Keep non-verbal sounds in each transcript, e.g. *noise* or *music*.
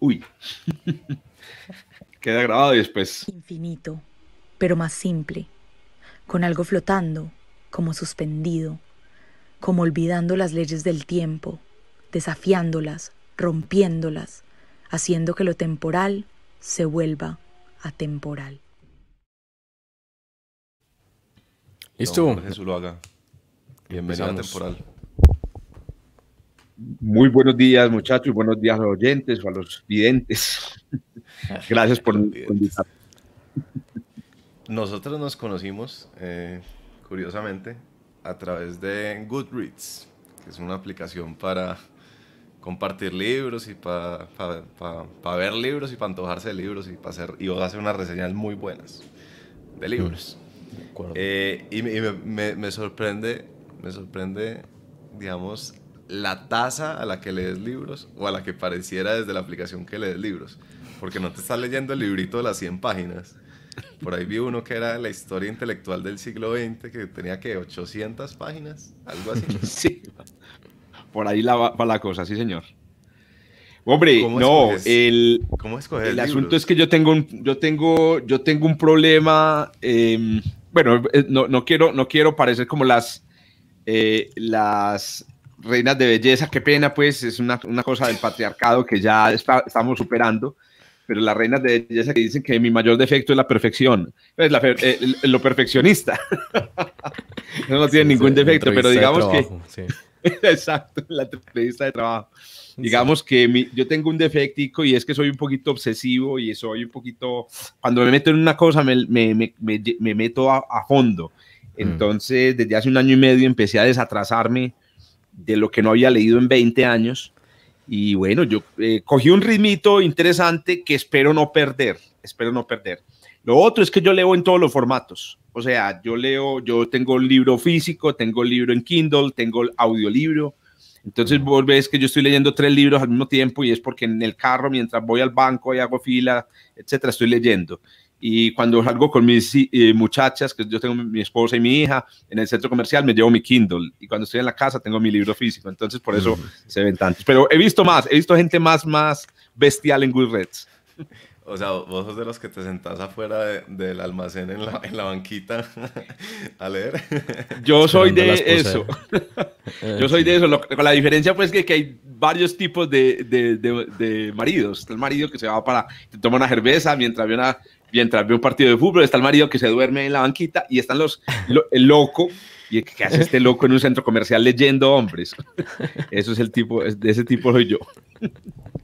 Uy. *laughs* Queda grabado y después. Infinito, pero más simple, con algo flotando, como suspendido, como olvidando las leyes del tiempo, desafiándolas, rompiéndolas, haciendo que lo temporal se vuelva atemporal. Listo. Jesús lo haga. Bienvenido a temporal. Muy buenos días, muchachos, buenos días a los oyentes o a los videntes. *laughs* Gracias por invitar. Nosotros nos conocimos, eh, curiosamente, a través de Goodreads, que es una aplicación para compartir libros y para ver libros y para antojarse de libros y para hacer y hacer unas reseñas muy buenas de mm. libros. Eh, y, me sorprende, me sorprende, digamos, la tasa a la que lees libros o a la que pareciera desde la aplicación que lees libros. Porque no te estás leyendo el librito de las 100 páginas. Por ahí vi uno que era la historia intelectual del siglo XX, que tenía que 800 páginas, algo así. *laughs* Sí, por ahí la, va la cosa, sí, señor. Hombre, no, el, ¿cómo el asunto es que yo tengo un, yo tengo, yo tengo un problema. Em, bueno, eh, no, quiero, no quiero parecer como las, eh, las reinas de belleza, qué pena, pues es una, cosa del patriarcado que ya estamos superando, pero las reinas de belleza que dicen que mi mayor defecto es la perfección, es pues, eh, lo perfeccionista. *laughs* no, tiene ningún defecto, pero digamos que... *laughs* Exacto, la entrevista de trabajo. Digamos que yo tengo un defectico y es que soy un poquito obsesivo y soy un poquito, cuando me meto en una cosa me, meto a, a fondo. Mm. Entonces, desde hace un año y medio empecé a desatrasarme de lo que no había leído en 20 años. Y bueno, yo eh, cogí un ritmito interesante que espero no perder, espero no perder. Lo otro es que yo leo en todos los formatos. O sea, yo leo, yo tengo libro físico, tengo el libro en Kindle, tengo el audiolibro. Entonces vos ves que yo estoy leyendo tres libros al mismo tiempo y es porque en el carro, mientras voy al banco y hago fila, etcétera, estoy leyendo y cuando salgo con mis eh, muchachas, que yo tengo mi esposa y mi hija, en el centro comercial me llevo mi Kindle y cuando estoy en la casa tengo mi libro físico, entonces por eso se ven tantos. Pero he visto más, he visto gente más, más bestial en Goodreads. O sea, vos sos de los que te sentás afuera del almacén en la, banquita *laughs* a leer. Yo soy de eso. *laughs* Yo soy de eso. con la diferencia pues que, que hay varios tipos de, de, de, maridos. Está el marido que se va para, te toma una cerveza mientras ve una mientras ve un partido de fútbol, está el marido que se duerme en la banquita y están los, el loco. ¿Y qué hace este loco en un centro comercial leyendo hombres? Eso es el tipo, es, de ese tipo soy yo.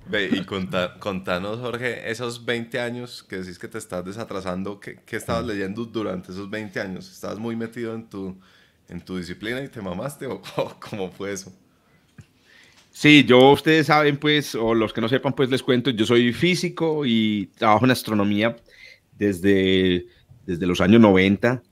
Ve, y contanos, Jorge, esos 20 años que decís que te estás desatrasando, ¿qué, qué estabas leyendo durante esos 20 años? ¿Estabas muy metido en tu, en tu disciplina y te mamaste o cómo fue eso? Sí, yo, ustedes saben, pues, o los que no sepan, pues les cuento, yo soy físico y trabajo en astronomía desde, desde los años 90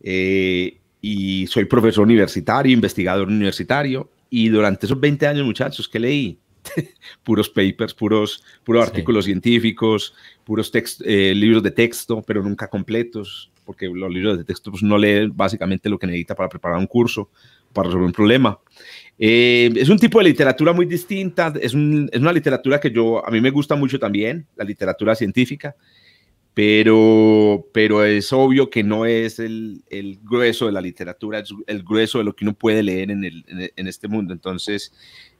eh, y soy profesor universitario, investigador universitario y durante esos 20 años, muchachos, ¿qué leí? *laughs* puros papers, puros, puros artículos científicos, puros text, eh, libros de texto, pero nunca completos, porque los libros de texto pues, no leen básicamente lo que necesita para preparar un curso, para resolver un problema. Eh, es un tipo de literatura muy distinta, es, es, una literatura que yo, a mí me gusta mucho también, la literatura científica, pero, pero es obvio que no es el, el, grueso de la literatura, es el grueso de lo que uno puede leer en, el, en, este mundo. Entonces,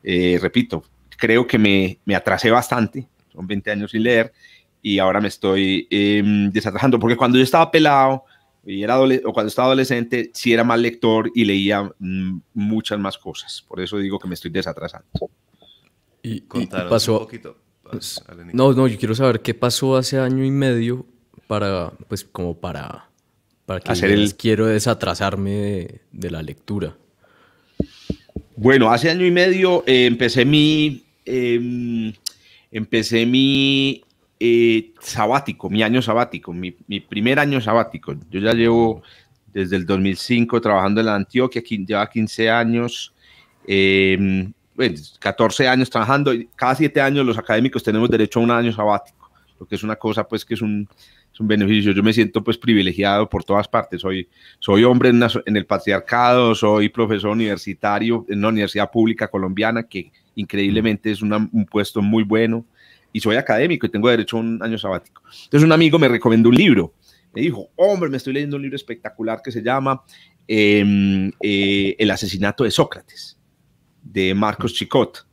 eh, repito, creo que me, me, atrasé bastante, son 20 años sin leer, y ahora me estoy eh, desatrasando, porque cuando yo estaba pelado y era o cuando estaba adolescente, sí era más lector y leía mm, muchas más cosas. Por eso digo que me estoy desatrasando. Y, y pasó, un poquito pues, no, no, yo quiero saber qué pasó hace año y medio para, pues, como para, para que Hacer el... quiero desatrasarme de, la lectura. Bueno, hace año y medio eh, empecé mi, em, empecé mi eh, sabático, mi año sabático, mi, mi, primer año sabático. Yo ya llevo desde el 2005 trabajando en la Antioquia, lleva 15 años. Em, 14 pues, años trabajando, y cada 7 años los académicos tenemos derecho a un año sabático, lo que es una cosa pues que es un, beneficio. Yo me siento pues privilegiado por todas partes, soy, soy hombre en, el patriarcado, soy profesor universitario en una universidad pública colombiana que increíblemente es un puesto muy bueno y soy académico y tengo derecho a un año sabático. Entonces un amigo me recomendó un libro, me dijo, hombre, me estoy leyendo un libro espectacular que se llama em, eh, El asesinato de Sócrates de Marcos Chicot.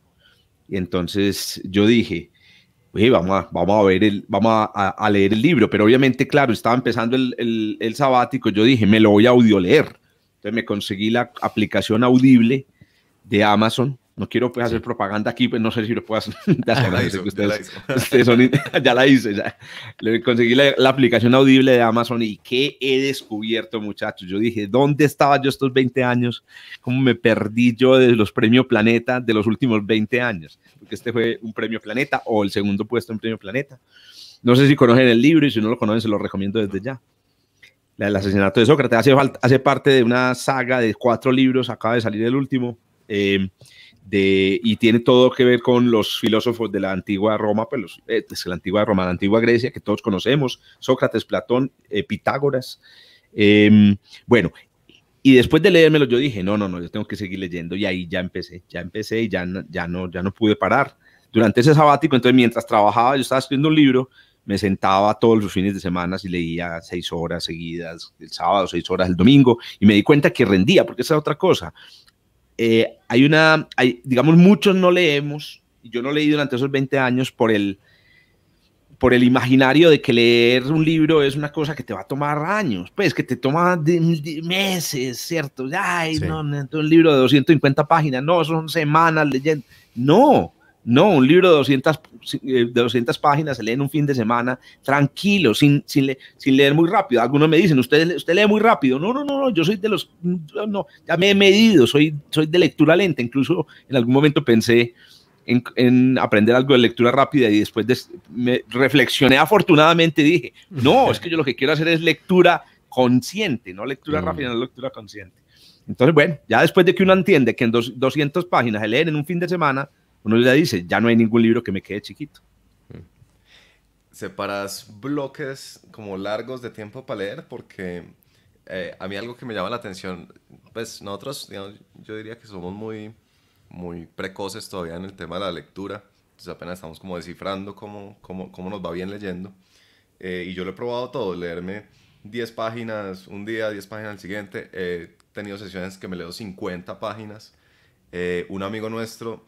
Y entonces yo dije, Oye, vamos, a, vamos a ver el, vamos a, leer el libro, pero obviamente, claro, estaba empezando el, sabático, yo dije, me lo voy a audioler Entonces me conseguí la aplicación audible de Amazon no quiero pues hacer propaganda aquí, pues no sé si lo puedas hacer. *laughs* Ah, ya, la *laughs* *laughs* ya la hice, conseguí la, aplicación audible de Amazon y qué he descubierto, muchachos. Yo dije, ¿dónde estaba yo estos 20 años? ¿Cómo me perdí yo de los premios Planeta de los últimos 20 años? Porque este fue un premio Planeta o el segundo puesto en premio Planeta. No sé si conocen el libro y si no lo conocen, se lo recomiendo desde ya. el asesinato de Sócrates hace, hace parte de una saga de cuatro libros, acaba de salir el último. Eh, y tiene todo que ver con los filósofos de la antigua Roma, pues, eh, pues la antigua Roma, la antigua Grecia, que todos conocemos, Sócrates, Platón, eh, Pitágoras. Em, bueno, y después de leérmelo yo dije, no, no, no, yo tengo que seguir leyendo y ahí ya empecé, ya empecé y ya, ya, no, ya no pude parar. Durante ese sabático, entonces mientras trabajaba, yo estaba escribiendo un libro, me sentaba todos los fines de semana y leía seis horas seguidas, el sábado, seis horas el domingo, y me di cuenta que rendía, porque esa es otra cosa. Eh, hay una, digamos, muchos no leemos, y yo no leí durante esos 20 años por el, por el imaginario de que leer un libro es una cosa que te va a tomar años, pues que te toma meses, ¿cierto? Ay, un libro de 250 páginas, no, son semanas leyendo. No, no, un libro de 200, eh, de páginas se lee en un fin de semana, tranquilo, sin, sin, leer muy rápido. Algunos me dicen, ¿Usted, usted lee muy rápido. No, no, no, yo soy de los, no, ya me he medido, soy, soy de lectura lenta. Incluso en algún momento pensé en, aprender algo de lectura rápida y después me reflexioné afortunadamente dije, no, es que yo lo que quiero hacer es lectura consciente, no lectura mm. rápida, no lectura consciente. Entonces, bueno, ya después de que uno entiende que en 200 páginas se leen en un fin de semana, uno le dice, ya no hay ningún libro que me quede chiquito. Mm. Separas bloques como largos de tiempo para leer porque eh, a mí algo que me llama la atención, pues nosotros, yo diría que somos muy, muy precoces todavía en el tema de la lectura, entonces apenas estamos como descifrando cómo, cómo, cómo nos va bien leyendo. Eh, y yo lo he probado todo, leerme 10 páginas un día, 10 páginas al siguiente. He tenido sesiones que me leo 50 páginas. Eh, un amigo nuestro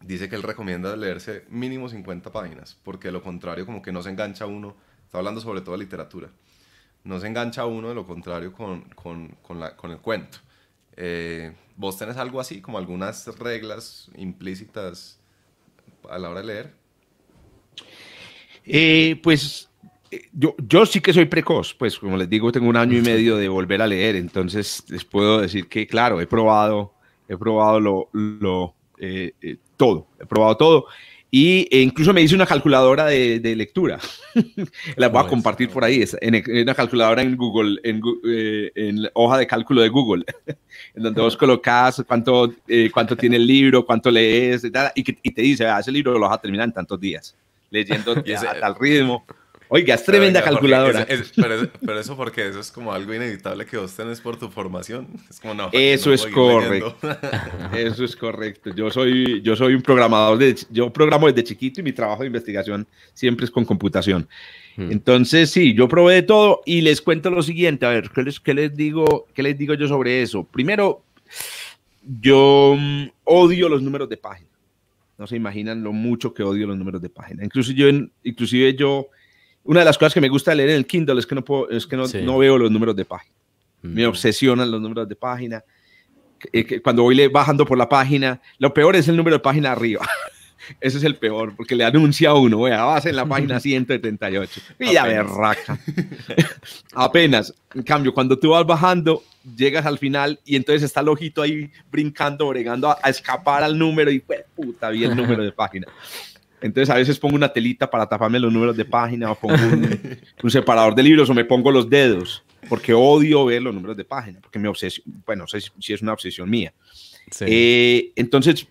dice que él recomienda leerse mínimo 50 páginas, porque de lo contrario como que no se engancha uno, está hablando sobre todo de literatura, no se engancha uno de lo contrario con, el cuento. Eh, ¿Vos tenés algo así, como algunas reglas implícitas a la hora de leer? Eh, pues eh, yo, yo, sí que soy precoz, pues como les digo, tengo un año y *laughs* medio de volver a leer, entonces les puedo decir que, claro, he probado, he probado lo, todo, he probado todo. Y e incluso me hice una calculadora de, lectura. *laughs* la voy a compartir por ahí. Es en, una calculadora en Google, en, eh, hoja de cálculo de Google, *laughs* en donde vos colocas cuánto, eh, cuánto tiene el libro, cuánto lees, y, y, te dice, ese libro lo vas a terminar en tantos días, leyendo *laughs* a tal ritmo. Oiga, es tremenda calculadora. pero, eso porque eso es como algo inevitable que vos tenés por tu formación. Es como, no, eso es correcto. *laughs* eso es correcto. Yo soy, yo soy un programador, de, yo programo desde chiquito y mi trabajo de investigación siempre es con computación. Hmm. Entonces, sí, yo probé de todo y les cuento lo siguiente. A ver, ¿qué les, qué les digo, qué les digo yo sobre eso? Primero, yo mm, odio los números de página. No se imaginan lo mucho que odio los números de página. Incluso yo, inclusive yo una de las cosas que me gusta leer en el Kindle es que no, puedo, es que no, veo los números de página. Me mm. obsesionan los números de página. Eh, cuando voy bajando por la página, lo peor es el número de página arriba. *laughs* Ese es el peor, porque le anuncia a uno, vea, vas en la *laughs* página 178. Y berraca. *laughs* Apenas. En cambio, cuando tú vas bajando, llegas al final y entonces está el ojito ahí brincando, bregando a, a escapar al número y pues, puta, vi el número de página. Entonces a veces pongo una telita para taparme los números de página o pongo *laughs* un, separador de libros o me pongo los dedos porque odio ver los números de página, porque me obsesión, bueno, no sé si, es una obsesión mía. Eh, entonces,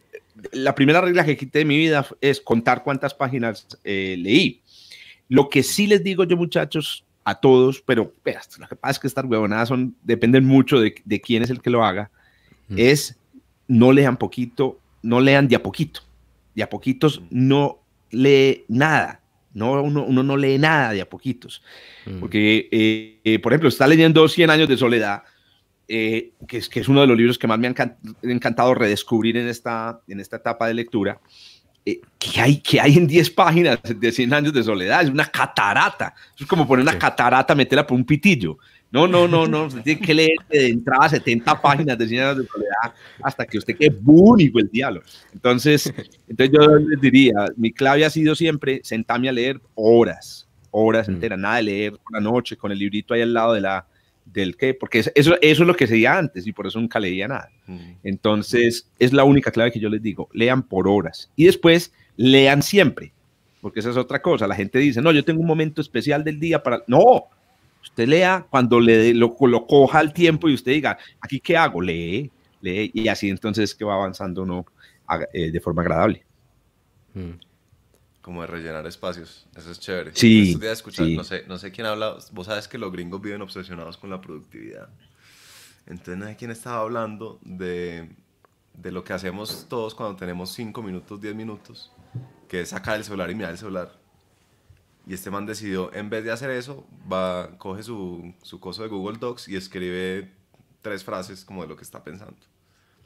la primera regla que quité de mi vida es contar cuántas páginas eh, leí. Lo que sí les digo yo, muchachos, a todos, pero lo que pasa es que estas huevonadas son, dependen mucho de, quién es el que lo haga, es no lean poquito, no lean de a poquito. De a poquitos no lee nada. No, uno, no lee nada de a poquitos. Mm. Porque, eh, eh, por ejemplo, está leyendo 100 años de soledad, eh, que, es, que es uno de los libros que más me han encantado redescubrir en esta, en esta etapa de lectura. que hay, que hay en 10 páginas de 100 años de soledad? Es una catarata. Es como poner una catarata, meterla por un pitillo. No, no, no, no. Usted tiene que leer de entrada 70 páginas de de soledad hasta que usted quede único el diablo. Entonces, entonces yo les diría, mi clave ha sido siempre sentarme a leer horas, horas mm. enteras, nada de leer una la noche con el librito ahí al lado de la, del qué, porque eso, eso es lo que se antes y por eso nunca leía nada. Mm. Entonces, es la única clave que yo les digo, lean por horas y después lean siempre, porque esa es otra cosa. La gente dice, no, yo tengo un momento especial del día para... No, Usted lea cuando le, lo, coja el tiempo y usted diga, ¿aquí qué hago? Lee, lee, y así entonces que va avanzando uno ah, eh, de forma agradable. Hmm. como de rellenar espacios. Eso es chévere. Sí. No, sé, no sé quién habla. Vos sabes que los gringos viven obsesionados con la productividad. Entonces, no sé quién estaba hablando de, de lo que hacemos todos cuando tenemos 5 minutos, 10 minutos, que es sacar el celular y mirar el celular. Y este man decidió, en vez de hacer eso, va, coge su, su coso de Google Docs y escribe tres frases como de lo que está pensando.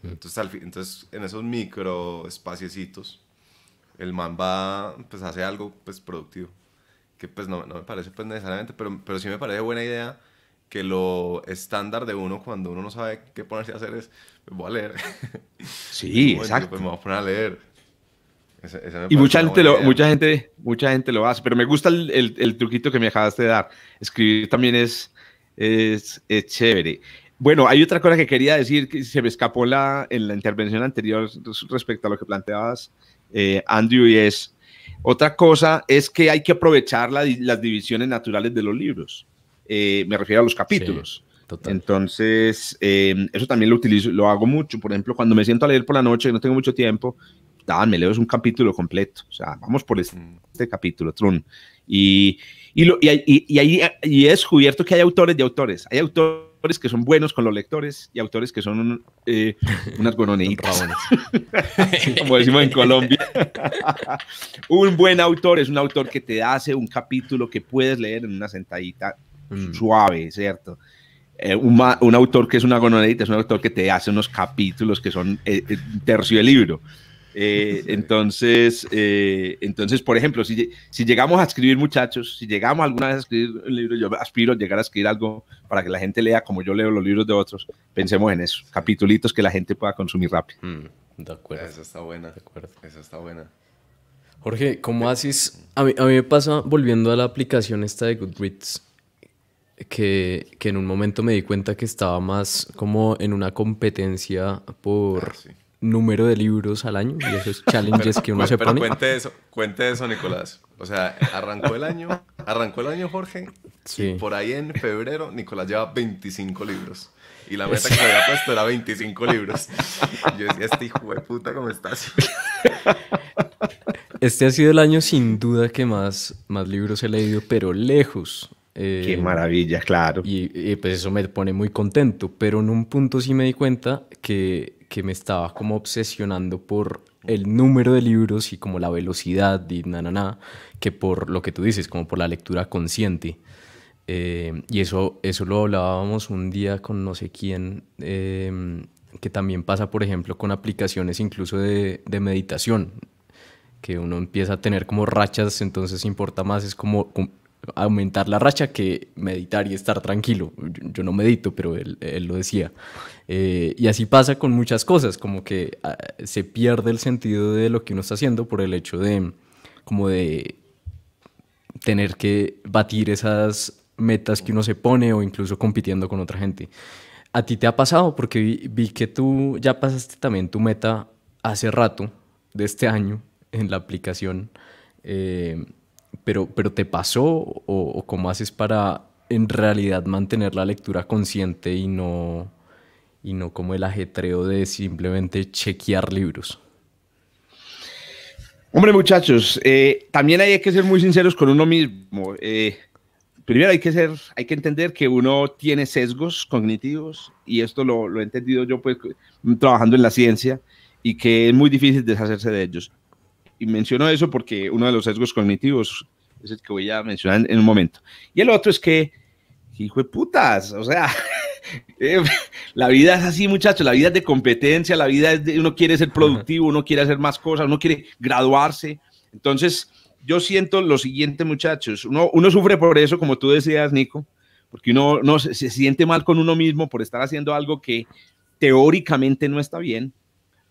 Mm. Entonces, al fin, entonces en esos micro espaciecitos, el man va, pues hace algo pues, productivo. Que pues no, no me parece pues, necesariamente, pero, pero sí me parece buena idea que lo estándar de uno cuando uno no sabe qué ponerse a hacer es, pues voy a leer. Sí, exacto. *laughs* Pues me voy a poner a leer y mucha gente, lo, mucha, gente, mucha gente lo hace, pero me gusta el, truquito que me acabaste de dar. Escribir también es, es, chévere. Bueno, hay otra cosa que quería decir que se me escapó la, en la intervención anterior respecto a lo que planteabas, eh, Andrew, y es otra cosa es que hay que aprovechar las divisiones naturales de los libros. Eh, me refiero a los capítulos. Entonces, eh, eso también lo utilizo, lo hago mucho. Por ejemplo, cuando me siento a leer por la noche y no tengo mucho tiempo, me es un capítulo completo. O sea, vamos por este, mm. este capítulo, Tron. Y, y, y, y, ahí, y he descubierto que hay autores de autores. Hay autores que son buenos con los lectores y autores que son eh, unas goroneitas. *laughs* *laughs* como decimos en Colombia. *laughs* un buen autor es un autor que te hace un capítulo que puedes leer en una sentadita mm. suave, ¿cierto? Eh, un, autor que es una gononerita es un autor que te hace unos capítulos que son eh, tercio del libro. Eh, entonces, eh, entonces, por ejemplo, si, llegamos a escribir muchachos, si llegamos alguna vez a escribir un libro, yo aspiro a llegar a escribir algo para que la gente lea como yo leo los libros de otros, pensemos en eso, capítulos que la gente pueda consumir rápido. Mm, de acuerdo. Eso está buena, de acuerdo. Jorge, ¿cómo haces? A mí, me pasa, volviendo a la aplicación esta de Goodreads, que, que en un momento me di cuenta que estaba más como en una competencia por... Ah, número de libros al año y esos challenges que uno se pero pone. Cuente eso, cuente eso, Nicolás. O sea, arrancó el año, arrancó el año Jorge. Y por ahí en febrero Nicolás lleva 25 libros. Y la meta que me había puesto era 25 libros. yo decía, este hijo de puta, ¿cómo estás? Este ha sido el año sin duda que más, más libros he leído, pero lejos. Eh, Qué maravilla, claro. Y, y, pues eso me pone muy contento, pero en un punto sí me di cuenta que que me estaba como obsesionando por el número de libros y como la velocidad y na, que por lo que tú dices, como por la lectura consciente. Eh, y eso, eso lo hablábamos un día con no sé quién, eh, que también pasa, por ejemplo, con aplicaciones incluso de, de meditación, que uno empieza a tener como rachas, entonces importa más, es como aumentar la racha que meditar y estar tranquilo. Yo, no medito, pero él, lo decía. Eh, y así pasa con muchas cosas, como que ah, se pierde el sentido de lo que uno está haciendo por el hecho de, como de tener que batir esas metas que uno se pone o incluso compitiendo con otra gente. ¿A ti te ha pasado? Porque vi, que tú ya pasaste también tu meta hace rato de este año en la aplicación. Eh, pero, ¿te pasó o, cómo haces para en realidad mantener la lectura consciente y no, y no como el ajetreo de simplemente chequear libros? Hombre, muchachos, eh, también hay que ser muy sinceros con uno mismo. Eh, primero hay que ser, hay que entender que uno tiene sesgos cognitivos y esto lo, lo, he entendido yo pues trabajando en la ciencia y que es muy difícil deshacerse de ellos y menciono eso porque uno de los sesgos cognitivos es el que voy a mencionar en un momento. Y el otro es que, hijo de putas, o sea, *laughs* eh, la vida es así, muchachos, la vida es de competencia, la vida es de, uno quiere ser productivo, uno quiere hacer más cosas, uno quiere graduarse. Entonces, yo siento lo siguiente, muchachos, uno, sufre por eso, como tú decías, Nico, porque uno, se siente mal con uno mismo por estar haciendo algo que teóricamente no está bien,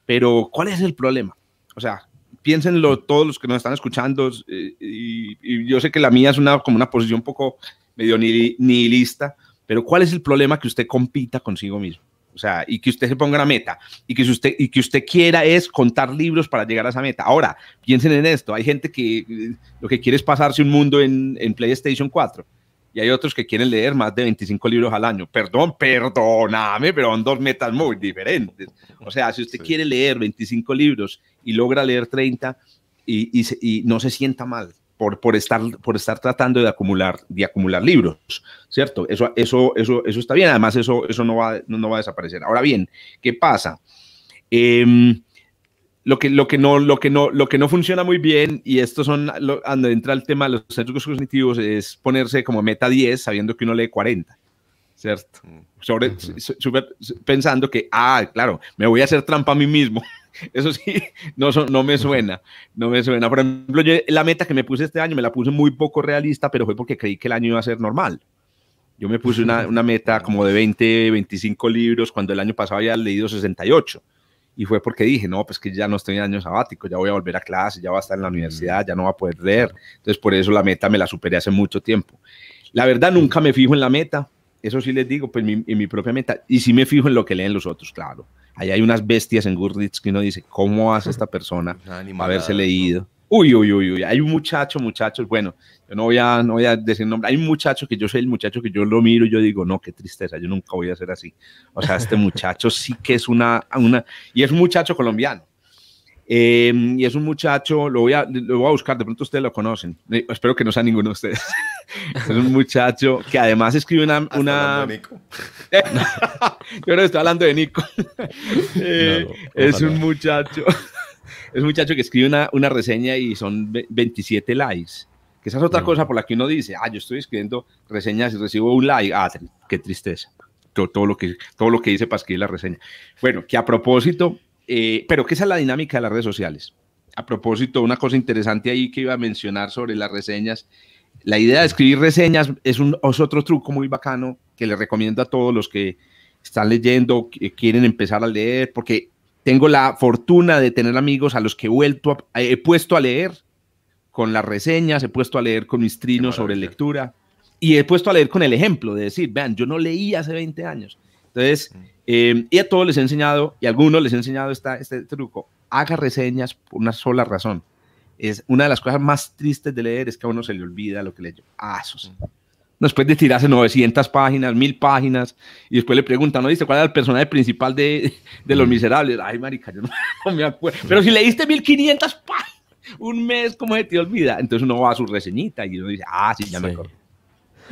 pero ¿cuál es el problema? O sea, piénsenlo todos los que nos están escuchando, eh, y, yo sé que la mía es una, como una posición un poco medio nihilista, pero ¿cuál es el problema que usted compita consigo mismo? O sea, y que usted se ponga una meta y que, si usted, y que usted quiera es contar libros para llegar a esa meta. Ahora, piensen en esto, hay gente que eh, lo que quiere es pasarse un mundo en, en PlayStation 4 y hay otros que quieren leer más de 25 libros al año. Perdón, perdóname, pero son dos metas muy diferentes. O sea, si usted quiere leer 25 libros y logra leer 30 y, no se sienta mal por, por, estar, por estar tratando de acumular, de acumular libros, ¿cierto? Eso, eso, eso, eso está bien, además eso, eso no, va, no, va a desaparecer. Ahora bien, ¿qué pasa? Em, lo que, lo, que no, lo, que no, lo que no funciona muy bien, y esto son, donde entra el tema de los centros cognitivos, es ponerse como meta 10 sabiendo que uno lee 40, ¿cierto? Mm. Sobre, pensando que, ah, claro, me voy a hacer trampa a mí mismo. *laughs* Eso sí, no, no me suena, no me suena. Por ejemplo, la meta que me puse este año me la puse muy poco realista, pero fue porque creí que el año iba a ser normal. Yo me puse una, *laughs* una meta como de 20, 25 libros, cuando el año pasado había leído 68 y fue porque dije, no, pues que ya no estoy en año sabático, ya voy a volver a clase, ya va a estar en la universidad, mm. ya no va a poder leer. Entonces, por eso la meta me la superé hace mucho tiempo. La verdad, nunca me fijo en la meta, eso sí les digo, pues mi, en mi propia meta, y sí me fijo en lo que leen los otros, claro. Ahí hay unas bestias en Goodreads que uno dice, ¿cómo hace esta persona *laughs* a haberse leído? Uy, uy, uy, uy, hay un muchacho, muchachos, bueno, no voy a, no decir nombre. Hay un muchacho que yo soy el muchacho que yo lo miro y yo digo, no, qué tristeza, yo nunca voy a ser así. O sea, este muchacho *laughs* sí que es una, una y es un muchacho colombiano. Em, y es un muchacho, lo voy, a, a buscar, de pronto ustedes lo conocen. Eh, espero que no sea ninguno de ustedes. *laughs* es un muchacho que además escribe una. una... Nico. *laughs* yo no estoy hablando de Nico. Eh, es un muchacho. es un muchacho que escribe una, una reseña y son 27 likes esa es otra cosa por la que uno dice, ah, yo estoy escribiendo reseñas y recibo un like, ah, qué tristeza, todo, lo, que, todo lo que dice para escribir la reseña. Bueno, que a propósito, eh, pero ¿qué es la dinámica de las redes sociales. A propósito, una cosa interesante ahí que iba a mencionar sobre las reseñas, la idea de escribir reseñas es, un, es otro truco muy bacano que le recomiendo a todos los que están leyendo, que quieren empezar a leer, porque tengo la fortuna de tener amigos a los que he, vuelto he puesto a leer con las reseñas, he puesto a leer con mis trinos sobre lectura y he puesto a leer con el ejemplo de decir, vean, yo no leí hace 20 años. Entonces, mm. eh, y a todos les he enseñado, y a algunos les he enseñado esta, este truco, haga reseñas por una sola razón. Es una de las cosas más tristes de leer es que a uno se le olvida lo que leyó. Ah, mm. Después de tirarse 900 páginas, 1000 páginas, y después le preguntan, ¿no? ¿Viste cuál era el personaje principal de, Los mm. Miserables? Ay, marica, yo no *laughs* me acuerdo. Pero si leíste 1500 páginas un mes, ¿cómo se te olvida? Entonces uno va a su reseñita y uno dice, ah, sí, ya me acuerdo.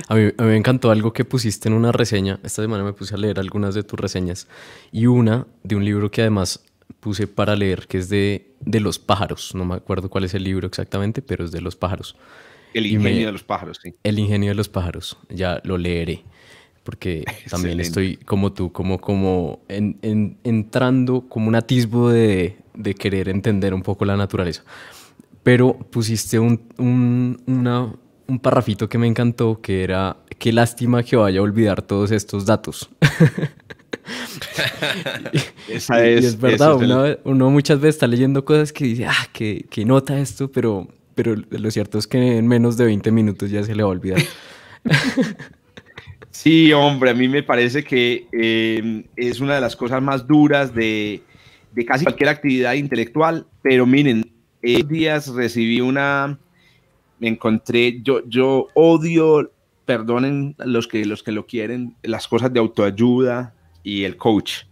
A mí, me encantó algo que pusiste en una reseña. Esta semana me puse a leer algunas de tus reseñas y una de un libro que además puse para leer, que es de, de los pájaros. No me acuerdo cuál es el libro exactamente, pero es de los pájaros. El ingenio de los pájaros, sí. El ingenio de los pájaros, ya lo leeré, porque *laughs* también estoy como tú, como, como en, entrando como un atisbo de, de querer entender un poco la naturaleza pero pusiste un, un, parrafito que me encantó, que era, qué lástima que vaya a olvidar todos estos datos. *laughs* es, y es verdad, uno, muchas veces está leyendo cosas que dice, ah, que, nota esto, pero, pero lo cierto es que en menos de 20 minutos ya se le va a olvidar. *laughs* Sí, hombre, a mí me parece que em, es una de las cosas más duras de, casi cualquier actividad intelectual, pero miren, días recibí una, me encontré, yo, yo odio, perdonen los que, los que lo quieren, las cosas de autoayuda y el coach.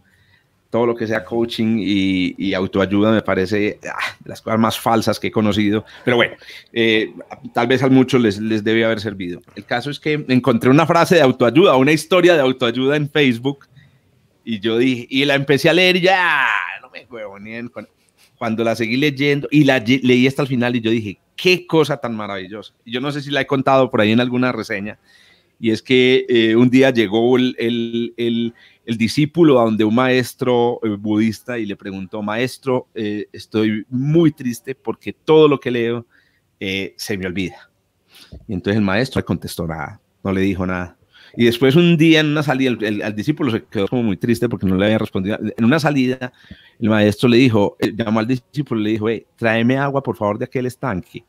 Todo lo que sea coaching y, autoayuda me parece ah, las cosas más falsas que he conocido. Pero bueno, eh, tal vez a muchos les, les debe haber servido. El caso es que encontré una frase de autoayuda, una historia de autoayuda en Facebook y yo dije, y la empecé a leer ya, no me huevo ni en, cuando la seguí leyendo y la leí hasta el final y yo dije, qué cosa tan maravillosa. Yo no sé si la he contado por ahí en alguna reseña, y es que eh, un día llegó el, discípulo a donde un maestro eh, budista y le preguntó, maestro, eh, estoy muy triste porque todo lo que leo se me olvida. Y entonces el maestro le contestó nada, no le dijo nada. Y después un día en una salida, el, discípulo se quedó como muy triste porque no le había respondido. En una salida, el maestro le dijo, eh, llamó al discípulo y le dijo, tráeme agua por favor de aquel estanque.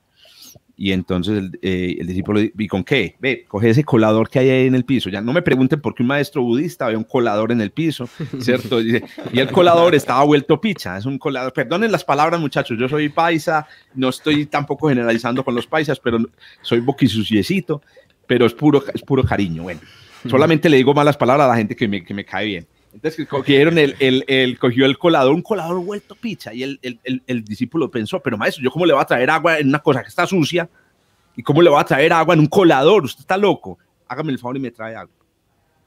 Y entonces el, eh, el discípulo dijo, ¿y con qué? Ve, coge ese colador que hay ahí en el piso. Ya no me pregunten por qué un maestro budista ve un colador en el piso, *laughs* ¿cierto? Y, y el colador estaba vuelto picha, es un colador. Perdonen las palabras, muchachos, yo soy paisa, no estoy tampoco generalizando con los paisas, pero soy boquisuciecito pero es puro, es puro cariño. Bueno, solamente le digo malas palabras a la gente que me, que me cae bien. Entonces cogieron el, el, el, cogió el colador, un colador vuelto picha, y el, el, discípulo pensó, pero maestro, ¿yo cómo le voy a traer agua en una cosa que está sucia? ¿Y cómo le voy a traer agua en un colador? Usted está loco. Hágame el favor y me trae agua.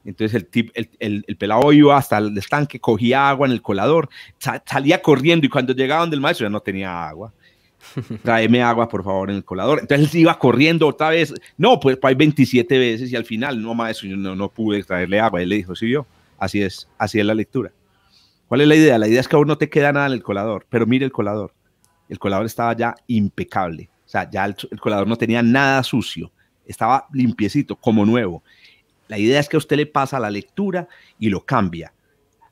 Entonces el, tip, el, pelado iba hasta el estanque, cogía agua en el colador, salía corriendo y cuando llegaba donde el maestro ya no tenía agua. *laughs* Tráeme agua, por favor, en el colador. Entonces iba corriendo otra vez. No, pues, pues hay 27 veces y al final, no, más yo no, pude traerle agua. Él le dijo, sí, yo Así es, así es la lectura. ¿Cuál es la idea? La idea es que aún no te queda nada en el colador, pero mire el colador. El colador estaba ya impecable. O sea, ya el, el colador no tenía nada sucio. Estaba limpiecito, como nuevo. La idea es que a usted le pasa la lectura y lo cambia.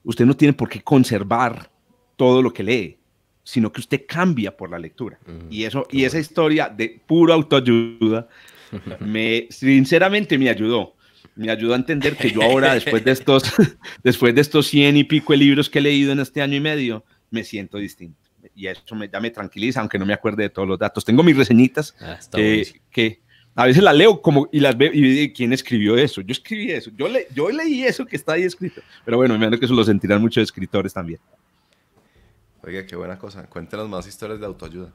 Usted no tiene por qué conservar todo lo que lee sino que usted cambia por la lectura. y eso y esa historia de pura autoayuda *laughs* me sinceramente me ayudó. Me ayudó a entender que yo ahora después de estos *laughs* después de estos 100 y pico de libros que he leído en este año y medio, me siento distinto. Y eso me, ya me tranquiliza, aunque no me acuerde de todos los datos. Tengo mis reseñitas ah, que, a veces las leo como y las veo y quién escribió eso. Yo escribí eso. Yo, le, yo leí eso que está ahí escrito. Pero bueno, me imagino que eso lo sentirán muchos escritores también. Oiga, qué buena cosa. Cuéntenos más historias de autoayuda.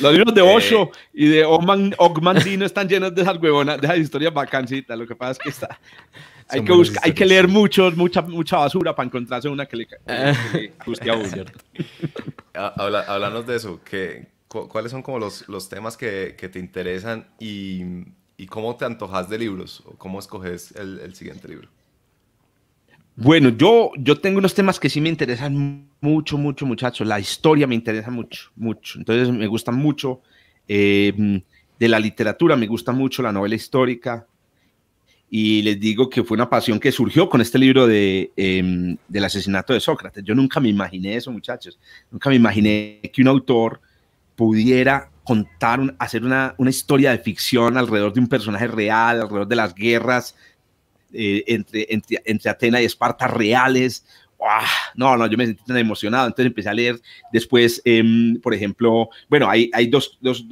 los libros de eh, Osho y de Ogman, están llenos de esas huevonas, de esas historias bacancitas. Lo que pasa es que está, hay, que hay que leer muchos, mucha, mucha basura para encontrarse una que le, ah. guste a uno. *laughs* Ah, hablanos de eso. ¿Cuáles son como los, temas que te interesan y ¿Y cómo te antojas de libros? cómo escoges el, siguiente libro? Bueno, yo, yo tengo unos temas que sí me interesan mucho, mucho, muchachos. La historia me interesa mucho, mucho. Entonces me gusta mucho eh, de la literatura, me gusta mucho la novela histórica. Y les digo que fue una pasión que surgió con este libro em, del asesinato de Sócrates. Yo nunca me imaginé eso, muchachos. Nunca me imaginé que un autor pudiera contar, hacer una, historia de ficción alrededor de un personaje real, alrededor de las guerras eh, entre, entre, y Esparta reales. No, no, yo me sentí tan emocionado. Entonces empecé a leer después, em, por ejemplo, bueno, hay, hay dos, dos,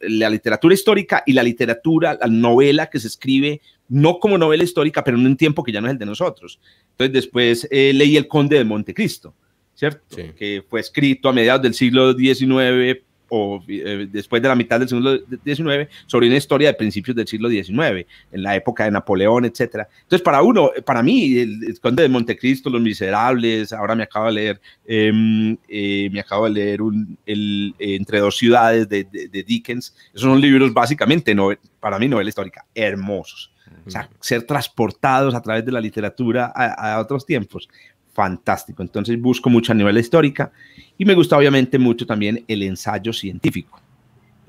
la literatura histórica y la literatura, la novela que se escribe, no como novela histórica, pero en un tiempo que ya no es el de nosotros. Entonces después eh, leí El Conde de Montecristo, ¿cierto? Que fue escrito a mediados del siglo XIX o eh, después de la mitad del siglo XIX sobre una historia de principios del siglo XIX, en la época de Napoleón, etc. Entonces, para uno, para mí, el, el Conde de Montecristo, Los Miserables, ahora me acabo de leer, em, eh, me acabo de leer un, el, Entre dos ciudades de, Dickens, esos son libros básicamente, no, para mí, novela histórica, hermosos. O sea, ser transportados a través de la literatura a otros tiempos fantástico. Entonces busco mucho a nivel histórica y me gusta obviamente mucho también el ensayo científico.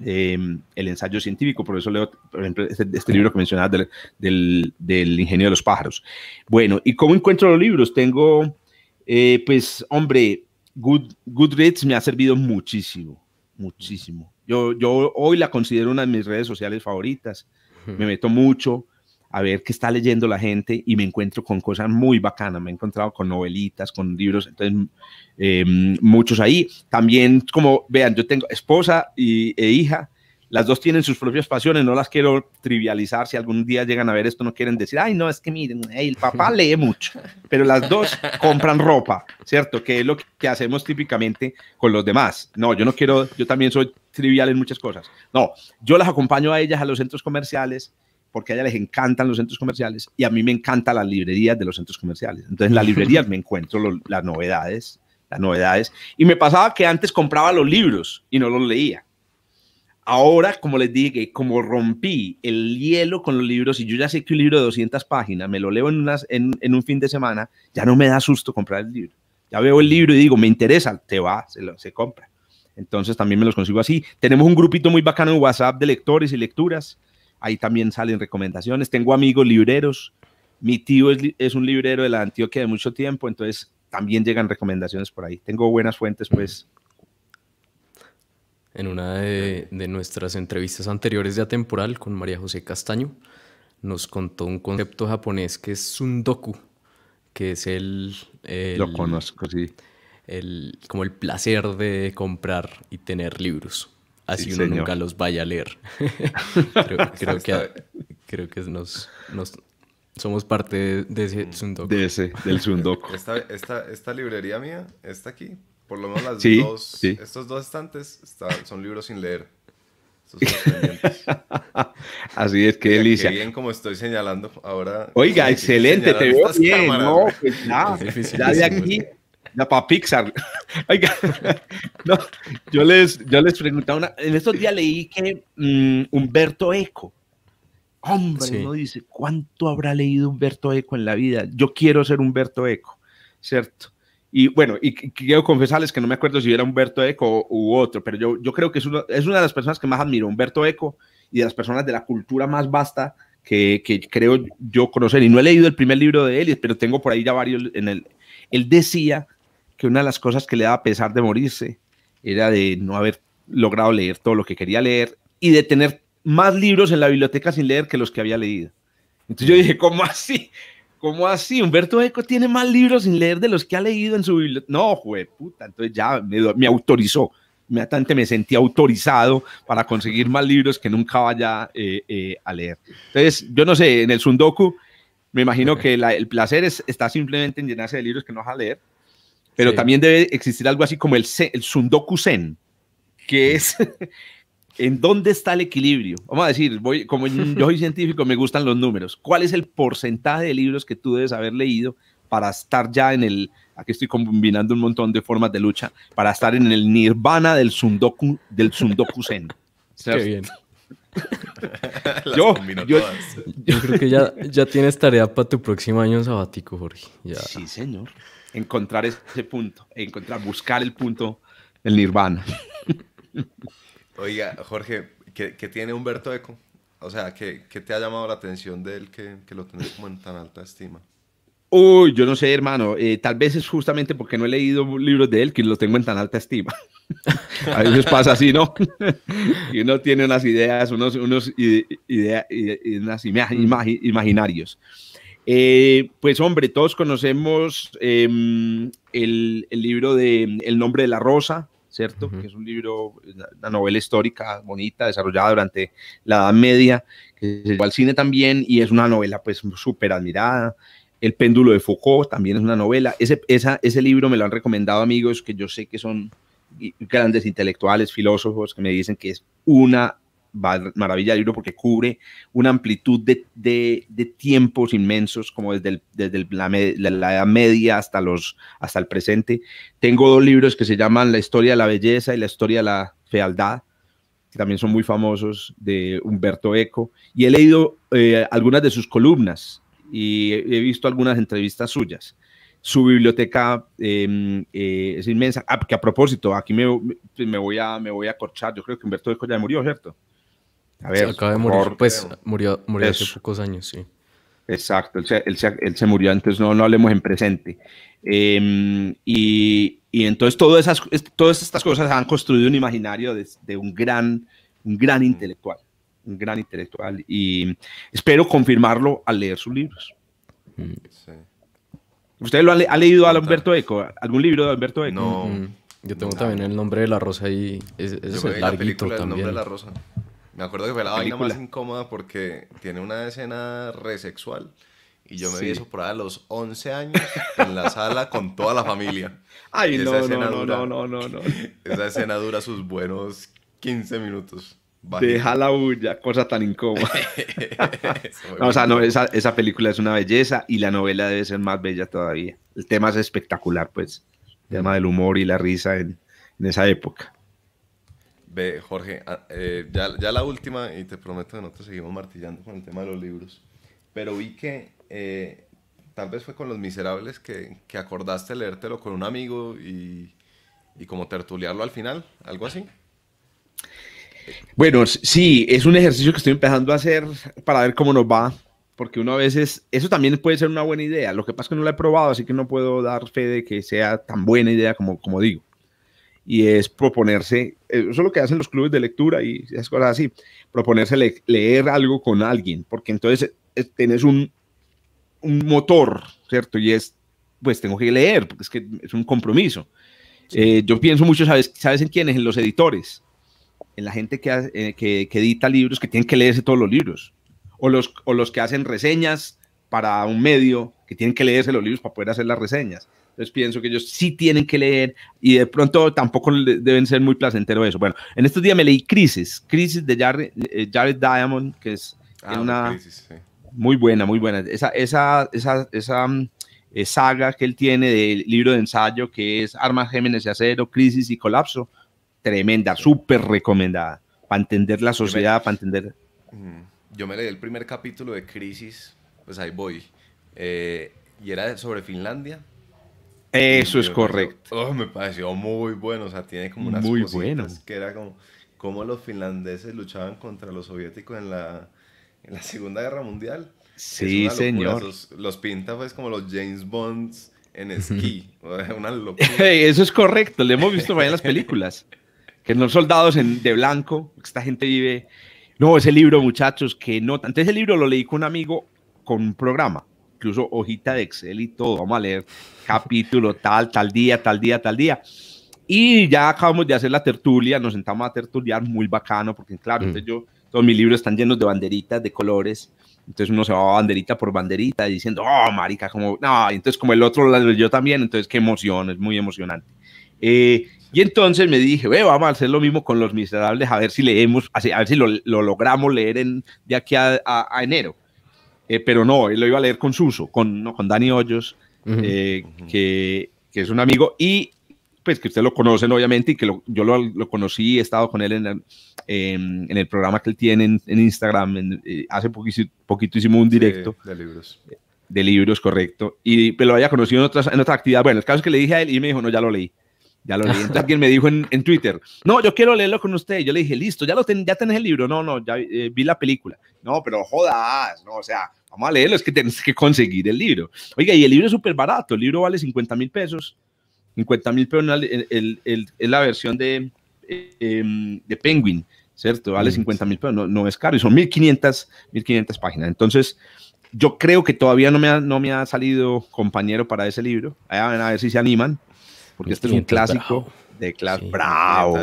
Em, el ensayo científico, por eso leo, por ejemplo, este, este libro que mencionabas del, ingenio de los pájaros. Bueno, ¿y cómo encuentro los libros? Tengo, eh, pues, hombre, Goodreads me ha servido muchísimo, muchísimo. Yo, yo hoy la considero una de mis redes sociales favoritas. Me meto mucho, a ver qué está leyendo la gente y me encuentro con cosas muy bacanas. Me he encontrado con novelitas, con libros, entonces em, muchos ahí. También, como vean, yo tengo esposa y, e hija. Las dos tienen sus propias pasiones, no las quiero trivializar. Si algún día llegan a ver esto, no quieren decir, ay, no, es que miren, el papá *laughs* lee mucho, pero las dos compran ropa, ¿cierto? Que es lo que hacemos típicamente con los demás. No, yo no quiero, yo también soy trivial en muchas cosas. No, yo las acompaño a ellas a los centros comerciales, porque a ella les encantan los centros comerciales y a mí me encantan las librerías de los centros comerciales. Entonces en las librerías me encuentro las novedades, las novedades. Y me pasaba que antes compraba los libros y no los leía. Ahora, como les dije, como rompí el hielo con los libros y yo ya sé que un libro de 200 páginas me lo leo en, unas, en, un fin de semana, ya no me da susto comprar el libro. Ya veo el libro y digo, me interesa, te va, se compra. Entonces también me los consigo así. Tenemos un grupito muy bacano en WhatsApp de lectores y lecturas ahí también salen recomendaciones. Tengo amigos libreros, mi tío es, un librero de la Antioquia de mucho tiempo, entonces también llegan recomendaciones por ahí. Tengo buenas fuentes, pues. En una de, nuestras entrevistas anteriores de Atemporal con María José Castaño, nos contó un concepto japonés que es sundoku, que es el... Lo conozco, sí. El, como el placer de comprar y tener libros así uno nunca los vaya a leer. *laughs* creo, que, creo que nos, nos, somos parte de, ese mm, Sundoku. De ese, del Sundoku. *laughs* Esta, esta, esta, librería mía está aquí. Por lo menos las dos, estos dos estantes son libros sin leer. *laughs* Así es que, Elisa. bien como estoy señalando ahora. Oiga, excelente, te veo bien. no, pues nada, ya de aquí. Ya para Pixar. *laughs* no, yo, les, yo les preguntaba, en estos días leí que mm, Humberto Eco, hombre, uno dice, ¿cuánto habrá leído Humberto Eco en la vida? Yo quiero ser Humberto Eco, ¿cierto? Y bueno, y quiero confesarles que no me acuerdo si era Humberto Eco u otro, pero yo, yo creo que es, es una de las personas que más admiro, Humberto Eco, y de las personas de la cultura más vasta que, que, creo yo conocer. Y no he leído el primer libro de él, pero tengo por ahí ya varios en el... Él decía que una de las cosas que le daba pesar de morirse era de no haber logrado leer todo lo que quería leer y de tener más libros en la biblioteca sin leer que los que había leído. Entonces yo dije, ¿cómo así? ¿Cómo así? Humberto Eco tiene más libros sin leer de los que ha leído en su biblioteca. No, jue puta. Entonces ya me, me autorizó. Inmediatamente me sentí autorizado para conseguir más libros que nunca vaya eh, eh, a leer. Entonces, yo no sé, en el Sundoku, me imagino que el placer es, está simplemente en llenarse de libros que no vas a leer pero también debe existir algo así como el, el Sundoku sen que es *laughs* en dónde está el equilibrio. Vamos a decir, voy, como yo soy científico, me gustan los números. ¿Cuál es el porcentaje de libros que tú debes haber leído para estar ya en el, aquí estoy combinando un montón de formas de lucha, para estar en el nirvana del Sundoku, del Qué bien. *laughs* yo, yo, creo que ya, ya tienes tarea para tu próximo año sabático, Jorge. Ya. Sí, señor encontrar ese punto, encontrar, buscar el punto el nirvana. Oiga, Jorge, ¿qué, tiene Humberto Eco? O sea, ¿qué, te ha llamado la atención de él que, lo tenés como en tan alta estima? Uy, yo no sé, hermano. Eh, tal vez es justamente porque no he leído libros de él que lo tengo en tan alta estima. *laughs* a veces pasa así, ¿no? *laughs* y uno tiene unas ideas, unos, unos ideas, unas imágenes, imaginarios. Eh, pues hombre, todos conocemos em, el, libro de El nombre de la rosa, ¿cierto? Que es un libro, una novela histórica bonita, desarrollada durante la Edad Media, que se llevó al cine también y es una novela pues súper admirada. El péndulo de Foucault también es una novela. Ese, ese libro me lo han recomendado amigos que yo sé que son grandes intelectuales, filósofos, que me dicen que es una maravilla libro porque cubre una amplitud de, tiempos inmensos, como desde, la, Edad Media hasta, los, hasta el presente. Tengo dos libros que se llaman La historia de la belleza y La historia de la fealdad, que también son muy famosos, de Humberto Eco. Y he leído eh, algunas de sus columnas y he visto algunas entrevistas suyas su biblioteca em, eh, es inmensa. Ah, que a propósito, aquí me, voy a, me voy a corchar. Yo creo que Humberto Eco ya murió, ¿cierto? A acaba de morir, pues murió, murió hace pocos años, sí. Exacto, él se, murió antes, no, no hablemos en presente. Em, y, entonces todas, esas, todas estas cosas han construido un imaginario de, un, gran, un gran mm. intelectual, un gran intelectual. Y espero confirmarlo al leer sus libros. Mm. Sí. ¿Usted lo ha, leído a Alberto Eco? ¿Algún libro de Alberto Eco? No. Mm. Yo tengo también el nombre de la rosa ahí es, también. El nombre de la rosa. Me acuerdo que fue la vaina más incómoda porque tiene una escena resexual. Y yo me vi eso por ahí a los 11 años en la sala con toda la familia. *laughs* Ay, no, no, no, no, no, no, Esa escena dura sus buenos 15 minutos. Deja la bulla, cosa tan incómoda. *laughs* o sea, no, esa, esa película es una belleza y la novela debe ser más bella todavía. El tema es espectacular, pues. El tema del humor y la risa en esa época. Ve, Jorge, ah, eh, ya, la última, y te prometo que te seguimos martillando con el tema de los libros, pero vi que eh, tal vez fue con Los Miserables que, que acordaste leértelo con un amigo y, como tertuliarlo al final, algo así. Bueno, sí, es un ejercicio que estoy empezando a hacer para ver cómo nos va, porque uno a veces, eso también puede ser una buena idea, lo que pasa es que no la he probado, así que no puedo dar fe de que sea tan buena idea como, como digo y es proponerse, eh, eso es lo que hacen los clubes de lectura y esas cosas así, proponerse leer algo con alguien, porque entonces eh, tienes un, motor, ¿cierto? Y es, pues tengo que leer, porque es que es un compromiso. Eh, yo pienso mucho, ¿sabes, ¿sabes en quiénes? En los editores, en la gente que, que, edita libros, que tienen que leerse todos los libros, o los, o los que hacen reseñas para un medio, que tienen que leerse los libros para poder hacer las reseñas. Entonces pienso que ellos sí tienen que leer y de pronto tampoco deben ser muy placentero eso. Bueno, en estos días me leí Crisis, Crisis de Jared, eh, Jared Diamond, que es ah, una muy buena, muy buena. Esa, esa, esa, esa mm, eh, saga que él tiene del libro de ensayo que es Armas, Gémenes de Acero, Crisis y Colapso, tremenda, súper recomendada para entender la sociedad, para entender. Mm, yo me leí el primer capítulo de Crisis, pues ahí voy. Eh, y era sobre Finlandia eso es correcto. Oh, me pareció muy bueno, o sea, tiene como unas muy que era como cómo los finlandeses luchaban contra los soviéticos en la, en la Segunda Guerra Mundial. Sí, señor. Los, pinta pues como los James Bonds en esquí. una locura. *laughs* Eso es correcto, lo hemos visto en las películas. Que no soldados en, de blanco, esta gente vive... No, ese libro, muchachos, que no... Antes ese libro lo leí con un amigo con un programa, incluso hojita de Excel y todo. Vamos a leer capítulo tal, tal día, tal día, tal día. Y ya acabamos de hacer la tertulia, nos sentamos a tertuliar muy bacano, porque claro, mm. entonces yo, todos mis libros están llenos de banderitas de colores. Entonces uno se va banderita por banderita diciendo, oh, marica, como, no, entonces como el otro lo yo también, entonces qué emoción, es muy emocionante. Eh, y entonces me dije, ve, vamos a hacer lo mismo con Los Miserables, a ver si leemos, a ver si lo, logramos leer en, de aquí a, enero. Eh, pero no, él lo iba a leer con Suso, con, con Dani Hoyos, eh, que, es un amigo y pues que usted lo conocen obviamente y que yo lo, conocí, he estado con él en el, programa que él tiene en, Instagram, eh, hace poquito, hicimos un directo. de libros. De libros, correcto. Y pero lo había conocido en otras, en otras actividades. Bueno, el caso es que le dije a él y me dijo, no, ya lo leí. Ya lo leí. alguien me dijo en, Twitter, no, yo quiero leerlo con usted. Yo le dije, listo, ya, lo ya tenés el libro. No, no, ya eh, vi la película. No, pero jodas, no, o sea, vamos a leerlo, es que tienes que conseguir el libro. Oiga, y el libro es súper barato, el libro vale 50 mil pesos. 50 mil pesos es la versión de, em, de Penguin, ¿cierto? Vale 50 mil pesos, no, es caro, y son 1500, 1500 páginas. Entonces, yo creo que todavía no me no me ha salido compañero para ese libro. A ver si se animan porque este, este es un clásico de clásico, bravo,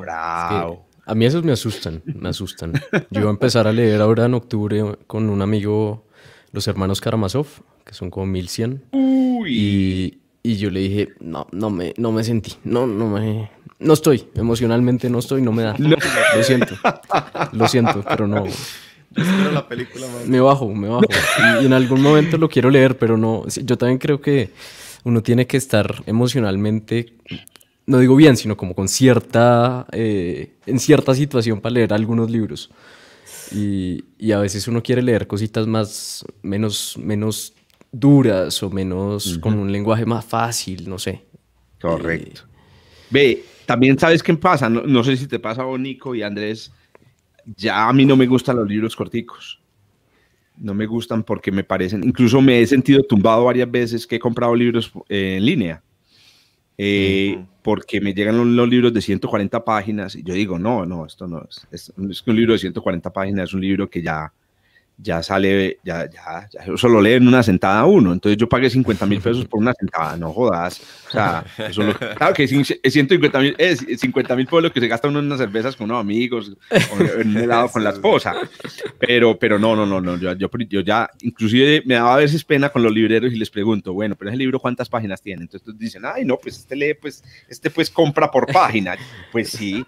bravo. a mí esos me asustan, me asustan. Yo empecé a empezar a leer ahora en octubre con un amigo, los hermanos Karamazov, que son como 1100. Uy. Y, yo le dije, no, no me, no me sentí, no, no me, no estoy, emocionalmente no estoy, no me da. Lo, siento, lo siento, pero no. Yo la película, Me bajo, me bajo. y en algún momento lo quiero leer, pero no. Yo también creo que uno tiene que estar emocionalmente, no digo bien, sino como con cierta, eh, en cierta situación para leer algunos libros. Y, a veces uno quiere leer cositas más, menos, menos duras o menos con un lenguaje más fácil, no sé. Correcto. Eh, Ve, también sabes qué pasa, no, no sé si te pasa a Nico y Andrés, ya a mí no me gustan los libros corticos no me gustan porque me parecen, incluso me he sentido tumbado varias veces que he comprado libros eh, en línea. Eh, porque me llegan los, libros de 140 páginas y yo digo, no, no, esto no es, es, un libro de 140 páginas, es un libro que ya ya sale, ya, ya, eso leen una sentada uno. Entonces yo pagué 50 mil pesos por una sentada, no jodas. O sea, eso claro que 150 mil, es 50 mil por lo que se gasta uno en unas cervezas con unos amigos, o en un helado con la esposa. Pero, pero no, no, no, no. Yo, yo, ya, inclusive me daba a veces pena con los libreros y les pregunto, bueno, pero ese libro cuántas páginas tiene. Entonces dicen, ay, no, pues este lee, pues, este pues compra por página. Pues sí,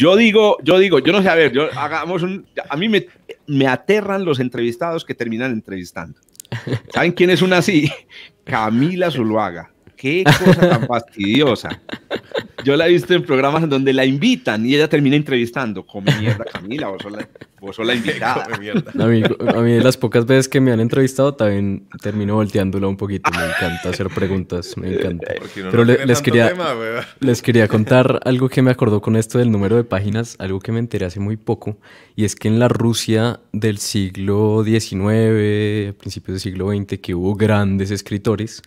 yo digo, yo digo, yo no sé, a ver, yo, hagamos un, a mí me, me aterran los entrevistados que terminan entrevistando. ¿Saben quién es una así? Camila Zuluaga. Qué cosa tan fastidiosa. Yo la he visto en programas en donde la invitan y ella termina entrevistando. Come mierda, Camila, vos la, invitada. A mí, a mí, las pocas veces que me han entrevistado, también termino volteándola un poquito. Me encanta hacer preguntas, me encanta. Pero les, quería, les quería contar algo que me acordó con esto del número de páginas, algo que me enteré hace muy poco, y es que en la Rusia del siglo XIX, principios del siglo XX, que hubo grandes escritores,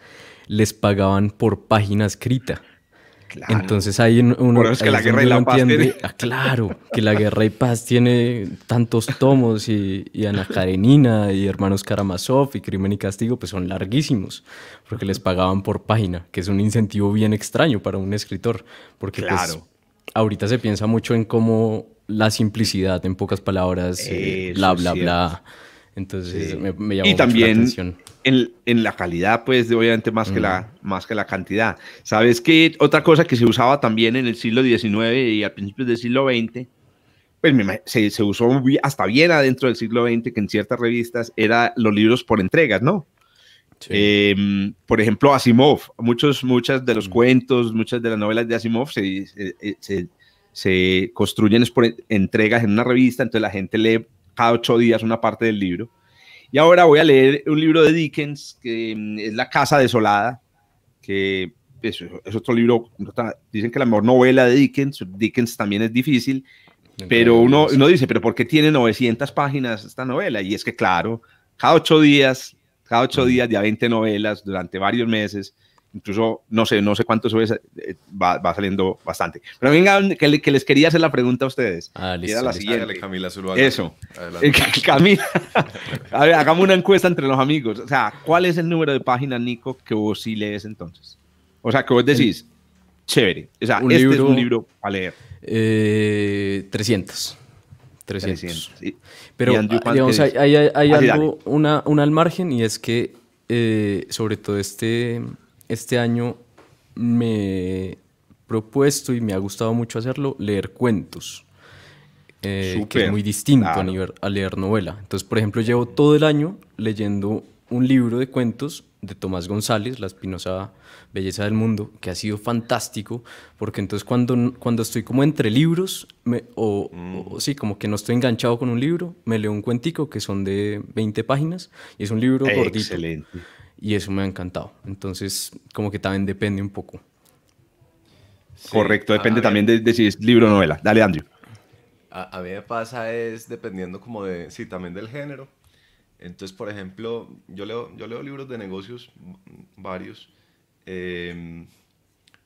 les pagaban por página escrita. Claro. Entonces ahí uno... Por que la guerra y la paz tiene... Ah, claro, que la guerra y paz tiene tantos tomos y, y, Ana Karenina y Hermanos Karamazov y Crimen y Castigo, pues son larguísimos, porque les pagaban por página, que es un incentivo bien extraño para un escritor, porque pues, ahorita se piensa mucho en cómo la simplicidad, en pocas palabras, eh, bla, bla, bla entonces me, llamó y también, la atención. En, en, la calidad, pues, obviamente, más, que la, más que la cantidad. ¿Sabes qué? Otra cosa que se usaba también en el siglo XIX y al principio del siglo XX, pues se, se usó hasta bien adentro del siglo XX, que en ciertas revistas era los libros por entregas, ¿no? Em, por ejemplo, Asimov, muchos, muchas de los cuentos, muchas de las novelas de Asimov se, se, se, se construyen por entregas en una revista, entonces la gente lee cada ocho días una parte del libro. Y ahora voy a leer un libro de Dickens, que mm, es La Casa Desolada, que pues, es, otro libro, dicen que la mejor novela de Dickens, Dickens también es difícil, pero uno, uno dice, pero ¿por qué tiene 900 páginas esta novela? Y es que claro, cada ocho días, cada ocho días ya 20 novelas durante varios meses, incluso no sé, no sé cuántos eh, va, saliendo bastante. Pero venga, que, les quería hacer la pregunta a ustedes. Ah, Eso. *laughs* Camila. *laughs* a ver, hagamos una encuesta entre los amigos. O sea, ¿cuál es el número de páginas, Nico, que vos sí lees entonces? O sea, que vos decís, chévere. O sea, un este libro, es un libro a leer. Eh, 300. 300. Pero hay, ah, algo, una, una al margen y es que eh, sobre todo este este año me he propuesto y me ha gustado mucho hacerlo, leer cuentos. Eh, que es muy distinto a, leer novela. Entonces, por ejemplo, llevo todo el año leyendo un libro de cuentos de Tomás González, La Espinosa Belleza del Mundo, que ha sido fantástico, porque entonces cuando, cuando estoy como entre libros, mm. o, sí, como que no estoy enganchado con un libro, me leo un cuentico que son de 20 páginas y es un libro Excelente. gordito y eso me ha encantado. Entonces, como que también depende un poco. Correcto, depende también de, si es libro o novela. Dale, Andrew. A, mí me pasa es dependiendo como de, sí, también del género. Entonces, por ejemplo, yo leo, yo leo libros de negocios, varios. Em,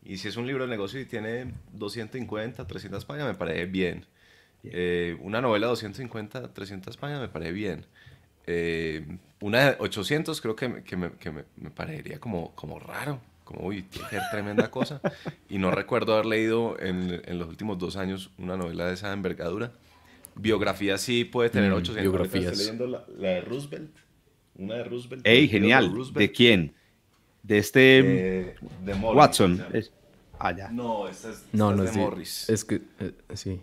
y si es un libro de negocios y tiene 250, 300 páginas, me parece bien. Eh, una novela de 250, 300 páginas me parece bien. Eh, una de 800 creo que, me, parecería como, como raro, como, uy, tiene que ser tremenda cosa. Y no recuerdo haber leído en, los últimos dos años una novela de esa envergadura. Biografía sí puede tener 800. Mm, biografías. Estoy leyendo la, de Roosevelt. Una de Roosevelt. ¡Ey, genial! ¿De quién? De este... Eh, mm, Watson. Es... Ah, ya. No, esta es, no, de Morris. Es que, eh, sí.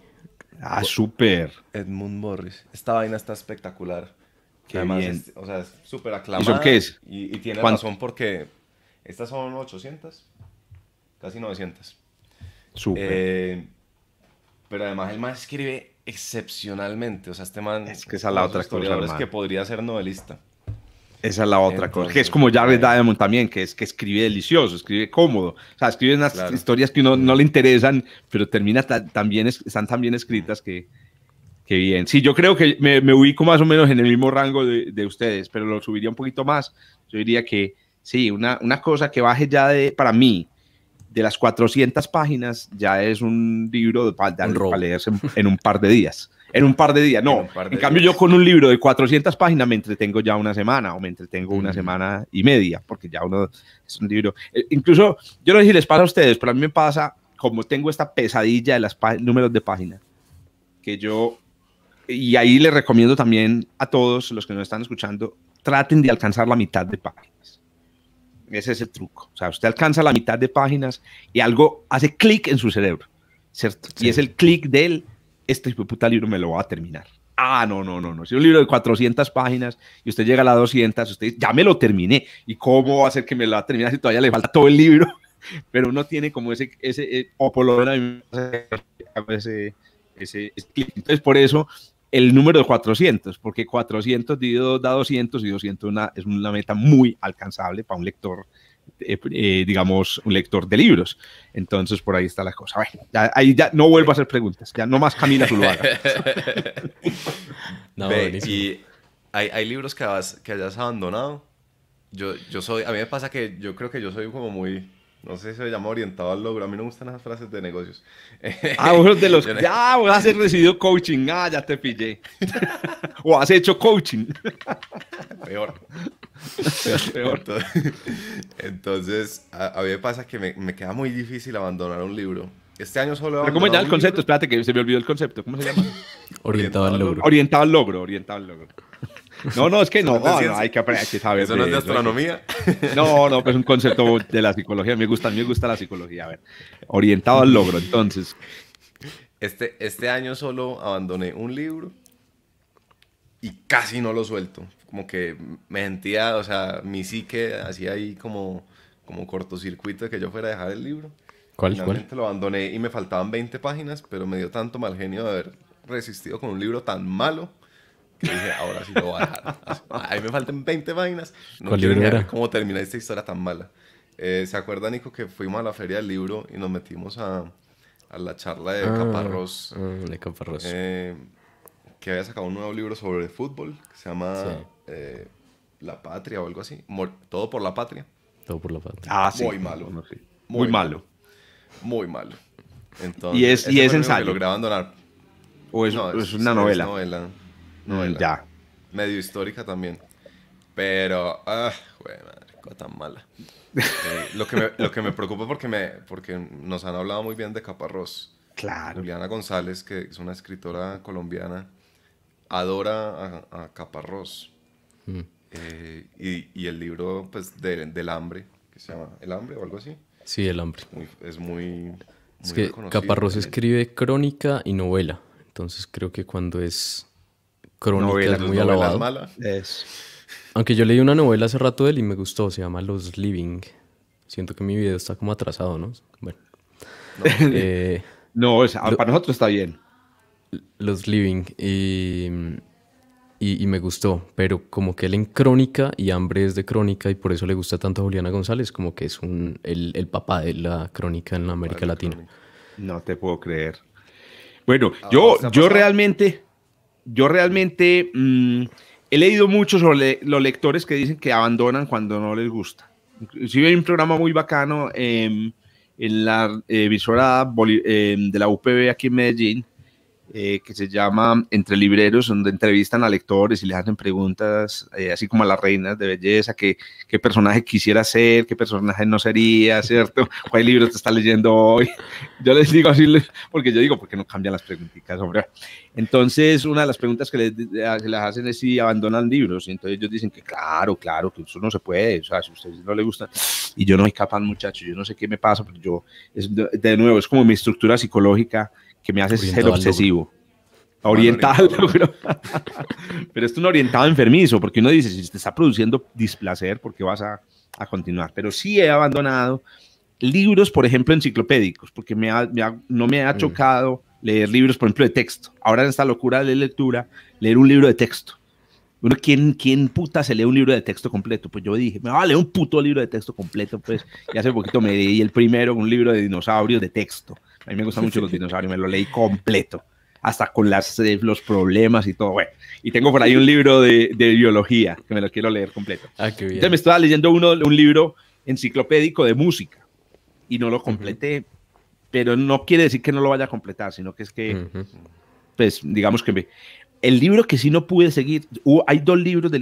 Ah, súper. Edmund Morris. Esta vaina está espectacular que Además, Es, o sea, es súper aclamado ¿Y son qué es? Y, tiene razón porque estas son 800, casi 900. Súper. Eh, pero además el man escribe excepcionalmente. O sea, este man es que esa es la otra cosa. Es que podría ser novelista. Esa es la otra cosa. Que es como Jared eh, Diamond también, que es que escribe delicioso, escribe cómodo. O sea, escribe unas historias que uno no le interesan, pero termina también están tan bien escritas que, Qué bien. Sí, yo creo que me, ubico más o menos en el mismo rango de, ustedes, pero lo subiría un poquito más. Yo diría que sí, una, una cosa que baje ya de, para mí, de las 400 páginas, ya es un libro de, para leerse en, un par de días. En un par de días, no. En, cambio, yo con un libro de 400 páginas me entretengo ya una semana o me entretengo una semana y media, porque ya uno es un libro. Eh, incluso, yo no sé si les pasa a ustedes, pero a mí me pasa como tengo esta pesadilla de los números de página, que yo y ahí le recomiendo también a todos los que nos están escuchando, traten de alcanzar la mitad de páginas. Ese es el truco. O sea, usted alcanza la mitad de páginas y algo hace clic en su cerebro, ¿cierto? Y es el clic del, este puta libro me lo va a terminar. Ah, no, no, no, no. Si un libro de 400 páginas y usted llega a las 200, usted ya me lo terminé. ¿Y cómo va a ser que me lo va a terminar si todavía le falta todo el libro? *laughs* Pero uno tiene como ese, ese, eh, o por lo menos ese, ese, Entonces, por eso el número de 400, porque 400 dividido da 200 y 200 una, es una meta muy alcanzable para un lector, eh, eh, digamos, un lector de libros. Entonces, por ahí está la cosa. Bueno, ahí ya no vuelvo a hacer preguntas, ya no más camina su lugar *laughs* no, y hay, hay, libros que, que hayas abandonado. Yo, yo soy, a mí me pasa que yo creo que yo soy como muy no sé si se llama orientado al logro. A mí no me gustan esas frases de negocios. *laughs* Ah, uno de los. *laughs* Ya, vos has recibido coaching. Ah, ya te pillé. *laughs* o has hecho coaching. Peor. Peor. Entonces, a, mí me pasa que me, me, queda muy difícil abandonar un libro. Este año solo. Pero ¿Cómo ya el concepto? Espérate, que se me olvidó el concepto. ¿Cómo se llama? orientado, al logro. Orientado al logro. Orientado al logro. No, no, es que no, hay, que, hay que saber. Eso no es de astronomía. *laughs* No, no, es pues un concepto de la psicología. Me gusta, me gusta la psicología. A ver, orientado al logro, entonces. Este, este año solo abandoné un libro y casi no lo suelto. Como que me sentía, o sea, mi psique hacía ahí como, como cortocircuito de que yo fuera a dejar el libro. ¿Cuál, Finalmente lo abandoné y me faltaban 20 páginas, pero me dio tanto mal genio de haber resistido con un libro tan malo que ahora sí lo voy a dejar. Ahí me faltan 20 vainas. No quiero ver cómo termina esta historia tan mala. Eh, ¿Se acuerda, Nico, que fuimos a la feria del libro y nos metimos a, la charla de ah, Caparros? Ah, de Caparrós. Eh, que había sacado un nuevo libro sobre el fútbol que se llama eh, La Patria o algo así. Todo por la Patria. Todo por la Patria. Ah, sí. Muy malo. Muy, malo. Muy malo. Entonces, y es, y es ensayo. Lo graban donar. O es, una novela. No, Ya. Medio histórica también. Pero, ah, tan mala. Eh, lo, que me, lo preocupa porque, me, porque nos han hablado muy bien de Caparrós. Claro. Juliana González, que es una escritora colombiana, adora a, Caparrós. Mm. Eh, y, el libro pues, del hambre, que se llama El hambre o algo así. Sí, El hambre. es muy... muy que Caparrós escribe crónica y novela. Entonces creo que cuando es novela muy Aunque yo leí una novela hace rato de él y me gustó, se llama Los Living. Siento que mi video está como atrasado, ¿no? Bueno. No, *laughs* eh, para nosotros está bien. Los Living. Y, me gustó, pero como que él en crónica y hambre es de crónica y por eso le gusta tanto a Juliana González, como que es un, el, papá de la crónica en América Latina. No te puedo creer. Bueno, ah, yo, yo realmente, yo realmente mm, he leído mucho sobre los lectores que dicen que abandonan cuando no les gusta. Inclusive hay un programa muy bacano em, en la visora em, de la UPB aquí en Medellín eh, que se llama Entre Libreros, donde entrevistan a lectores y les hacen preguntas, eh, así como a las reinas de belleza, que, qué personaje quisiera ser, qué personaje no sería, ¿cierto? *laughs* ¿Cuál libro te está leyendo hoy? Yo les digo así, porque yo digo, ¿por qué no cambian las preguntitas, hombre? Entonces, una de las preguntas que les, hacen es si abandonan libros, y entonces ellos dicen que claro, claro, que eso no se puede, o sea, si a ustedes no les gusta, y yo no soy capaz, muchachos, yo no sé qué me pasa, pero yo, es, de nuevo, es como mi estructura psicológica que me hace ser obsesivo. Ah, orientado, *laughs* pero, es un orientado enfermizo, porque uno dice, si te está produciendo displacer, porque vas a, a continuar? Pero sí he abandonado libros, por ejemplo, enciclopédicos, porque me no me ha chocado leer libros, por ejemplo, de texto. Ahora en esta locura de lectura, leer un libro de texto. Bueno, ¿quién, ¿quién puta se lee un libro de texto completo? Pues yo dije, me va a leer un puto libro de texto completo, pues. Y hace poquito me di el primero, un libro de dinosaurios de texto. A mí me gustan mucho los dinosaurios, me lo leí completo, hasta con eh, los problemas y todo. Bueno, y tengo por ahí un libro de, biología que me lo quiero leer completo. Ah, qué bien. Entonces me estaba leyendo uno, un libro enciclopédico de música y no lo completé, pero no quiere decir que no lo vaya a completar, sino que es que, pues digamos que me, el libro que sí no pude seguir, hay dos libros de,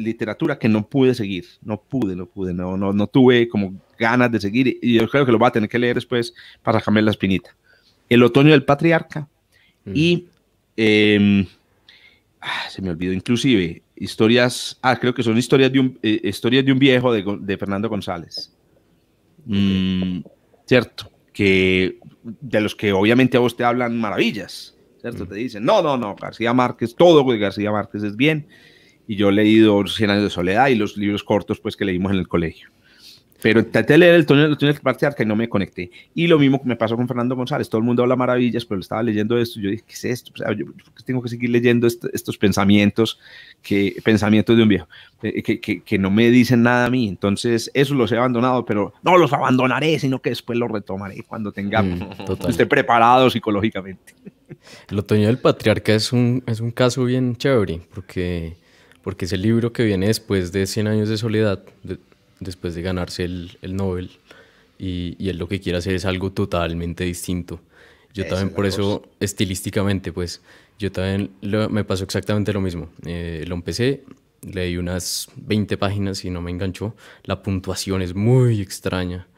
literatura que no pude seguir, no pude, no pude, no, no, tuve como ganas de seguir y yo creo que lo va a tener que leer después para cambiar la espinita. El otoño del patriarca mm. y em, ah, se me olvidó inclusive historias, ah, creo que son historias de un, eh, historias de un viejo de, Fernando González. Mm, cierto, que de los que obviamente a vos te hablan maravillas. ¿cierto? Mm. Te dicen, no, no, no, García Márquez, todo García Márquez es bien. Y yo he leído Cien años de soledad y los libros cortos pues que leímos en el colegio. Pero traté de leer el túnel, que túnel y no me conecté. Y lo mismo que me pasó con Fernando González. Todo el mundo habla maravillas, pero estaba leyendo esto. yo dije, ¿qué es esto? tengo que seguir leyendo estos pensamientos, que, pensamientos de un viejo, eh, que, no me dicen nada a mí. Entonces, eso los he abandonado, pero no los abandonaré, sino que después los retomaré cuando tenga mm, *laughs* esté preparado psicológicamente. El otoño del patriarca es un, es un caso bien chévere, porque, porque es el libro que viene después de 100 años de soledad, después de ganarse el, el Nobel, y, y, él lo que quiere hacer es algo totalmente distinto. Yo también por eso, estilísticamente, pues, yo también me pasó exactamente lo mismo. Eh, lo empecé, leí unas 20 páginas y no me enganchó. La puntuación es muy extraña.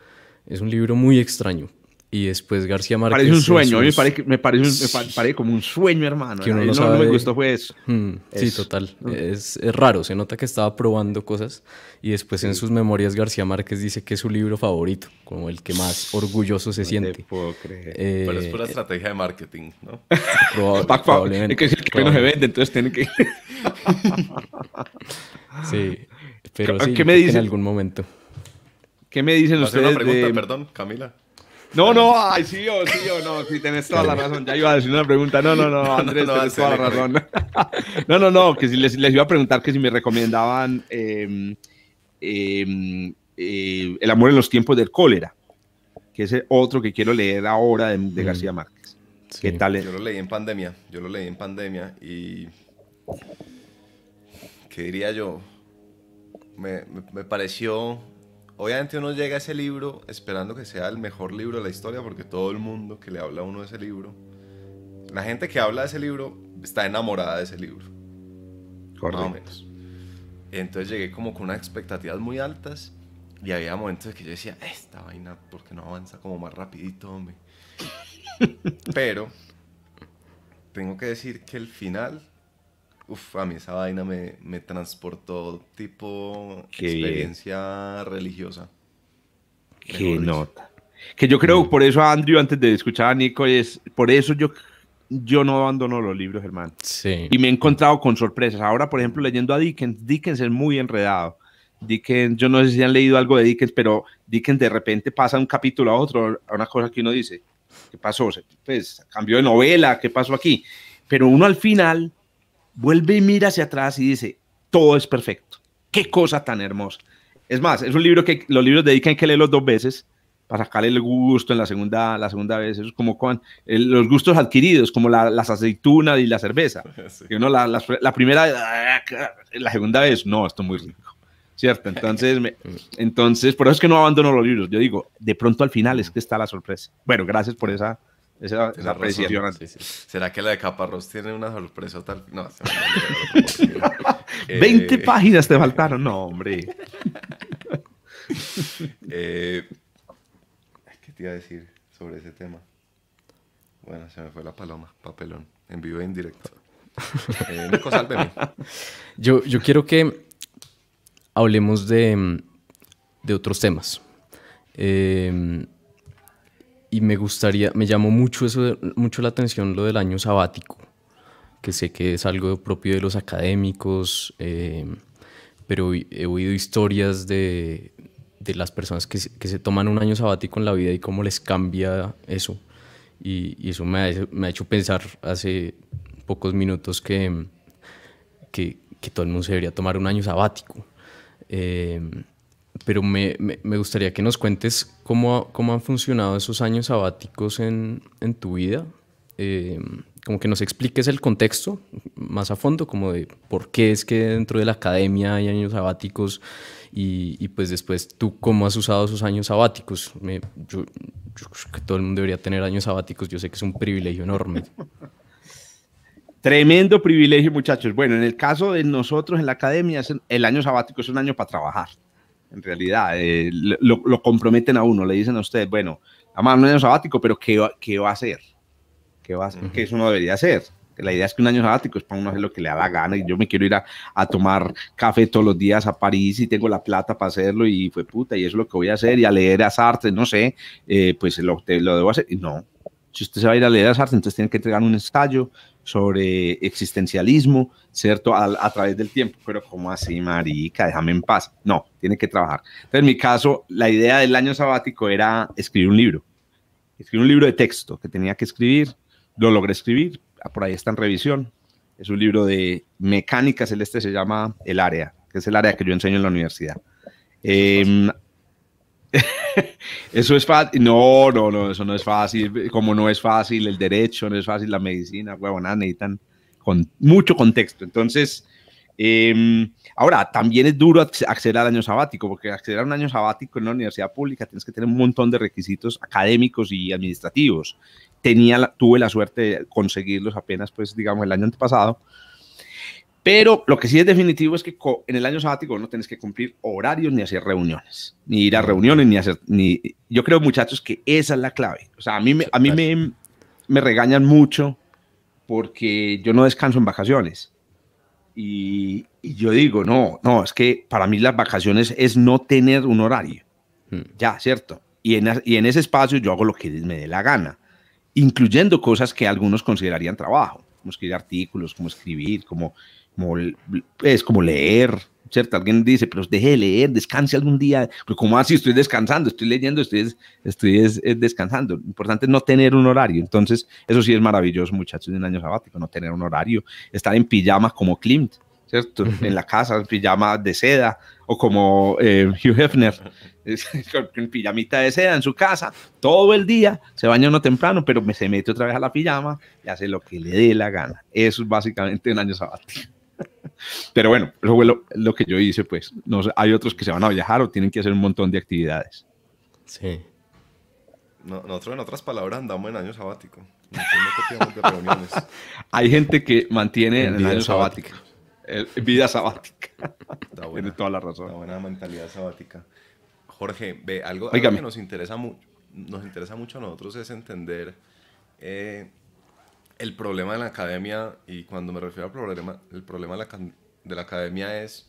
Es un libro muy extraño, y después García Márquez. Parece un sueño, me, parece, me, parece como un sueño, hermano. Que no, me gustó fue eso. Mm, sí, total. Es, es, raro, se nota que estaba probando cosas. Y después en sus memorias García Márquez dice que es su libro favorito, como el que más orgulloso se siente. puedo creer. Eh, pero es pura eh, estrategia de marketing, ¿no? *laughs* *laughs* probablemente. Es que que menos se vende, entonces tiene que... *laughs* sí, pero sí, ¿Qué me en algún momento. ¿Qué me dicen ustedes? de... perdón, Camila. No, no, ay, sí, yo, oh, sí, yo, oh, no, sí, tenés toda la razón. Ya iba a decir una pregunta. No, no, no, *laughs* Andrés, no, es toda la razón. *laughs* no, no, no, que si les, iba a preguntar que si me recomendaban em, em, eh, El amor en los tiempos del cólera, que es otro que quiero leer ahora de, mm. García Márquez. ¿Qué tal? Yo lo leí en pandemia, yo lo leí en pandemia y. ¿Qué diría yo? me pareció obviamente uno llega a ese libro esperando que sea el mejor libro de la historia, porque todo el mundo que le habla a uno de ese libro, la gente que habla de ese libro está enamorada de ese libro. Correcto. menos. Entonces llegué como con unas expectativas muy altas y había momentos en que yo decía, esta vaina, ¿por qué no avanza como más rapidito, hombre? *laughs* Pero tengo que decir que el final Uf, a mí esa vaina me, me transportó tipo Qué experiencia religiosa. Qué nota. Que yo creo, por eso Andrew, antes de escuchar a Nico, es por eso yo, yo no abandono los libros, hermano. Sí. Y me he encontrado con sorpresas. Ahora, por ejemplo, leyendo a Dickens, Dickens es muy enredado. Dickens, yo no sé si han leído algo de Dickens, pero Dickens de repente pasa un capítulo a otro, a una cosa que uno dice, ¿qué pasó? Pues cambió de novela, ¿qué pasó aquí? Pero uno al final vuelve y mira hacia atrás y dice, todo es perfecto. Qué cosa tan hermosa. Es más, es un libro que los libros dedican que que dos veces para sacarle el gusto en la segunda, la segunda vez. es como con, los gustos adquiridos, como las aceitunas y la cerveza. *laughs* Que la, la, primera, la segunda vez, no, esto es muy rico. ¿Cierto? Entonces, me, *laughs* entonces, por eso es que no abandono los libros. Yo digo, de pronto al final es que está la sorpresa. Bueno, gracias por esa esa, ¿Será que la de Caparrós tiene una sorpresa tal? No, 20 *laughs* eh, páginas te faltaron. No, hombre. *laughs* Eh, ¿Qué te iba a decir sobre ese tema? Bueno, se me fue la paloma, papelón, en vivo e indirecto. Eh, Nico, sálveme. *laughs* Yo, quiero que hablemos de, de otros temas. Eh, y me gustaría, me llamó mucho, eso, mucho la atención lo del año sabático, que sé que es algo propio de los académicos, eh, pero he oído historias de, de las personas que, que, se toman un año sabático en la vida y cómo les cambia eso. Y, eso me ha, hecho pensar hace pocos minutos que, que, todo el mundo se debería tomar un año sabático. Eh, pero me, me, gustaría que nos cuentes cómo, han funcionado esos años sabáticos en, tu vida. Eh, como que nos expliques el contexto más a fondo, como de por qué es que dentro de la academia hay años sabáticos y, pues después tú cómo has usado esos años sabáticos. yo creo que todo el mundo debería tener años sabáticos, yo sé que es un privilegio enorme. *laughs* Tremendo privilegio, muchachos. Bueno, en el caso de nosotros en la academia, el año sabático es un año para trabajar en realidad. Eh, lo, lo, comprometen a uno, le dicen a usted, bueno, además un año sabático, pero ¿qué va, qué va a hacer? ¿Qué va a hacer? ¿Qué eso no debería hacer? La idea es que un año sabático es para uno hacer lo que le da gana y yo me quiero ir a, a tomar café todos los días a París y tengo la plata para hacerlo y fue puta y eso es lo que voy a hacer y a leer a Sartre, no sé, eh, pues lo, lo debo hacer. Y no, si usted se va a ir a leer a Sartre, entonces tiene que entregar un ensayo, sobre existencialismo, ¿cierto? A, través del tiempo, pero ¿cómo así, marica? Déjame en paz. No, tiene que trabajar. en mi caso, la idea del año sabático era escribir un libro. Escribir un libro de texto que tenía que escribir, lo logré escribir, ah, por ahí está en revisión. Es un libro de mecánica celeste, se llama El Área, que es el área que yo enseño en la universidad. *laughs* eso es fácil. No, no, no, eso no es fácil. Como no es fácil el derecho, no es fácil la medicina, huevón, necesitan con mucho contexto. Entonces, em, ahora, también es duro acceder al año sabático, porque acceder a un año sabático en una universidad pública tienes que tener un montón de requisitos académicos y administrativos. Tenía, tuve la suerte de conseguirlos apenas, pues, digamos, el año antepasado. Pero lo que sí es definitivo es que en el año sabático no tienes que cumplir horarios ni hacer reuniones, ni ir a reuniones, ni hacer, ni... Yo creo, muchachos, que esa es la clave. O sea, a mí me, a mí me, me regañan mucho porque yo no descanso en vacaciones. Y, yo digo, no, no, es que para mí las vacaciones es no tener un horario. Hmm. Ya, ¿cierto? Y en, y en ese espacio yo hago lo que me dé la gana, incluyendo cosas que algunos considerarían trabajo, como escribir artículos, como escribir, como es como leer, ¿cierto? Alguien dice, pero deje de leer, descanse algún día. Pero pues, ¿cómo así? Estoy descansando, estoy leyendo, estoy, estoy descansando. Lo importante es no tener un horario. Entonces, eso sí es maravilloso, muchachos, en un año sabático, no tener un horario. Estar en pijama como Klimt, ¿cierto? En la casa, en pijama de seda, o como eh, Hugh Hefner, *laughs* en pijamita de seda en su casa, todo el día, se baña uno temprano, pero me se mete otra vez a la pijama y hace lo que le dé la gana. Eso es básicamente un año sabático. Pero bueno, lo, que yo hice, pues. No, hay otros que se van a viajar o tienen que hacer un montón de actividades. Sí. No, nosotros, en otras palabras, andamos en año sabático. *laughs* hay gente que mantiene el año sabático. vida sabática. *laughs* Está buena, Tiene toda la razón. Una buena mentalidad sabática. Jorge, ve, algo, que nos interesa, mucho nos interesa mucho a nosotros es entender eh, el problema de la academia, y cuando me refiero al problema, el problema de la, academia es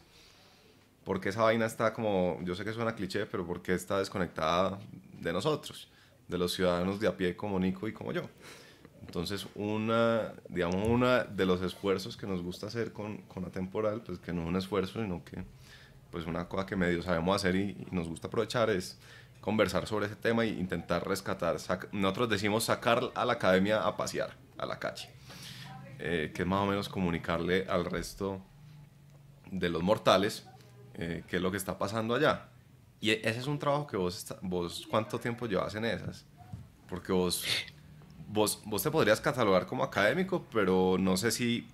porque esa vaina está como, yo sé que suena cliché, pero porque está desconectada de nosotros, de los ciudadanos de a pie como Nico y como yo. Entonces, una, digamos, una de los esfuerzos que nos gusta hacer con, con Atemporal, pues que no es un esfuerzo, sino que pues una cosa que medio sabemos hacer y, nos gusta aprovechar es conversar sobre ese tema e intentar rescatar. nosotros decimos sacar a la academia a pasear a la calle. Eh, que es más o menos comunicarle al resto de los mortales eh, qué es lo que está pasando allá. Y e-, ese es un trabajo que vos, vos ¿cuánto tiempo llevas en esas? Porque vos, vos, vos te podrías catalogar como académico, pero no sé si,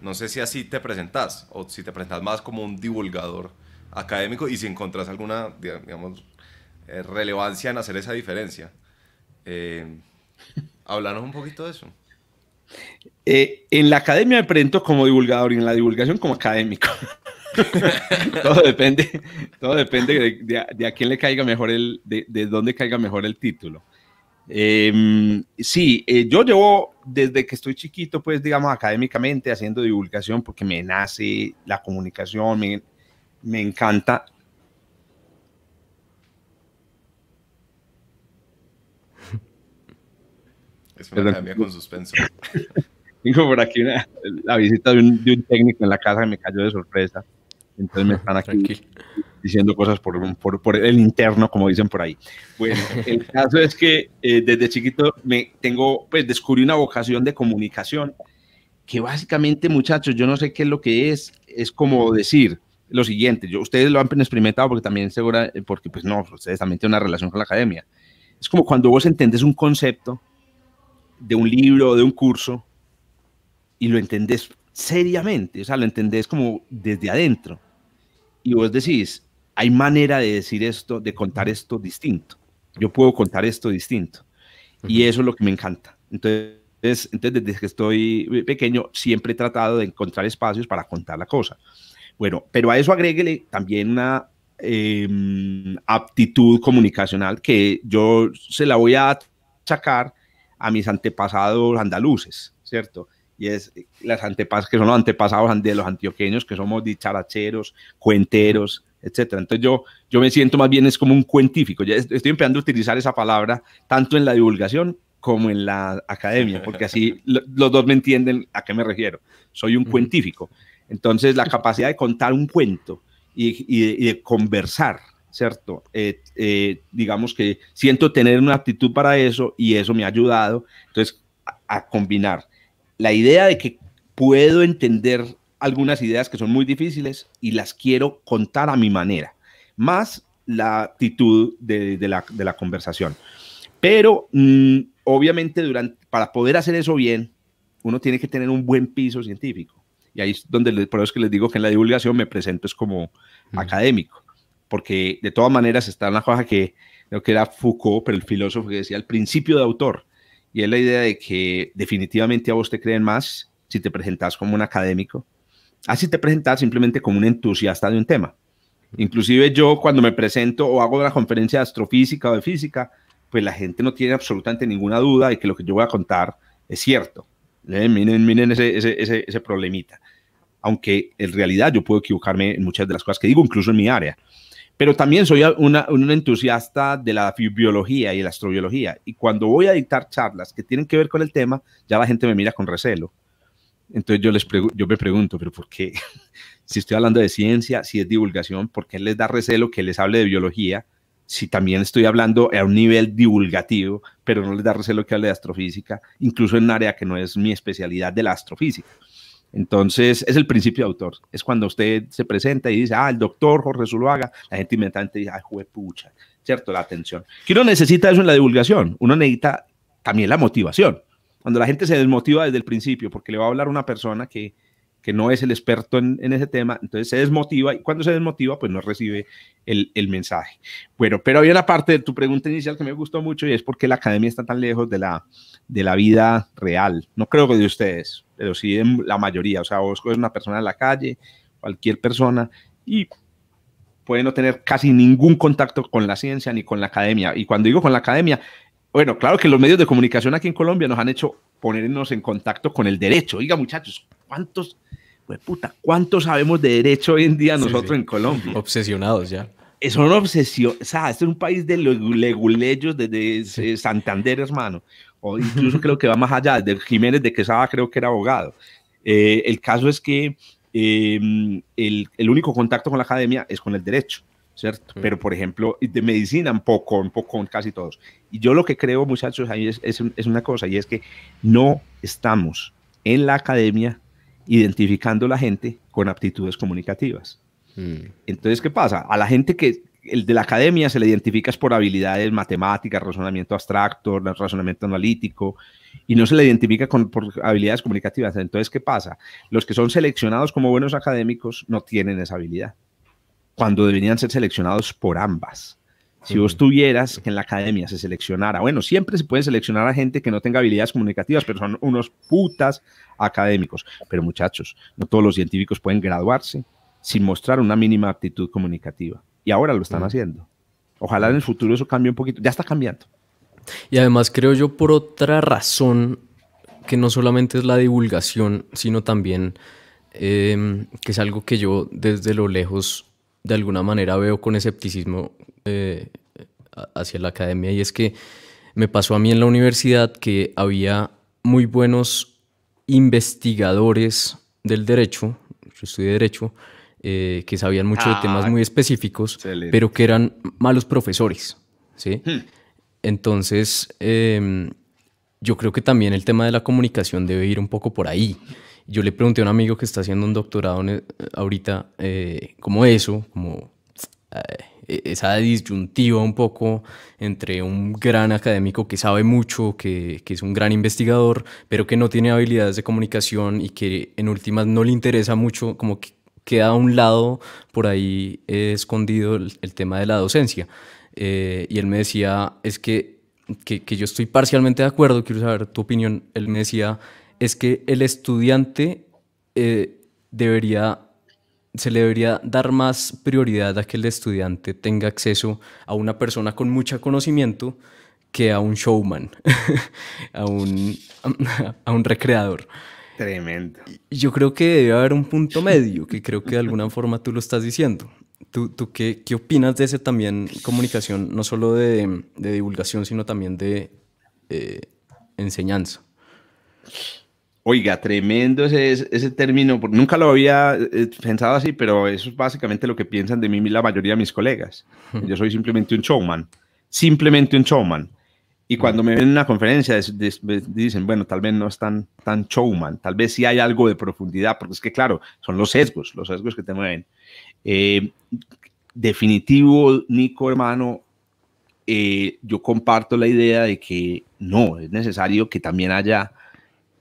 no sé si así te presentás, o si te presentás más como un divulgador académico y si encontrás alguna, digamos, eh, relevancia en hacer esa diferencia. Eh, Háblanos un poquito de eso. Eh, en la academia me presento como divulgador y en la divulgación como académico. *laughs* todo depende, todo depende de, a quién le caiga mejor el, de, dónde caiga mejor el título. Em, sí, eh, yo llevo desde que estoy chiquito, pues digamos académicamente haciendo divulgación porque me nace la comunicación, me, me encanta Es una con suspenso. Tengo *laughs* por aquí la visita de un, técnico en la casa que me cayó de sorpresa. Entonces me están aquí diciendo cosas por, por, el interno, como dicen por ahí. Bueno, el *laughs* caso es que eh, desde chiquito me tengo, pues descubrí una vocación de comunicación que básicamente, muchachos, yo no sé qué es lo que es, es como decir lo siguiente, yo, ustedes lo han experimentado porque también segura, eh, porque pues no, ustedes también tienen una relación con la academia. Es como cuando vos entendés un concepto de un libro, o de un curso, y lo entendés seriamente, o sea, lo entendés como desde adentro. Y vos decís, hay manera de decir esto, de contar esto distinto. Yo puedo contar esto distinto. Y eso es lo que me encanta. Entonces, entonces, desde que estoy pequeño, siempre he tratado de encontrar espacios para contar la cosa. Bueno, pero a eso agréguele también una em, aptitud comunicacional que yo se la voy a achacar a mis antepasados andaluces, ¿cierto? Y es las antepas que son los antepasados de los antioqueños, que somos dicharacheros, cuenteros, etcétera. Entonces yo, yo me siento más bien es como un cuentífico. Ya estoy empezando a utilizar esa palabra tanto en la divulgación como en la academia, porque así *laughs* los dos me entienden a qué me refiero. Soy un cuentífico. Entonces la capacidad de contar un cuento y de conversar ¿cierto? Eh, eh, digamos que siento tener una actitud para eso y eso me ha ayudado. Entonces, a, combinar la idea de que puedo entender algunas ideas que son muy difíciles y las quiero contar a mi manera, más la actitud de, la, de la, conversación. Pero, mm, obviamente, durante, para poder hacer eso bien, uno tiene que tener un buen piso científico. Y ahí es donde, por eso es que les digo que en la divulgación me presento es como académico porque de todas maneras está la cosa que lo que era Foucault, pero el filósofo que decía el principio de autor, y es la idea de que definitivamente a vos te creen más si te presentás como un académico, así te presentás simplemente como un entusiasta de un tema. Inclusive yo cuando me presento o hago una conferencia de astrofísica o de física, pues la gente no tiene absolutamente ninguna duda de que lo que yo voy a contar es cierto. Eh, miren, ese, ese, ese problemita. Aunque en realidad yo puedo equivocarme en muchas de las cosas que digo, incluso en mi área. Pero también soy una, un entusiasta de la biología y la astrobiología. Y cuando voy a dictar charlas que tienen que ver con el tema, ya la gente me mira con recelo. Entonces yo, les yo me pregunto, pero ¿por qué? *laughs* si estoy hablando de ciencia, si es divulgación, ¿por qué les da recelo que les hable de biología? Si también estoy hablando a un nivel divulgativo, pero no les da recelo que hable de astrofísica, incluso en un área que no es mi especialidad de la astrofísica. Entonces, es el principio de autor. Es cuando usted se presenta y dice, ah, el doctor Jorge Zuluaga, la gente inmediatamente dice, ay, pucha, ¿cierto? La atención. Que uno necesita eso en la divulgación. Uno necesita también la motivación. Cuando la gente se desmotiva desde el principio, porque le va a hablar una persona que, que no es el experto en, ese tema, entonces se desmotiva y cuando se desmotiva, pues no recibe el, mensaje. Bueno, pero había una parte de tu pregunta inicial que me gustó mucho y es porque la academia está tan lejos de la, de la vida real. No creo que de ustedes, pero sí de la mayoría. O sea, vos es una persona en la calle, cualquier persona, y puede no tener casi ningún contacto con la ciencia ni con la academia. Y cuando digo con la academia, bueno, claro que los medios de comunicación aquí en Colombia nos han hecho ponernos en contacto con el derecho. Oiga, muchachos, ¿Cuántos, puta, sabemos de derecho hoy en día nosotros en Colombia? Obsesionados ya. una obsesión, o sea, es un país de leguleyos desde Santander, hermano, o incluso creo que va más allá, de Jiménez de Quesada creo que era abogado. Eh, el caso es que em, el, único contacto con la academia es con el derecho, ¿cierto? Pero, por ejemplo, de medicina, un poco, un poco, casi todos. Y yo lo que creo, muchachos, es, una cosa, y es que no estamos en la academia identificando la gente con aptitudes comunicativas. Mm. Entonces, ¿qué pasa? A la gente que el de la academia se le identifica por habilidades matemáticas, razonamiento abstracto, razonamiento analítico, y no se le identifica con, por habilidades comunicativas. Entonces, ¿qué pasa? Los que son seleccionados como buenos académicos no tienen esa habilidad, cuando deberían ser seleccionados por ambas. Si vos tuvieras que en la academia se seleccionara, bueno, siempre se puede seleccionar a gente que no tenga habilidades comunicativas, pero son unos putas académicos. Pero muchachos, no todos los científicos pueden graduarse sin mostrar una mínima aptitud comunicativa. Y ahora lo están haciendo. Ojalá en el futuro eso cambie un poquito. Ya está cambiando. Y además creo yo por otra razón que no solamente es la divulgación, sino también em, que es algo que yo desde lo lejos de alguna manera veo con escepticismo eh, hacia la academia y es que me pasó a mí en la universidad que había muy buenos investigadores del derecho, yo estudié derecho, eh, que sabían mucho de temas ah, muy específicos, pero que eran malos profesores, hmm. Entonces, em, yo creo que también el tema de la comunicación debe ir un poco por ahí. Yo le pregunté a un amigo que está haciendo un doctorado eh, ahorita, eh, como eso, como eh, e-, esa disyuntiva un poco entre un gran académico que sabe mucho, que, es un gran investigador, pero que no tiene habilidades de comunicación y que en últimas no le interesa mucho, como que queda a un lado por ahí escondido el, tema de la docencia. y él me decía, es que, que, que, yo estoy parcialmente de acuerdo, quiero saber tu opinión. Él me decía, es que el estudiante eh, debería, se le debería dar más prioridad a que el estudiante tenga acceso a una persona con mucho conocimiento que a un showman, *laughs* a, un, *laughs* a un recreador. Tremendo. Yo creo que debe haber un punto medio, que creo que de alguna forma tú lo estás diciendo. ¿Tú, qué, qué opinas de esa también comunicación, no solo de, divulgación, sino también de eh, enseñanza? Oiga, tremendo ese, ese término. Nunca lo había eh, pensado así, pero eso es básicamente lo que piensan de mí la mayoría de mis colegas. Yo soy simplemente un showman. Simplemente un showman. Y cuando me ven en una conferencia dicen, bueno, tal vez no es tan, tan showman, tal vez sí hay algo de profundidad, porque es que claro, son los sesgos, los sesgos que te mueven. Eh, definitivo, Nico, hermano, eh, yo comparto la idea de que no, es necesario que también haya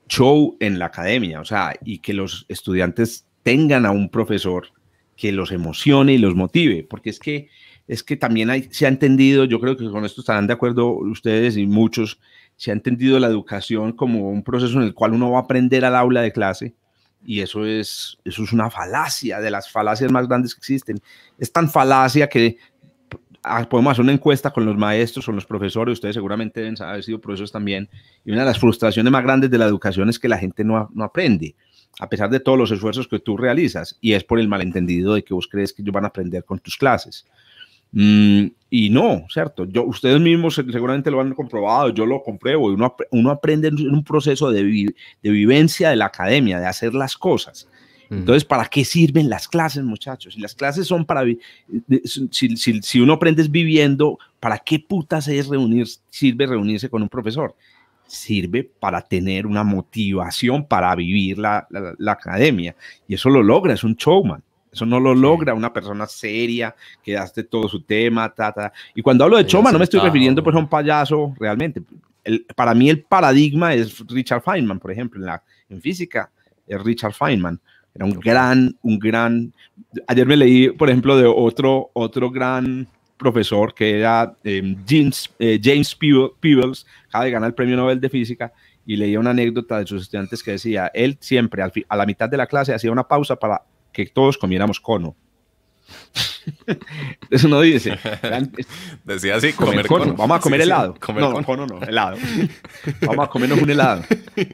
show en la academia, o sea, y que los estudiantes tengan a un profesor que los emocione y los motive, porque es que es que también se ha entendido, yo creo que con esto estarán de acuerdo ustedes y muchos, se ha entendido la educación como un proceso en el cual uno va a aprender al aula de clase y eso es, eso es una falacia, de las falacias más grandes que existen. Es tan falacia que Ah, podemos hacer una encuesta con los maestros, con los profesores, ustedes seguramente han haber sido profesores también, y una de las frustraciones más grandes de la educación es que la gente no, aprende, a pesar de todos los esfuerzos que tú realizas, y es por el malentendido de que vos crees que ellos van a aprender con tus clases. Mm, y no, ¿cierto? Yo, ustedes mismos seguramente lo han comprobado, yo lo compruebo, y uno, uno aprende en un proceso de vivencia de la academia, de hacer las cosas. Entonces, ¿para qué sirven las clases, muchachos? Si las clases son para... Si, uno aprende viviendo, ¿para qué putas es sirve reunirse con un profesor? Sirve para tener una motivación para vivir la, la, academia. Y eso lo logra, es un showman. Eso no lo logra una persona seria que hace todo su tema, ta, ta. Y cuando hablo de showman no me estoy refiriendo pues a un payaso realmente. para mí el paradigma es Richard Feynman, por ejemplo, en física es Richard Feynman. Era un gran, un gran... Ayer me leí, por ejemplo, de otro, otro gran profesor que era em, James, eh, James Peebles, acaba de ganar el Premio Nobel de Física, y leía una anécdota de sus estudiantes que decía, él siempre a la mitad de la clase hacía una pausa para que todos comiéramos cono. *laughs* Eso no dice. *laughs* Decía así, comer, cono. Vamos a comer helado. no, cono. no, helado. Vamos a comernos un helado.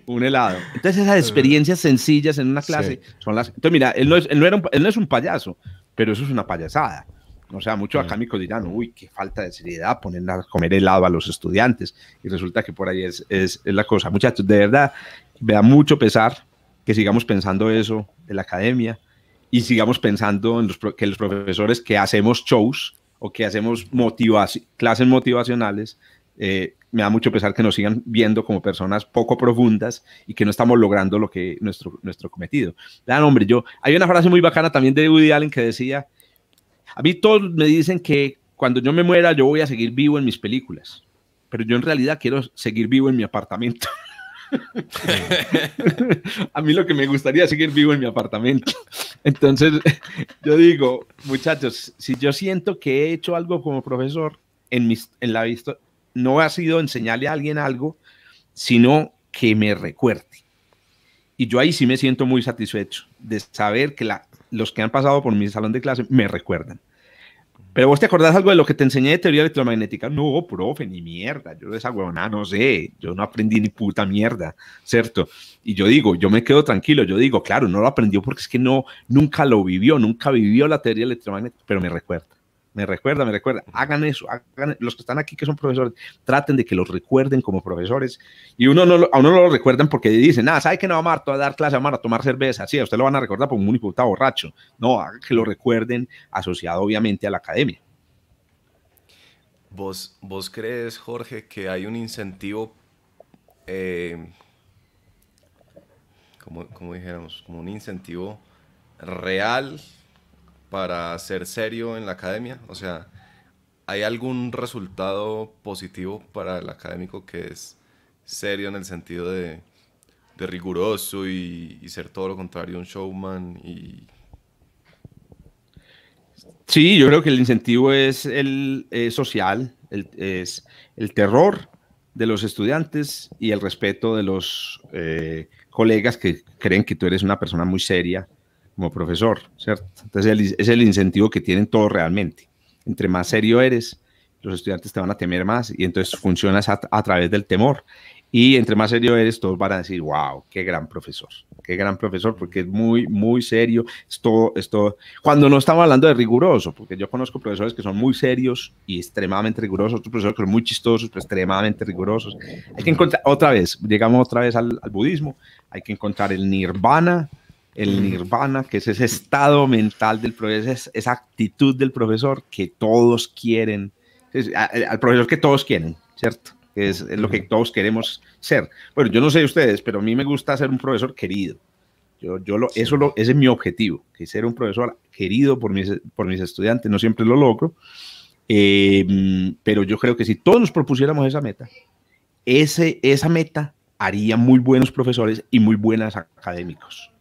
Un helado. Entonces esas experiencias sencillas en una clase son las... Entonces mira, él no, es, él no un, es un payaso, pero eso es una payasada. O sea, muchos mm. académicos dirán, uy, qué falta de seriedad poner a comer helado a los estudiantes. Y resulta que por ahí es, es, la cosa. Muchachos, de verdad, me da mucho pesar que sigamos pensando eso de la academia y sigamos pensando en los, que los profesores que hacemos shows o que hacemos clases motivacionales, eh, me da mucho pesar que nos sigan viendo como personas poco profundas y que no estamos logrando lo que nuestro, nuestro cometido. Vean, hombre, yo, hay una frase muy bacana también de Woody Allen que decía, a mí todos me dicen que cuando yo me muera yo voy a seguir vivo en mis películas, pero yo en realidad quiero seguir vivo en mi apartamento. *laughs* *laughs* a mí lo que me gustaría seguir vivo en mi apartamento. Entonces, *laughs* yo digo, muchachos, si yo siento que he hecho algo como profesor, en, en la vista, no ha sido enseñarle a alguien algo, sino que me recuerde. Y yo ahí sí me siento muy satisfecho de saber que los que han pasado por mi salón de clase me recuerdan. Pero vos te acordás algo de lo que te enseñé de teoría electromagnética? No, profe, ni mierda. Yo de esa huevona no sé. Yo no aprendí ni puta mierda, ¿cierto? Y yo digo, yo me quedo tranquilo. Yo digo, claro, no lo aprendió porque es que no, nunca lo vivió, nunca vivió la teoría electromagnética, pero me recuerda me recuerda, me recuerda, hagan eso, hagan, los que están aquí que son profesores, traten de que los recuerden como profesores. Y uno no, a uno no lo recuerdan porque dicen, nada, ah, ¿sabe que no va a dar clase, va a tomar cerveza? Sí, a usted lo van a recordar por un está borracho. No, hagan que lo recuerden asociado obviamente a la academia. ¿Vos, vos crees, Jorge, que hay un incentivo, eh, como, como dijéramos, como un incentivo real para ser serio en la academia? O sea, ¿hay algún resultado positivo para el académico que es serio en el sentido de, riguroso y, ser todo lo contrario, un showman? Sí, yo creo que el incentivo es el eh, social, es el terror de los estudiantes y el respeto de los eh, colegas que creen que tú eres una persona muy seria como profesor, ¿cierto? Entonces es el incentivo que tienen todos realmente. Entre más serio eres, los estudiantes te van a temer más y entonces funcionas a, través del temor. Y entre más serio eres, todos van a decir, wow, qué gran profesor, qué gran profesor, porque es muy, muy serio. todo, Cuando no estamos hablando de riguroso, porque yo conozco profesores que son muy serios y extremadamente rigurosos, otros profesores que son muy chistosos, pero extremadamente rigurosos. Hay que encontrar, otra vez, llegamos otra vez al budismo, hay que encontrar el nirvana, el mm. nirvana, que es ese estado mental del profesor, esa actitud del profesor que todos quieren, eh, al profesor que todos quieren, ¿cierto? es, lo que mm. todos queremos ser. Bueno, yo no sé ustedes, pero a mí me gusta ser un profesor querido. Yo, yo lo, eso ese es mi objetivo, que ser un profesor querido por mis, por mis estudiantes. No siempre lo logro, eh, pero yo creo que si todos nos propusiéramos esa meta, ese, esa meta haría muy buenos profesores y muy buenas académicos.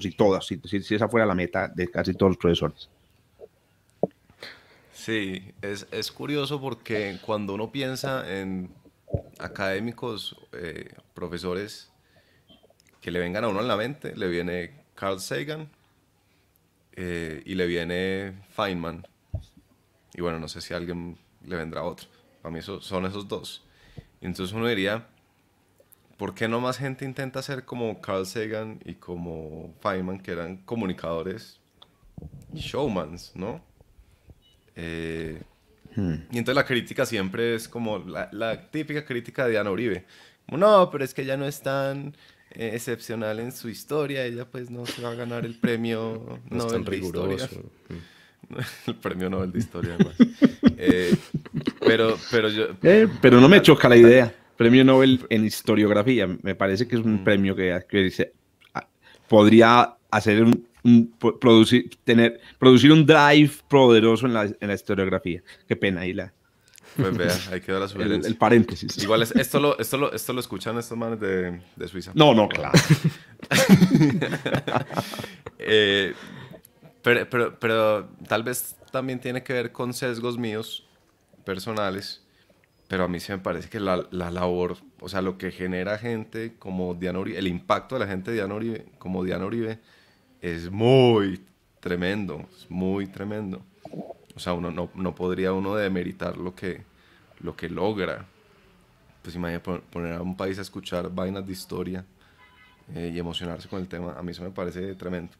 Si todas, esa fuera la meta de casi todos los profesores. Sí, es, curioso porque cuando uno piensa en académicos, eh, profesores que le vengan a uno en la mente, le viene Carl Sagan eh, y le viene Feynman. Y bueno, no sé si alguien le vendrá otro. A mí eso, son esos dos. Entonces uno diría, ¿por qué no más gente intenta ser como Carl Sagan y como Feynman, que eran comunicadores showmans, ¿no? Eh, hmm. Y entonces la crítica siempre es como la, típica crítica de Diana Uribe. no, pero es que ella no es tan eh, excepcional en su historia, ella pues no se va a ganar el premio *laughs* no Nobel de Historia. *laughs* Hmm. el premio Nobel de Historia, *laughs* eh, pero, pero pero no me choca la idea. Premio Nobel en historiografía. Me parece que es un mm. premio que, dice, ah, podría hacer un, producir, tener, producir un drive poderoso en la, historiografía. Qué pena, y Pues vea, *laughs* ahí quedó la sugerencia. El, paréntesis. Igual es, esto, lo, esto, escuchan estos manes de, Suiza. No, no, claro. *laughs* Eh, pero, pero, pero tal vez también tiene que ver con sesgos míos personales pero a mí se me parece que la, la, labor, o sea, lo que genera gente como Diana Uribe, el impacto de la gente como Diana Oribe es muy tremendo, es muy tremendo. O sea, uno no, no podría uno demeritar lo que, lo que logra. Pues imagínate poner a un país a escuchar vainas de historia eh, y emocionarse con el tema, a mí eso me parece tremendo.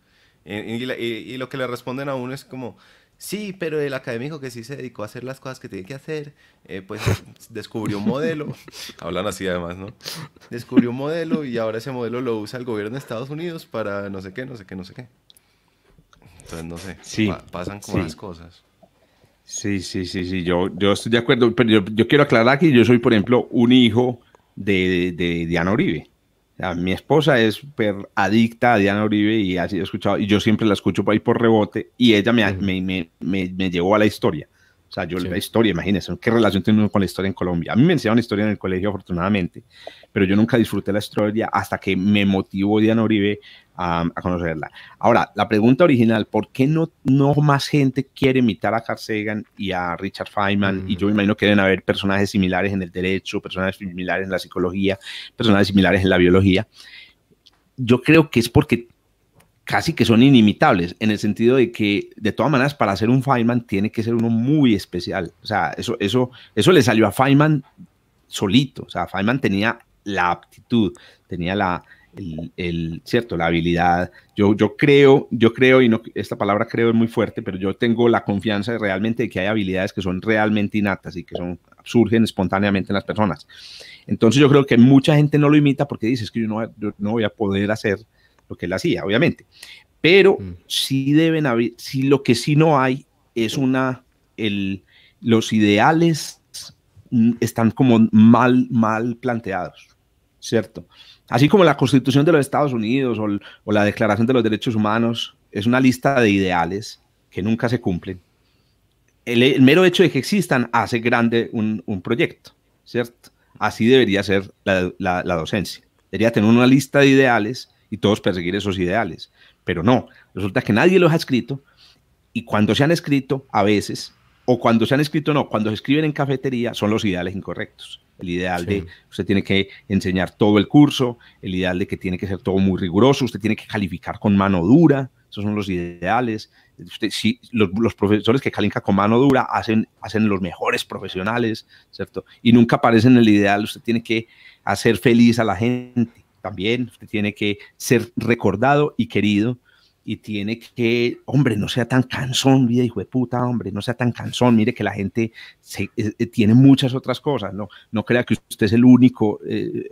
Y, y lo que le responden a uno es como, Sí, pero el académico que sí se dedicó a hacer las cosas que tiene que hacer, eh, pues *laughs* descubrió un modelo. *laughs* Hablan así además, ¿no? Descubrió un modelo y ahora ese modelo lo usa el gobierno de Estados Unidos para no sé qué, no sé qué, no sé qué. Entonces, no sé, sí, pasan como las cosas. Sí, sí, sí, sí, yo, yo estoy de acuerdo, pero yo, quiero aclarar que yo soy, por ejemplo, un hijo de, de Diana Uribe mi esposa es per adicta a Diana Uribe y escuchado, y yo siempre la escucho por ahí por rebote, y ella me, me, me, me llevó a la historia. O sea, yo la historia, imagínense, ¿qué relación tiene uno con la historia en Colombia? A mí me enseñaron historia en el colegio, afortunadamente, pero yo nunca disfruté la historia hasta que me motivó Diana Uribe a, conocerla. Ahora, la pregunta original, ¿por qué no, no más gente quiere imitar a Carl Sagan y a Richard Feynman? Y mm. yo me imagino que deben haber personajes similares en el derecho, personajes similares en la psicología, personajes similares en la biología. Yo creo que es porque casi que son inimitables, en el sentido de que, de todas maneras, para hacer un Feynman tiene que ser uno muy especial. O sea, eso, eso, eso le salió a Feynman solito. O sea, Feynman tenía la aptitud, tenía la, el, cierto, la habilidad. Yo, yo creo, yo creo, y no, esta palabra creo es muy fuerte, pero yo tengo la confianza realmente de que hay habilidades que son realmente innatas y que surgen espontáneamente en las personas. Entonces yo creo que mucha gente no lo imita porque dice, es que yo no voy a poder hacer lo que él hacía, obviamente. Pero mm. sí deben haber, sí, lo que sí no hay es una, el, los ideales mm, están como mal, mal planteados, ¿cierto? Así como la Constitución de los Estados Unidos o, la Declaración de los Derechos Humanos es una lista de ideales que nunca se cumplen. El, mero hecho de que existan hace grande un, proyecto, ¿cierto? Así debería ser la, la, docencia. Debería tener una lista de ideales todos perseguir esos ideales. Pero no, resulta que nadie los ha escrito y cuando se han escrito, a veces, o cuando se han escrito, no, cuando se escriben en cafetería, son los ideales incorrectos. El ideal de usted tiene que enseñar todo el curso, el ideal de que tiene que ser todo muy riguroso, usted tiene que calificar con mano dura, esos son los ideales. Usted, los, profesores que califican con mano dura hacen, hacen los mejores profesionales, ¿cierto? Y nunca en el ideal, usted tiene que hacer feliz a la gente también, tiene que ser recordado y querido y tiene que, hombre, no sea tan cansón, vida hijo de puta, hombre, no sea tan cansón, mire que la gente eh, eh, tiene muchas otras cosas, no, no crea que usted es el único eh,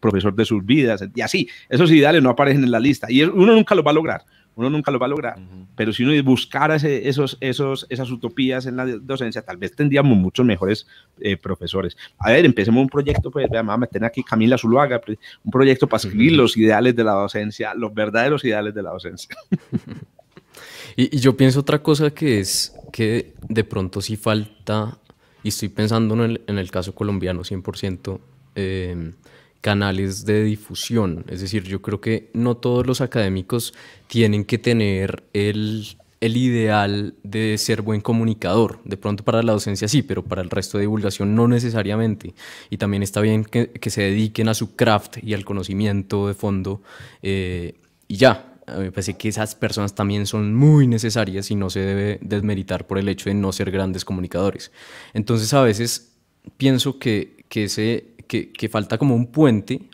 profesor de sus vidas, y así, esos ideales no aparecen en la lista, y uno nunca lo va a lograr, uno nunca lo va a lograr, pero si uno buscara esos, esos, esas utopías en la docencia, tal vez tendríamos muchos mejores eh, profesores. A ver, empecemos un proyecto, pues, vea, vamos a meter aquí Camila Zuluaga, pues, un proyecto para escribir los ideales de la docencia, los verdaderos ideales de la docencia. *laughs* y, yo pienso otra cosa que es que de pronto sí falta, y estoy pensando en el, caso colombiano 100%, eh, em, canales de difusión. Es decir, yo creo que no todos los académicos tienen que tener el, el ideal de ser buen comunicador. De pronto para la docencia sí, pero para el resto de divulgación no necesariamente. Y también está bien que, que se dediquen a su craft y al conocimiento de fondo. Eh, y ya, me parece que esas personas también son muy necesarias y no se debe desmeritar por el hecho de no ser grandes comunicadores. Entonces a veces pienso que, que ese que, falta como un puente,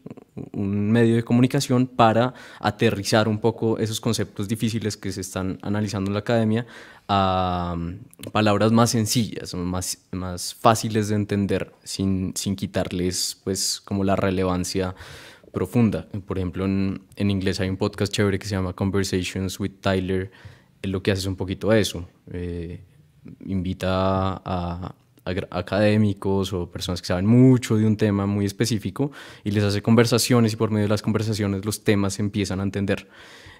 un medio de comunicación para aterrizar un poco esos conceptos difíciles que se están analizando en la academia a um, palabras más sencillas, más, más fáciles de entender, sin, sin quitarles pues como la relevancia profunda. Por ejemplo, en, en inglés hay un podcast chévere que se llama Conversations with Tyler, eh, lo que hace es un poquito eso, eh, invita a, académicos o personas que saben mucho de un tema muy específico y les hace conversaciones y por medio de las conversaciones los temas se empiezan a entender.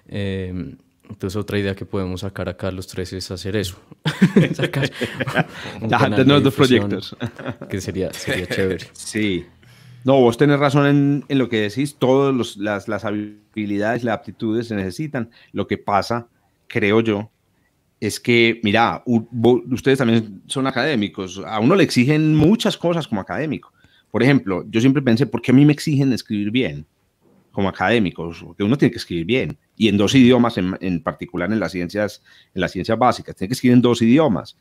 Eh, entonces otra idea que podemos sacar acá los tres es hacer eso. *laughs* sacar *laughs* de dos proyectos. Que sería, *laughs* chévere. Sí. No, vos tenés razón en, en lo que decís. Todas las, las habilidades, las aptitudes se necesitan. Lo que pasa, creo yo, es que, mira, ustedes también son académicos, a uno le exigen muchas cosas como académico. Por ejemplo, yo siempre pensé, ¿por qué a mí me exigen escribir bien? Como académico? que uno tiene que escribir bien, y en dos idiomas, en, particular en las ciencias, en las ciencias básicas, tiene que escribir en dos idiomas.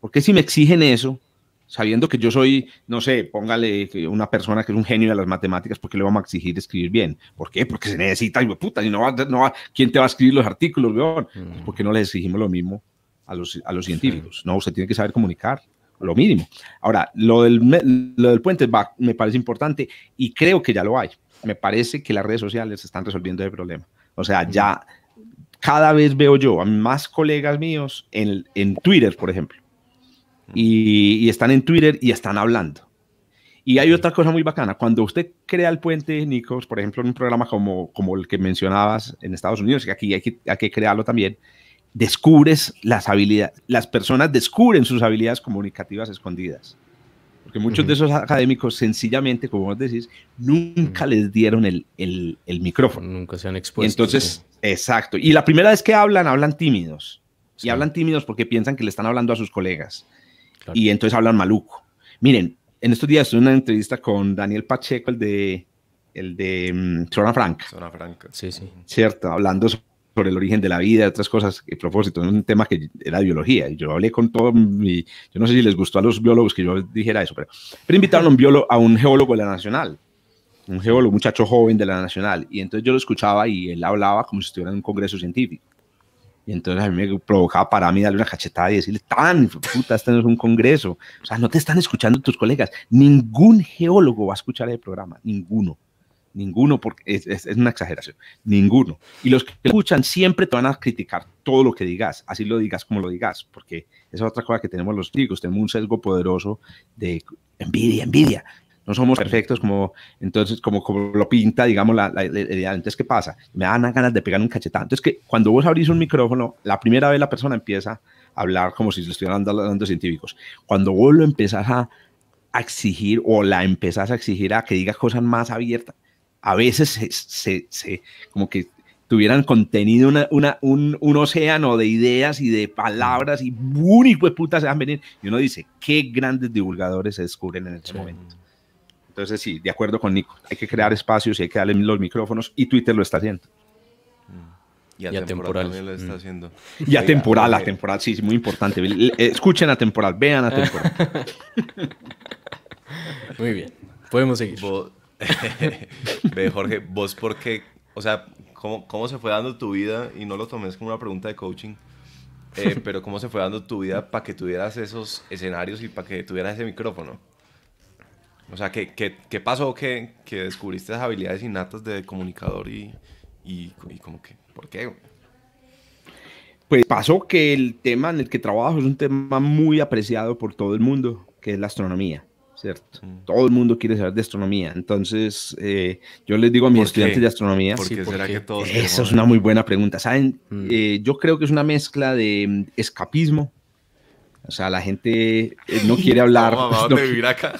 ¿Por qué si me exigen eso, sabiendo que yo soy, no sé, póngale una persona que es un genio de las matemáticas, ¿por qué le vamos a exigir escribir bien? ¿Por qué? Porque se necesita, y puta, no va, no ¿quién te va a escribir los artículos, mm. ¿Por qué no le exigimos lo mismo a los, a los científicos? No, usted tiene que saber comunicar, lo mínimo. Ahora, lo del, lo del puente me parece importante y creo que ya lo hay. Me parece que las redes sociales están resolviendo el problema. O sea, ya mm. cada vez veo yo a más colegas míos en, en Twitter, por ejemplo, y, están en Twitter y están hablando. Y hay otra cosa muy bacana. Cuando usted crea el puente, Nicos, por ejemplo, en un programa como, como el que mencionabas en Estados Unidos, que aquí hay que, que crearlo también, descubres las habilidades, las personas descubren sus habilidades comunicativas escondidas. Porque muchos de esos académicos, sencillamente, como vos decís, nunca les dieron el, el, micrófono. Nunca se han expuesto. Entonces, exacto. Y la primera vez que hablan, hablan tímidos. Y hablan tímidos porque piensan que le están hablando a sus colegas. Y entonces hablan maluco. Miren, en estos días tuve una entrevista con Daniel Pacheco, el de, el de mm, Zona Franca. Zona Franca. Sí, sí. Cierto, hablando sobre el origen de la vida, otras cosas, y propósito, un tema que era biología. Yo hablé con todo mi, yo no sé si les gustó a los biólogos que yo dijera eso, pero, pero invitaron a un, biólogo, a un geólogo de la Nacional, un geólogo, un muchacho joven de la Nacional, y entonces yo lo escuchaba y él hablaba como si estuviera en un congreso científico. Y entonces a mí me provocaba para mí darle una cachetada y decirle, tan, puta, este no es un congreso. O sea, no te están escuchando tus colegas. Ningún geólogo va a escuchar el programa, ninguno. Ninguno, porque es, una exageración, ninguno. Y los que escuchan siempre te van a criticar todo lo que digas, así lo digas como lo digas, porque esa es otra cosa que tenemos los chicos tenemos un sesgo poderoso de envidia, envidia. No somos perfectos como, entonces, como, como lo pinta, digamos, la, la, idea. Entonces, ¿qué pasa? Me dan ganas de pegar un cachetazo. Entonces, que cuando vos abrís un micrófono, la primera vez la persona empieza a hablar como si se estuvieran dando, científicos. Cuando vos lo empezás a, exigir o la empezás a exigir a que diga cosas más abiertas, a veces se, se, como que tuvieran contenido una, un, un, océano de ideas y de palabras y único y pues se van a venir. Y uno dice, qué grandes divulgadores se descubren en este momento. Entonces, sí, de acuerdo con Nico, hay que crear espacios y hay que darle los micrófonos y Twitter lo está haciendo. Mm. Y Temporal También lo está mm. haciendo. Y a eh, Temporal, sí, es muy importante. Escuchen a Temporal, vean a Temporal. *laughs* Muy bien, podemos seguir. *laughs* Jorge, vos por qué, o sea, ¿cómo, se fue dando tu vida y no lo tomes como una pregunta de coaching? Eh, *laughs* pero cómo se fue dando tu vida para que tuvieras esos escenarios y para que tuvieras ese micrófono. O sea, ¿qué, pasó que, descubriste las habilidades innatas de comunicador y, como ¿por qué? Pues pasó que el tema en el que trabajo es un tema muy apreciado por todo el mundo, que es la astronomía, ¿cierto? Mm. Todo el mundo quiere saber de astronomía. Entonces, eh, yo les digo a mis estudiantes de astronomía. ¿Por porque que todos Esa es una muy buena pregunta. ¿Saben? Mm. Eh, yo creo que es una mezcla de mm, escapismo o sea, la gente eh, no quiere hablar. *laughs* acá?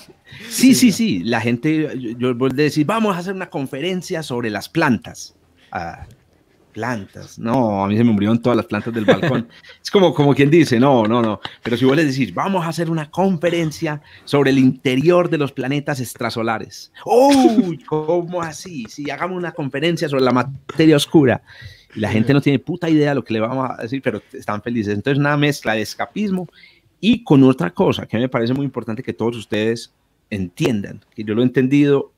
Sí, sí, sí. La gente, yo, a decir, vamos a hacer una conferencia sobre las plantas. Ah, plantas. No, a mí se me murieron todas las plantas del balcón. *laughs* es como, como quien dice, no, no, no. Pero si vos les decís, vamos a hacer una conferencia sobre el interior de los planetas extrasolares. ¡Uy! *laughs* ¿Cómo así? Si hagamos una conferencia sobre la materia oscura. Y la gente no tiene puta idea de lo que le vamos a decir, pero están felices. Entonces, una mezcla de escapismo y con otra cosa que me parece muy importante que todos ustedes entiendan, que yo lo he entendido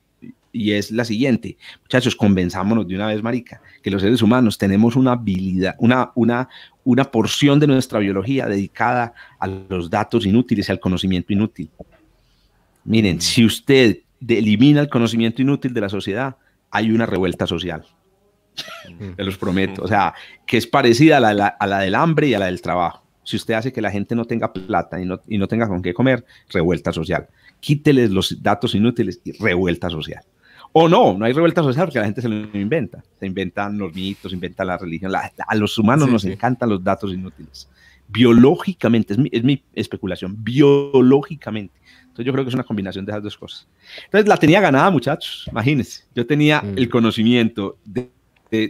y es la siguiente. Muchachos, convenzámonos de una vez, Marica, que los seres humanos tenemos una habilidad, una, una, una porción de nuestra biología dedicada a los datos inútiles y al conocimiento inútil. Miren, mm. si usted elimina el conocimiento inútil de la sociedad, hay una revuelta social. Mm. *laughs* Se los prometo. O sea, que es parecida a la, a la del hambre y a la del trabajo si usted hace que la gente no tenga plata y no, y no tenga con qué comer, revuelta social. Quíteles los datos inútiles y revuelta social. O no, no hay revuelta social porque la gente se lo inventa. Se inventan los mitos, se inventa la religión. a los humanos nos encantan los datos inútiles. Biológicamente, es mi, es mi, especulación, biológicamente. Entonces yo creo que es una combinación de esas dos cosas. Entonces la tenía ganada, muchachos, imagínense. Yo tenía el conocimiento de,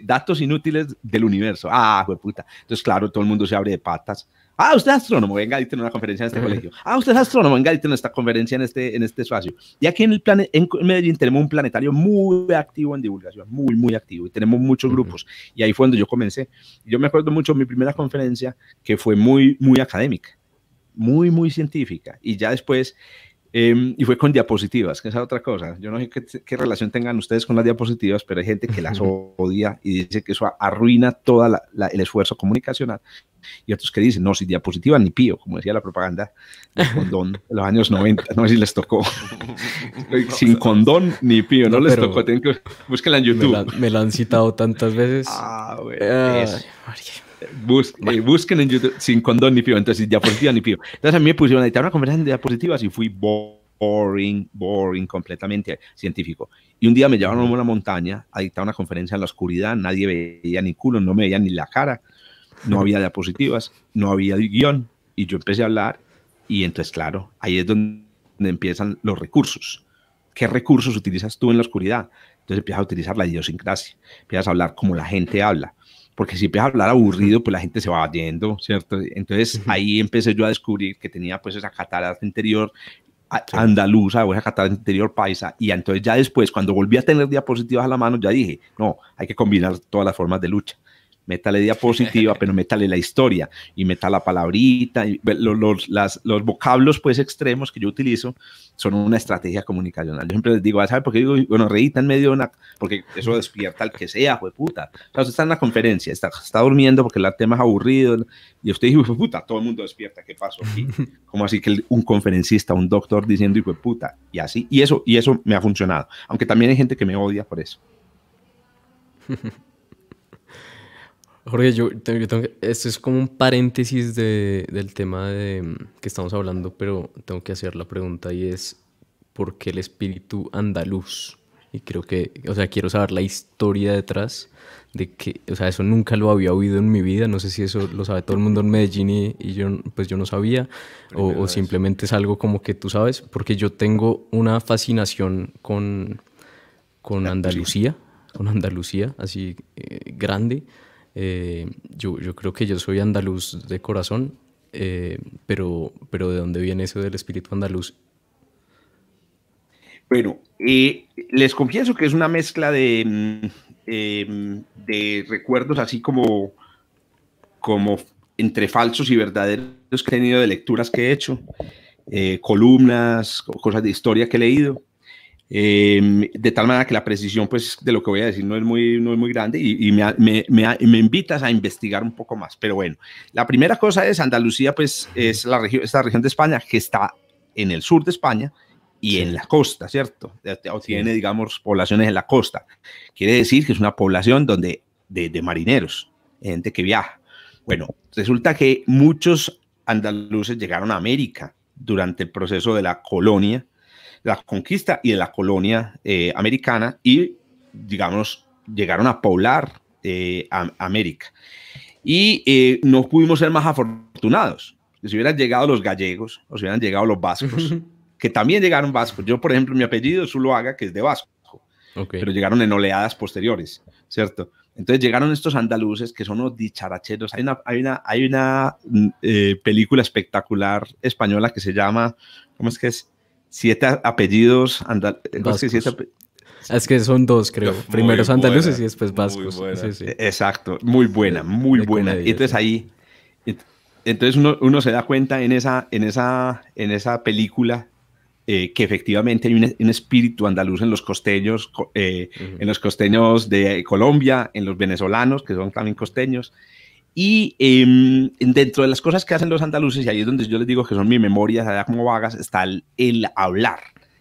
datos inútiles del universo. Ah, puta. Entonces, claro, todo el mundo se abre de patas Ah, usted es astrónomo, venga, tiene una conferencia en este colegio. Ah, usted es astrónomo, venga, tiene esta conferencia en este, en este espacio. Y aquí en, el plane, en Medellín tenemos un planetario muy activo en divulgación, muy, muy activo, y tenemos muchos grupos. Y ahí fue donde yo comencé. Yo me acuerdo mucho de mi primera conferencia, que fue muy, muy académica, muy, muy científica. Y ya después Em, y fue con diapositivas, que es otra cosa. Yo no sé qué, relación tengan ustedes con las diapositivas, pero hay gente que las *laughs* odia y dice que eso arruina todo el esfuerzo comunicacional. Y otros que dicen, no, sin diapositiva ni pío, como decía la propaganda del *laughs* condón los años 90. No sé si les tocó. *laughs* sin condón ni pío, no, les tocó. Tienen que, en YouTube. Me la, han citado tantas veces. Ah, ah eh, busquen en YouTube sin condón ni pío, entonces diapositiva ni pío. Entonces a mí me pusieron a editar una conferencia de diapositivas y fui boring, boring, completamente científico. Y un día me llevaron a una montaña a dictar una conferencia en la oscuridad, nadie veía ni culo, no me veía ni la cara, no *laughs* había diapositivas, no había guión, y yo empecé a hablar, y entonces, claro, ahí es donde empiezan los recursos. ¿Qué recursos utilizas tú en la oscuridad? Entonces empiezas a utilizar la idiosincrasia, empiezas a hablar como la gente habla, porque si empiezas a hablar aburrido, pues la gente se va yendo, ¿cierto? Entonces ahí empecé yo a descubrir que tenía pues esa catarata interior andaluza o esa catarata interior paisa, y entonces ya después, cuando volví a tener diapositivas a la mano, ya dije, no, hay que combinar todas las formas de lucha métale diapositiva, *laughs* pero métale la historia y meta la palabrita. los, los, las, los, vocablos pues extremos que yo utilizo son una estrategia comunicacional. Yo siempre les digo, ah, ¿sabes por qué digo? Bueno, reíta en medio de una... Porque eso despierta al que sea, fue puta. O sea, está en la conferencia, está, está durmiendo porque el tema es aburrido y usted dice, puta, todo el mundo despierta, ¿qué pasó *laughs* Como así que un conferencista, un doctor diciendo, hijo puta, y así. Y eso, y eso me ha funcionado. Aunque también hay gente que me odia por eso. *laughs* Jorge, yo, tengo, que, esto es como un paréntesis de, del tema de, mm, que estamos hablando, pero tengo que hacer la pregunta y es, ¿por qué el espíritu andaluz? Y creo que, o sea, quiero saber la historia detrás de que, o sea, eso nunca lo había oído en mi vida, no sé si eso lo sabe todo el mundo en Medellín y, yo, pues yo no sabía, o, o, simplemente es algo como que tú sabes, porque yo tengo una fascinación con, con Andalucía, con Andalucía, así eh, grande, eh, yo, creo que yo soy andaluz de corazón, eh, pero, pero ¿de dónde viene eso del espíritu andaluz? Bueno, eh, les confieso que es una mezcla de, mm, em, de recuerdos así como, como entre falsos y verdaderos que he tenido de lecturas que he hecho, columnas, cosas de historia que he leído. Em, de tal manera que la precisión pues, de lo que voy a decir no es muy, muy grande y, me, invitas a investigar un poco más. Pero bueno, la primera cosa es Andalucía, pues es la región, región de España que está en el sur de España y en la costa, ¿cierto? tiene, digamos, poblaciones en la costa. Quiere decir que es una población donde de, de marineros, gente que viaja. Bueno, resulta que muchos andaluces llegaron a América durante el proceso de la colonia la conquista y de la colonia eh, americana y, digamos, llegaron a poblar eh, América. Y eh, no pudimos ser más afortunados. Si hubieran llegado los gallegos, o si hubieran llegado los vascos, que también llegaron vascos. Yo, por ejemplo, mi apellido es Zuluaga, que es de vasco, pero llegaron en oleadas posteriores, ¿cierto? Entonces llegaron estos andaluces que son los dicharacheros. Hay una, hay una, hay una mm, película espectacular española que se llama, ¿cómo es que es? siete apellidos andaluces. Eh, es, que es que son dos, creo. primeros Primero andaluces y después vascos. E-, exacto, muy buena, muy buena. entonces ahí, entonces uno, uno, se da cuenta en esa, en esa, en esa película eh, que efectivamente hay un, espíritu andaluz en los costeños, eh, en los costeños de Colombia, en los venezolanos, que son también costeños, y em, dentro de las cosas que hacen los andaluces, y ahí es donde yo les digo que son mis memorias, allá como vagas, está el, hablar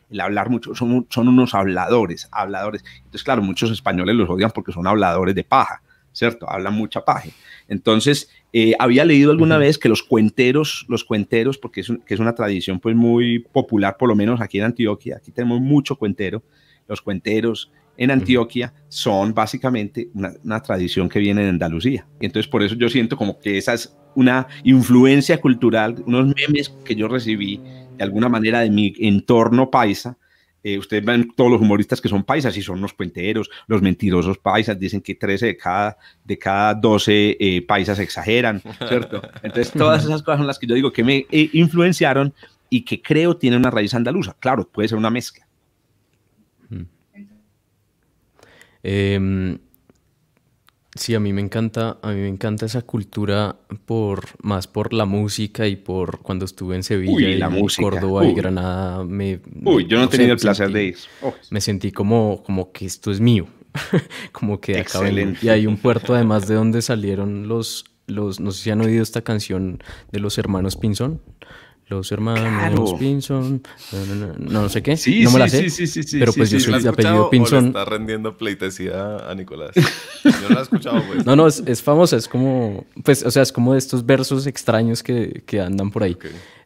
el hablar mucho, son, son, unos habladores, habladores. Entonces, claro, muchos españoles los odian porque son habladores de paja, ¿cierto? Hablan mucha paja. Entonces, eh, había leído alguna vez que los cuenteros, los cuenteros, porque es, que es una tradición pues muy popular, por lo menos aquí en Antioquia, aquí tenemos mucho cuentero, los cuenteros, en Antioquia son básicamente una, tradición que viene de Andalucía. Entonces, por eso yo siento como que esa es una influencia cultural, unos memes que yo recibí de alguna manera de mi entorno paisa, eh, ustedes ven todos los humoristas que son paisas y son los puenteros, los mentirosos paisas, dicen que 13 de cada, de cada 12 eh, paisas exageran, ¿cierto? *laughs* Entonces, todas esas cosas son las que yo digo que me eh, influenciaron y que creo tienen una raíz andaluza. Claro, puede ser una mezcla. Em, sí, a mí me encanta, a mí me encanta esa cultura por más por la música y por cuando estuve en Sevilla y la música, Córdoba y Granada me Uy, yo no, he tenido el placer de ir. Me sentí como como que esto es mío. *laughs* como que y hay un puerto además de donde salieron los los no sé si han oído esta canción de los hermanos Pinzón los hermanos Pinson, no, sé qué, no me la sé, pero pues yo soy de apellido Pinson. está rendiendo pleitesía a Nicolás. Yo la he escuchado, pues. No, no, es, famosa, es como, pues, o sea, es como de estos versos extraños que, que andan por ahí.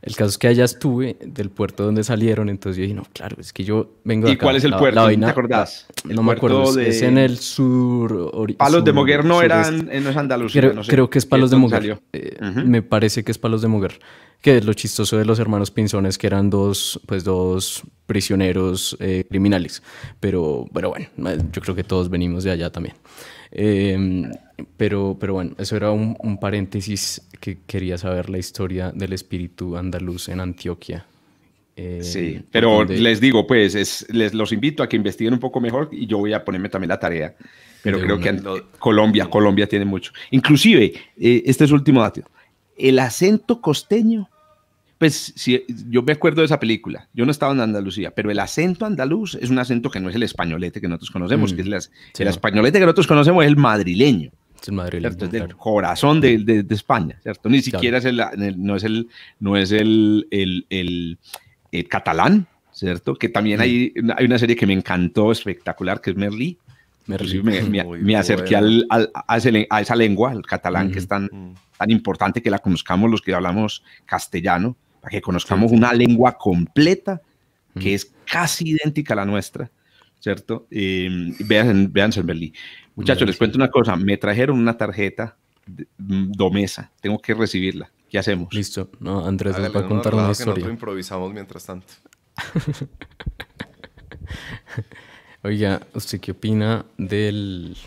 El caso es que allá estuve del puerto donde salieron, entonces yo dije, no, claro, es que yo vengo de ¿Y cuál es el puerto? ¿Te acordás? Ah, no me acuerdo, es en el sur... Palos de Moguer no eran, este. en Andalucía, creo, Creo que es Palos de Moguer, eh, me parece que es Palos de Moguer que es lo chistoso de los hermanos Pinzones, que eran dos, pues dos prisioneros eh, criminales. Pero, bueno, yo creo que todos venimos de allá también. Em, pero, pero bueno, eso era un, paréntesis que quería saber la historia del espíritu andaluz en Antioquia. Eh, sí, pero les digo, pues, les los invito a que investiguen un poco mejor y yo voy a ponerme también la tarea. Pero creo que Colombia, Colombia tiene mucho. Inclusive, eh, este es último dato, el acento costeño pues si, yo me acuerdo de esa película, yo no estaba en Andalucía, pero el acento andaluz es un acento que no es el españolete que nosotros conocemos, mm. que es el españolete que nosotros conocemos es el madrileño. Es el del corazón de, España, ¿cierto? Ni siquiera es el, no es el, no es el, el, el, catalán, ¿cierto? Que también mm. hay, hay una serie que me encantó, espectacular, que es Merlí. Me, acerqué al, a, esa lengua, al catalán, que es tan, mm. tan importante que la conozcamos los que hablamos castellano para que conozcamos una lengua completa que es casi idéntica a la nuestra, ¿cierto? Eh, em, vean, vean Berlín. Muchachos, les cuento una cosa, me trajeron una tarjeta domesa, mm, tengo que recibirla. ¿Qué hacemos? Listo. No, Andrés va a contar una, historia. improvisamos mientras tanto. *laughs* Oiga, ¿usted qué opina del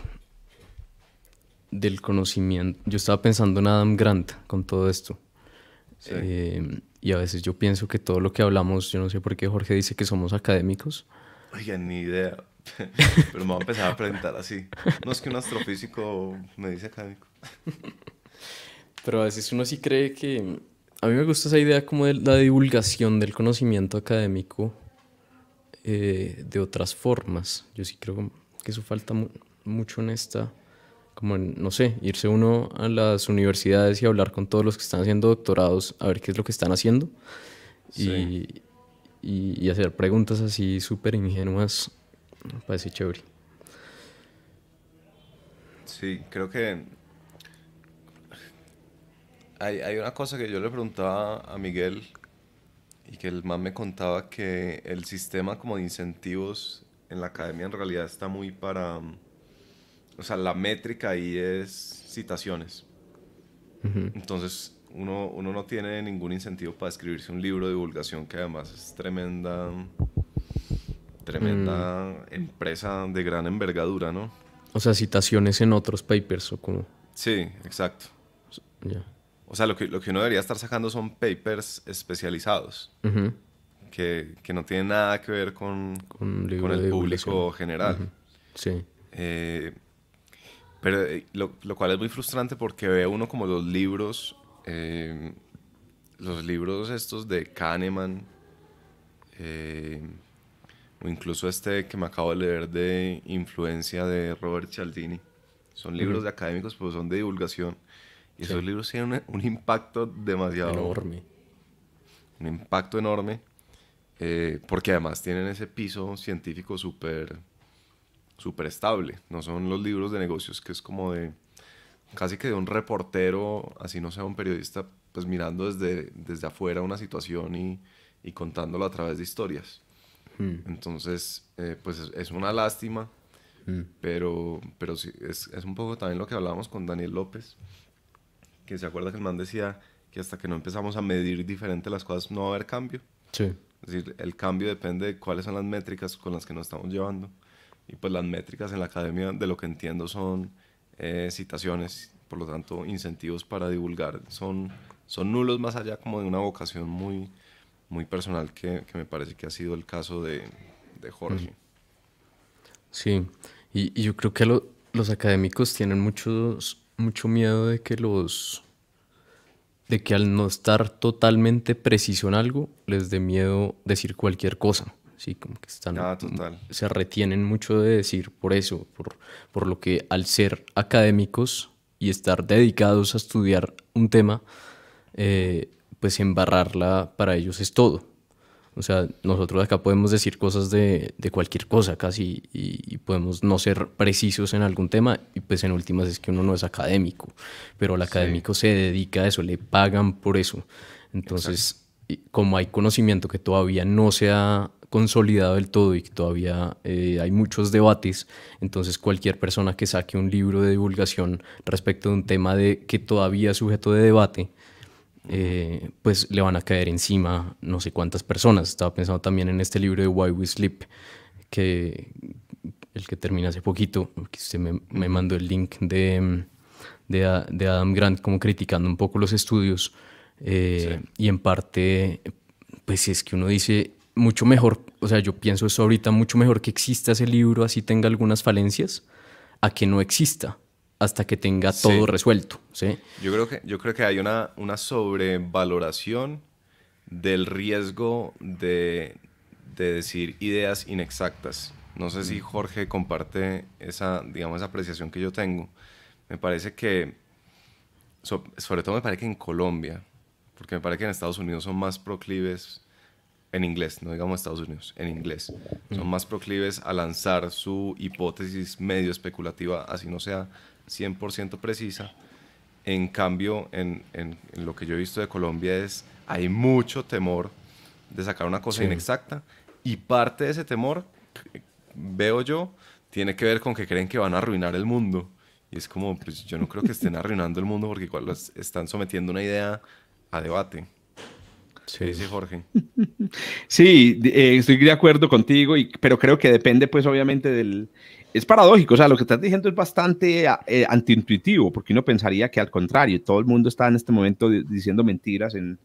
del conocimiento? Yo estaba pensando en Adam Grant con todo esto. Sí. Em, y a veces yo pienso que todo lo que hablamos, yo no sé por qué Jorge dice que somos académicos. oiga ni idea. *laughs* Pero me voy a empezar a preguntar así. No es que un astrofísico me dice académico. Pero a veces uno sí cree que... A mí me gusta esa idea como de la divulgación del conocimiento académico eh, de otras formas. Yo sí creo que eso falta mucho en esta como no sé, irse uno a las universidades y hablar con todos los que están haciendo doctorados, a ver qué es lo que están haciendo y, hacer preguntas así súper ingenuas, me parece chévere. Sí, creo que hay, una cosa que yo le preguntaba a Miguel y que el más me contaba que el sistema como de incentivos en la academia en realidad está muy para o sea, la métrica ahí es citaciones. Entonces, uno, no tiene ningún incentivo para escribirse un libro de divulgación que además es tremenda, tremenda mm. empresa de gran envergadura, ¿no? O sea, citaciones en otros papers o como... Sí, exacto. O sea, lo que, lo que uno debería estar sacando son papers especializados. que, no tienen nada que ver con, con, el público general. Sí. Eh, pero eh, lo, cual es muy frustrante porque ve uno como los libros, eh, los libros estos de Kahneman, eh, o incluso este que me acabo de leer de Influencia de Robert Cialdini. Son libros de académicos, pero son de divulgación. Y esos libros tienen un, un, impacto demasiado... Enorme. Un impacto enorme, porque además tienen ese piso científico súper súper estable. No son los libros de negocios que es como de casi que de un reportero, así no sea un periodista, pues mirando desde, desde afuera una situación y, y contándolo a través de historias. Hmm. Entonces, eh, pues es, una lástima, hmm. pero, pero sí, es, es, un poco también lo que hablábamos con Daniel López, que se acuerda que el man decía que hasta que no empezamos a medir diferente las cosas no va a haber cambio. Sí. Es decir, el cambio depende de cuáles son las métricas con las que nos estamos llevando. Y pues las métricas en la academia, de lo que entiendo, son eh, citaciones, por lo tanto, incentivos para divulgar son, son nulos más allá como de una vocación muy, muy personal que, me parece que ha sido el caso de, Jorge. Sí, y, yo creo que los académicos tienen mucho miedo de que los de que al no estar totalmente preciso en algo, les dé miedo decir cualquier cosa. Sí, como que están. Ah, se retienen mucho de decir por eso, por, por lo que al ser académicos y estar dedicados a estudiar un tema, eh, pues embarrarla para ellos es todo. O sea, nosotros acá podemos decir cosas de, de cualquier cosa casi y, podemos no ser precisos en algún tema y pues en últimas es que uno no es académico, pero el académico se dedica a eso, le pagan por eso. Entonces, como hay conocimiento que todavía no se ha consolidado del todo y que todavía eh, hay muchos debates, entonces cualquier persona que saque un libro de divulgación respecto de un tema de, que todavía es sujeto de debate, eh, pues le van a caer encima no sé cuántas personas. Estaba pensando también en este libro de Why We Sleep, que el que termina hace poquito, que usted me, me mandó el link de, de, Adam Grant como criticando un poco los estudios eh, y en parte, pues es que uno dice, mucho mejor, o sea, yo pienso eso ahorita, mucho mejor que exista ese libro, así tenga algunas falencias, a que no exista hasta que tenga todo resuelto. ¿sí? Yo, creo que, yo creo que hay una, una sobrevaloración del riesgo de, de, decir ideas inexactas. No sé si mm. Jorge comparte esa, digamos, esa apreciación que yo tengo. Me parece que, sobre todo me parece que en Colombia, porque me parece que en Estados Unidos son más proclives en inglés, no digamos Estados Unidos, en inglés, son mm. más proclives a lanzar su hipótesis medio especulativa, así no sea 100% precisa. En cambio, en, lo que yo he visto de Colombia es, hay mucho temor de sacar una cosa inexacta y parte de ese temor, veo yo, tiene que ver con que creen que van a arruinar el mundo. Y es como, pues yo no creo que estén arruinando el mundo porque igual están sometiendo una idea a debate. Sí, sí, Jorge. *laughs* Sí, eh, estoy de acuerdo contigo, pero creo que depende, pues, obviamente, del. Es paradójico, o sea, lo que estás diciendo es bastante eh, eh, antiintuitivo, porque uno pensaría que al contrario, todo el mundo está en este momento diciendo mentiras en,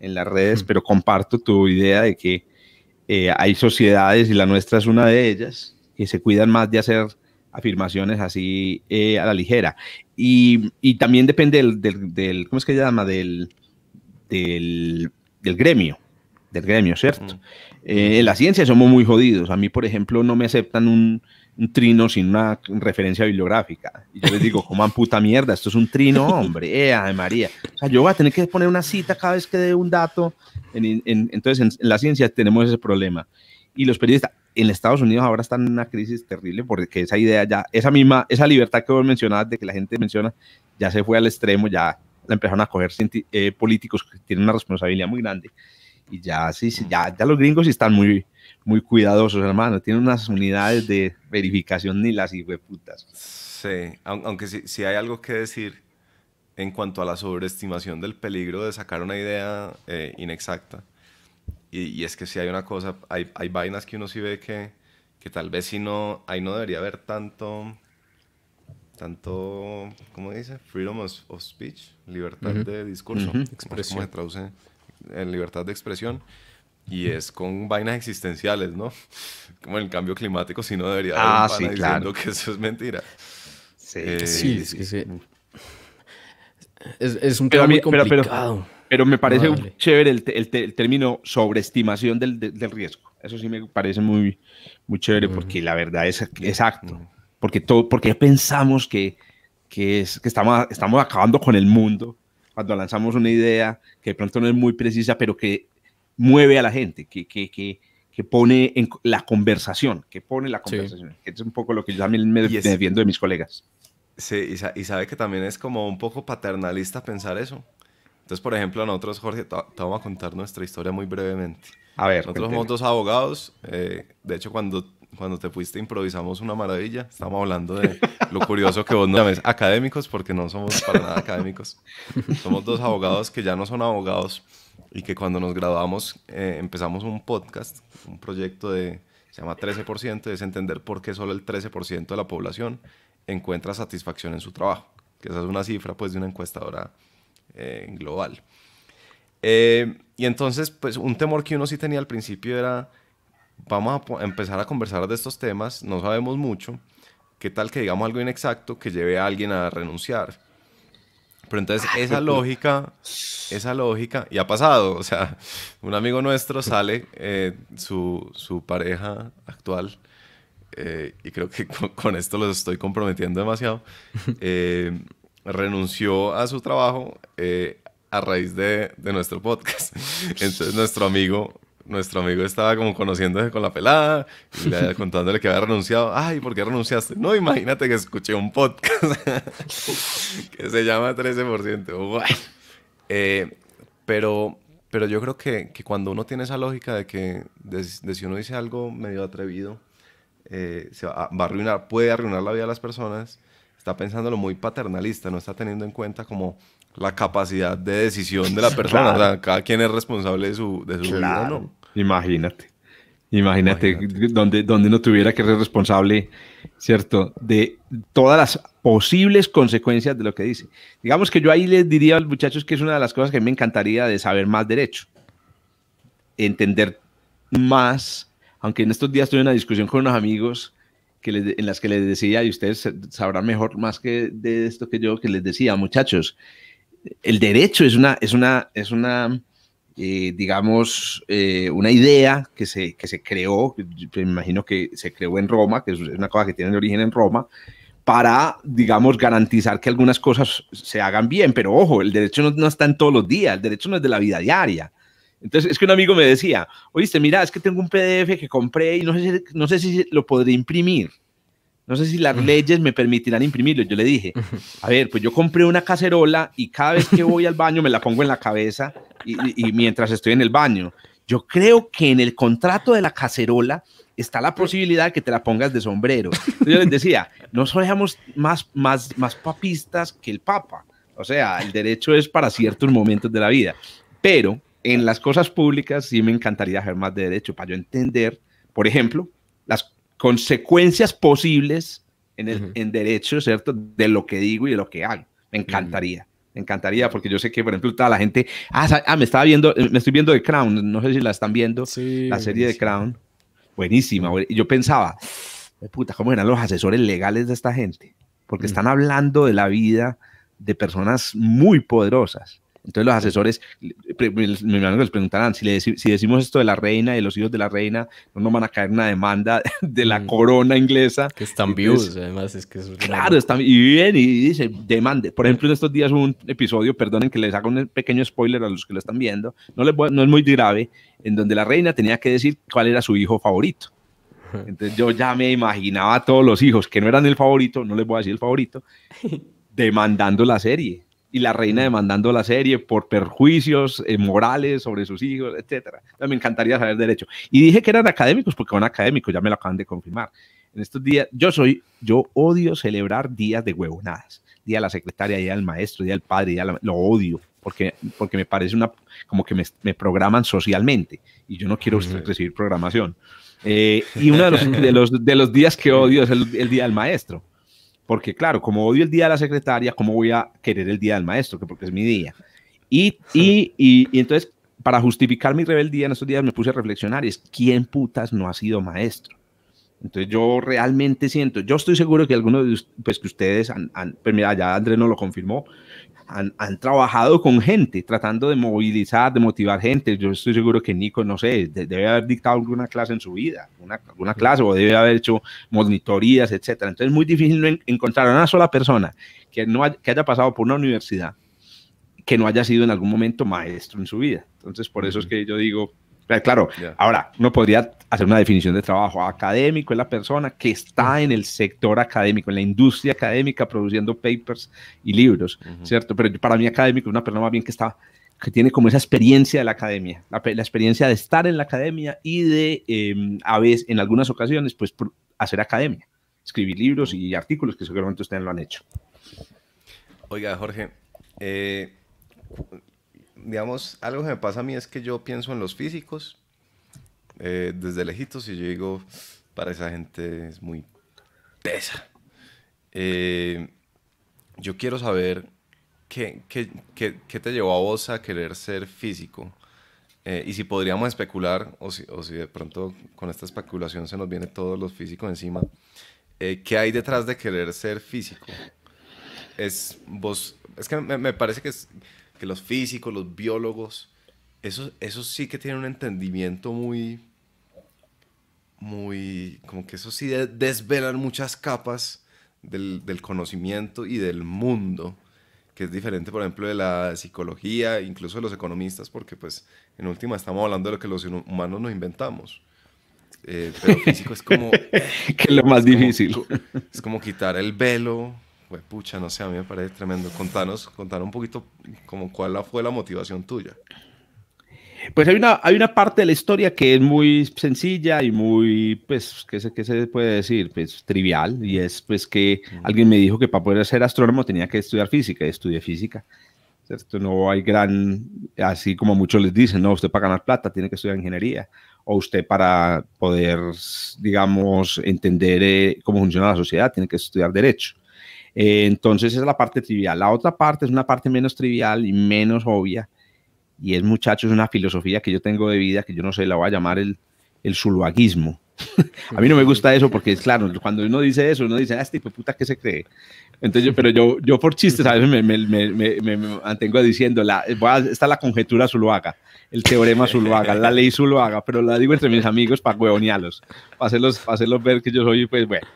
las redes, hmm. pero comparto tu idea de que hay sociedades, y la nuestra es una de ellas, que se cuidan más de hacer afirmaciones así a la ligera. Y, también depende del, del, ¿cómo es que se llama? Del, del del gremio, del gremio, ¿cierto? en eh, la ciencia somos muy jodidos. A mí, por ejemplo, no me aceptan un, trino sin una referencia bibliográfica. Y yo les digo, han *laughs* puta mierda, esto es un trino, hombre, eh, María. O sea, yo voy a tener que poner una cita cada vez que dé un dato. entonces, en, la ciencia tenemos ese problema. Y los periodistas en Estados Unidos ahora están en una crisis terrible porque esa idea ya, esa misma, esa libertad que vos mencionabas de que la gente menciona, ya se fue al extremo, ya la empezaron a coger eh, políticos que tienen una responsabilidad muy grande. Y ya, sí, ya, ya los gringos están muy, muy cuidadosos, hermano. Tienen unas unidades de verificación ni las putas. Sí, aunque sí, hay algo que decir en cuanto a la sobreestimación del peligro de sacar una idea eh, inexacta. Y, y, es que sí hay una cosa, hay, hay vainas que uno sí ve que, que tal vez si no, ahí no debería haber tanto tanto, ¿cómo dice? Freedom of, speech, libertad de discurso, uh se traduce en libertad de expresión. Y es con vainas existenciales, ¿no? *laughs* Como el cambio climático, si no debería haber ah, diciendo que eso es mentira. Sí, es eh, que sí. Es, un tema muy complicado. Pero, me parece chévere el, el, término sobreestimación del, del, riesgo. Eso sí me parece muy, muy chévere porque la verdad es exacto porque todo, porque pensamos que, que, es, que estamos, estamos acabando con el mundo cuando lanzamos una idea que de pronto no es muy precisa, pero que mueve a la gente, que, que, que, que pone en la conversación, que pone la conversación. Esto Es un poco lo que yo también me, defiendo de mis colegas. Sí, y, sabe que también es como un poco paternalista pensar eso. Entonces, por ejemplo, nosotros, Jorge, te, vamos a contar nuestra historia muy brevemente. A ver. Nosotros somos dos abogados. Eh, de hecho, cuando cuando te fuiste improvisamos una maravilla. Estamos hablando de lo curioso que vos no llames académicos, porque no somos para nada académicos. Somos dos abogados que ya no son abogados y que cuando nos graduamos eh, empezamos un podcast, un proyecto de, se llama 13%, es entender por qué solo el 13% de la población encuentra satisfacción en su trabajo. Que esa es una cifra pues de una encuestadora eh, global. Eh, y entonces, pues un temor que uno sí tenía al principio era vamos a empezar a conversar de estos temas, no sabemos mucho, qué tal que digamos algo inexacto que lleve a alguien a renunciar. Pero entonces esa lógica, esa lógica, y ha pasado, o sea, un amigo nuestro sale, eh, su, pareja actual, eh, y creo que *laughs* con, esto los estoy comprometiendo demasiado, eh, renunció a su trabajo a raíz de, de nuestro podcast. *laughs* Entonces nuestro amigo nuestro amigo estaba como conociéndose con la pelada y *laughs* contándole que había renunciado. Ay, ¿por qué renunciaste? No, imagínate que escuché un podcast *laughs* que se llama 13%. Eh, pero, pero yo creo que, cuando uno tiene esa lógica de que si uno dice algo medio atrevido, eh, se a puede arruinar la vida de las personas, está pensándolo muy paternalista, no está teniendo en cuenta como la capacidad de decisión de la *laughs* persona. cada quien es responsable de su, de su ¿no? Imagínate. Imagínate, Donde, donde uno tuviera que ser responsable, ¿cierto? De todas las posibles consecuencias de lo que dice. Digamos que yo ahí les diría a los muchachos que es una de las cosas que me encantaría de saber más derecho. Entender más, aunque en estos días tuve una discusión con unos amigos que en las que les decía, y ustedes sabrán mejor más que de esto que yo, que les decía, muchachos, el derecho es una, es una, es una eh, digamos, eh, una idea que se, que se creó, me imagino que se creó en Roma, que es una cosa que tiene origen en Roma, para, digamos, garantizar que algunas cosas se hagan bien. Pero ojo, el derecho no, está en todos los días, el derecho no es de la vida diaria. Entonces, es que un amigo me decía, oíste, mira, es que tengo un PDF que compré y no sé, no sé si lo podré imprimir. No sé si las leyes me permitirán imprimirlo. Yo le dije, a ver, pues yo compré una cacerola y cada vez que voy al baño me la pongo en la cabeza y, mientras estoy en el baño. Yo creo que en el contrato de la cacerola está la posibilidad de que te la pongas de sombrero. Yo les decía, no seamos más, más, más papistas que el Papa. O sea, el derecho es para ciertos momentos de la vida. Pero en las cosas públicas sí me encantaría saber más de derecho para yo entender, por ejemplo, las, consecuencias posibles en, el, en derecho, ¿cierto? De lo que digo y de lo que hago. Me encantaría. Me encantaría, porque yo sé que, por ejemplo, toda la gente. Ah, ah me estaba viendo, eh, me estoy viendo de Crown. No sé si la están viendo. la serie de Crown. Buenísima. Yo pensaba, puta, ¿cómo eran los asesores legales de esta gente? Porque están hablando de la vida de personas muy poderosas. Entonces los asesores me les preguntarán, si, si decimos esto de la reina y de los hijos de la reina, no nos van a caer una demanda *laughs* de la mm. corona inglesa. Que están vivos, además es que... Es claro, están y bien, y dice, demande. Por ejemplo, en estos días hubo un episodio, perdonen que les haga un pequeño spoiler a los que lo están viendo, no, no es muy grave, en donde la reina tenía que decir cuál era su hijo favorito. *laughs* Entonces yo ya me imaginaba a todos los hijos que no eran el favorito, no les voy a decir el favorito, *laughs* demandando la serie y la reina demandando la serie por perjuicios eh, morales sobre sus hijos, etc. Me encantaría saber derecho. Y dije que eran académicos porque son académico ya me lo acaban de confirmar. En estos días, yo soy, yo odio celebrar días de huevonadas. Día de la secretaria, día del maestro, día del padre, lo odio porque, porque me parece una, como que me, programan socialmente y yo no quiero recibir programación. Eh, y uno de los, de los, días que odio es el día del maestro porque claro, como odio el día de la secretaria, ¿cómo voy a querer el día del maestro? Que porque es mi día. Y, y, *laughs* y, entonces, para justificar mi rebeldía en estos días, me puse a reflexionar es, ¿quién putas no ha sido maestro? Entonces yo realmente siento, yo estoy seguro que algunos de pues, ustedes, han, han, pues, mira, ya Andrés no lo confirmó, han, trabajado con gente, tratando de movilizar, de motivar gente. Yo estoy seguro que Nico, no sé, debe haber dictado alguna clase en su vida, una, alguna clase, o debe haber hecho monitorías, etcétera. Entonces es muy difícil encontrar a una sola persona que, no que haya pasado por una universidad que no haya sido en algún momento maestro en su vida. Entonces, por eso es que yo digo, eh, claro, ahora uno podría hacer una definición de trabajo. Académico es la persona que está en el sector académico, en la industria académica, produciendo papers y libros, ¿cierto? Pero para mí académico es una persona más bien que está que tiene como esa experiencia de la academia, la, experiencia de estar en la academia y de, em, a veces, en algunas ocasiones, pues hacer academia, escribir libros y artículos que seguramente ustedes lo han hecho. Oiga, Jorge, eh, digamos, algo que me pasa a mí es que yo pienso en los físicos eh, desde lejitos y yo digo, para esa gente es muy pesa. Eh, yo quiero saber qué, qué, qué, qué, te llevó a vos a querer ser físico. Eh, y si podríamos especular, o si, o si, de pronto con esta especulación se nos viene todos los físicos encima, ¿qué hay detrás de querer ser físico? Es vos, es que me, me parece que es, que los físicos, los biólogos, esos, esos sí que tienen un entendimiento muy, muy, como que eso sí desvelan muchas capas del, conocimiento y del mundo, que es diferente, por ejemplo, de la psicología, incluso de los economistas, porque pues en última estamos hablando de lo que los humanos nos inventamos. Eh, pero físico es como... *laughs* que lo más difícil. Es como quitar el velo pues pucha, no sé, a mí me parece tremendo. Contanos, contar un poquito como cuál fue la motivación tuya. Pues hay una, hay una parte de la historia que es muy sencilla y muy, pues, ¿qué se, qué se puede decir? Pues trivial, y es pues que alguien me dijo que para poder ser astrónomo tenía que estudiar física, y estudié física. ¿Cierto? No hay gran, así como muchos les dicen, no, usted para ganar plata tiene que estudiar ingeniería, o usted para poder, digamos, entender eh, cómo funciona la sociedad tiene que estudiar derecho. Eh, entonces es la parte trivial. La otra parte es una parte menos trivial y menos obvia. Y es, muchachos, una filosofía que yo tengo de vida que yo no sé, la voy a llamar el, el *laughs* a mí no me gusta eso porque, es claro, cuando uno dice eso, uno dice, ah, este tipo puta, ¿qué se cree? Entonces, pero yo, yo por chistes a veces me, mantengo diciendo, está la conjetura Zuluaga, el teorema Zuluaga, la ley Zuluaga, pero la digo entre mis amigos para huevonialos, para hacerlos, para hacerlos ver que yo soy, pues bueno.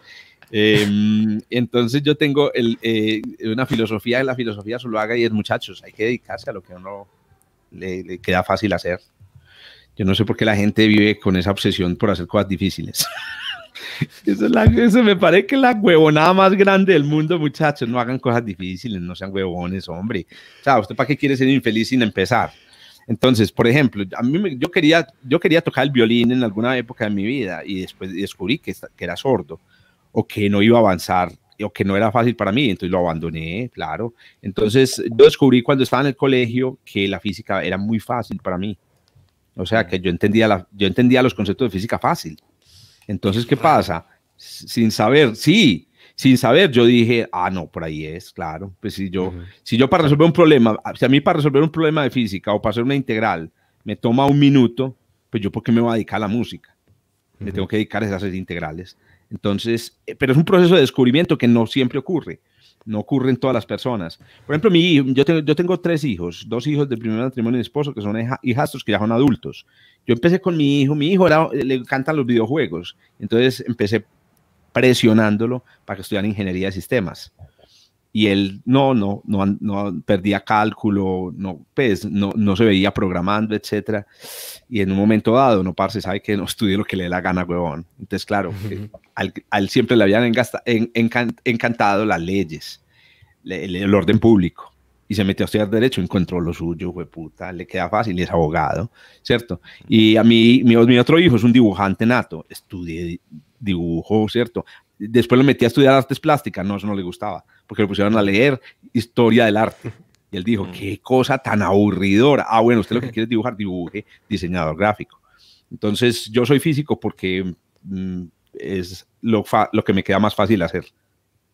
Em, entonces yo tengo eh, una filosofía y la filosofía solo haga y es muchachos, hay que dedicarse a lo que uno le, queda fácil hacer. Yo no sé por qué la gente vive con esa obsesión por hacer cosas difíciles. *laughs* Eso, me parece que es la huevonada más grande del mundo, muchachos. No hagan cosas difíciles, no sean huevones, hombre. O sea, ¿usted para qué quiere ser infeliz sin empezar? Entonces, por ejemplo, a mí yo, quería, yo quería tocar el violín en alguna época de mi vida y después descubrí que, que era sordo o que no iba a avanzar o que no era fácil para mí, entonces lo abandoné, claro. Entonces yo descubrí cuando estaba en el colegio que la física era muy fácil para mí. O sea, que yo entendía, la, yo entendía los conceptos de física fácil. Entonces, ¿qué pasa? Sin saber, sí, sin saber, yo dije, ah, no, por ahí es, claro. Pues si yo, si yo para resolver un problema, ah, si a mí para resolver un problema de física o para hacer una integral me toma un minuto, pues yo por qué me voy a dedicar a la música. Me tengo que dedicar a hacer integrales. Entonces, eh, pero es un proceso de descubrimiento que no siempre ocurre, no ocurre en todas las personas. Por ejemplo, mi yo, tengo, tres hijos, dos hijos del primer matrimonio de esposo que son hijastros que ya son adultos. Yo empecé con mi hijo, mi hijo le encantan los videojuegos, entonces empecé presionándolo para que estudiara ingeniería de sistemas y él no, no, no, no perdía cálculo, no, pues, no, no se veía programando, etcétera. Y en un momento dado, no, parece sabe que no estudió lo que le dé la gana, huevón. Entonces, claro, eh, al, siempre le habían encantado las leyes, el orden público. Y se metió a estudiar Derecho, encontró lo suyo, hueputa, le queda fácil, es abogado, ¿cierto? Y a mí, mi, mi otro hijo es un dibujante nato, estudié dibujo, ¿cierto? Después lo metí a estudiar artes plásticas, no, eso no le gustaba porque lo pusieron a leer historia del arte. Y él dijo, mm. qué cosa tan aburridora. Ah, bueno, usted lo que quiere es dibujar, dibuje diseñador gráfico. Entonces, yo soy físico porque mm, es lo, lo que me queda más fácil hacer.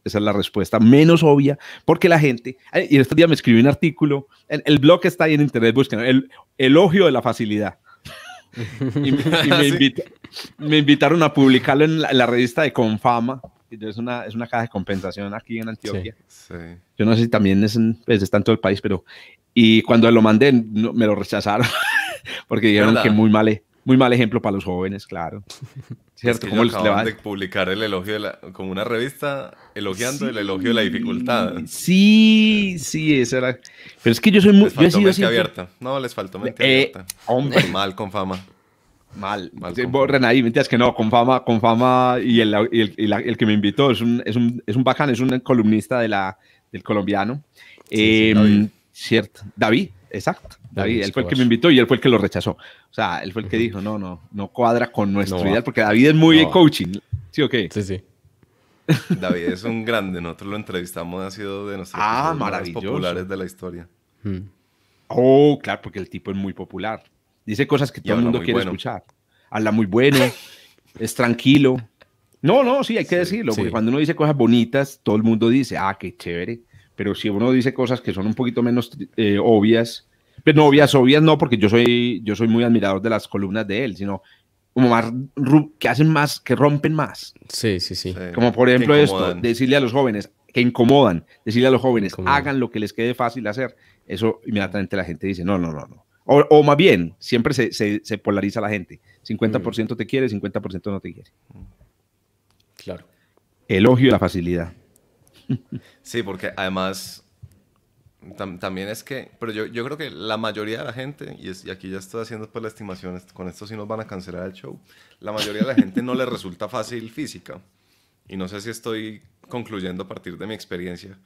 Esa es la respuesta menos obvia, porque la gente, y este estos días me escribí un artículo, el, blog está ahí en internet, busquen, el elogio de la facilidad. y, me, *laughs* invitaron a publicarlo en la, revista de Confama es una, es una caja de compensación aquí en Antioquia. Yo no sé si también es, en, pues, está en todo el país, pero... Y cuando lo mandé, me lo rechazaron *laughs* porque dijeron que muy mal, muy mal ejemplo para los jóvenes, claro. *laughs* ¿Cierto? Es que le de publicar el elogio de la, como una revista elogiando el elogio de la dificultad. Sí, sí, eso era. Pero es que yo soy muy... Les faltó abierta. No, les faltó eh, Hombre. Mal con fama. Mal, mal. Sí, mentiras que no, con fama, con fama y el, el, el que me invitó es un, es, un, es un bacán, es un columnista de la, del colombiano. Em, cierto, David, exacto. David, él fue el que me invitó y él fue el que lo rechazó. O sea, él fue el que dijo, no, no, no cuadra con nuestro ideal, porque David es muy coaching. ¿Sí o qué? Sí, sí. *laughs* David es un grande, nosotros lo entrevistamos, ha sido de los ah, más populares de la historia. Mm. Oh, claro, porque el tipo es muy popular. Dice cosas que todo el mundo quiere escuchar. Habla muy bueno, *laughs* es tranquilo. No, no, sí, hay que decirlo, porque cuando uno dice cosas bonitas, todo el mundo dice, ah, qué chévere. Pero si uno dice cosas que son un poquito menos eh, obvias, pero pues no obvias, obvias no, porque yo soy, yo soy muy admirador de las columnas de él, sino como más que hacen más, que rompen más. Sí, sí, sí. Como por ejemplo esto, decirle a los jóvenes que incomodan, decirle a los jóvenes, hagan lo que les quede fácil hacer. Eso inmediatamente la gente dice, no, no, no, no. O, más bien, siempre se, polariza la gente. 50% mm. te quiere, 50% no te quiere. Claro. Elogio y la facilidad. *laughs* Sí, porque además también es que, pero yo, creo que la mayoría de la gente, y, aquí ya estoy haciendo pues la estimación, con esto si nos van a cancelar el show, la mayoría de la gente no le resulta fácil física. Y no sé si estoy concluyendo a partir de mi experiencia,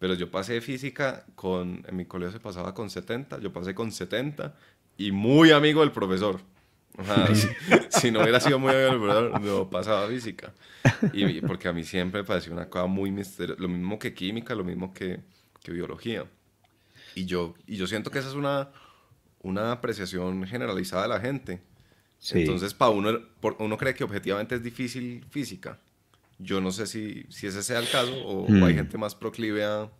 pero yo pasé física con, en mi colegio se pasaba con 70, yo pasé con 70 y muy amigo del profesor. O sea, *laughs* si, no hubiera sido muy amigo del profesor, no pasaba física. Y, porque a mí siempre me pareció una cosa muy misteriosa, lo mismo que química, lo mismo que, biología. Y yo, y yo siento que esa es una, una apreciación generalizada de la gente. Entonces, para uno, uno cree que objetivamente es difícil física. Yo no sé si, si ese sea el caso o, hay hmm. gente más proclive a,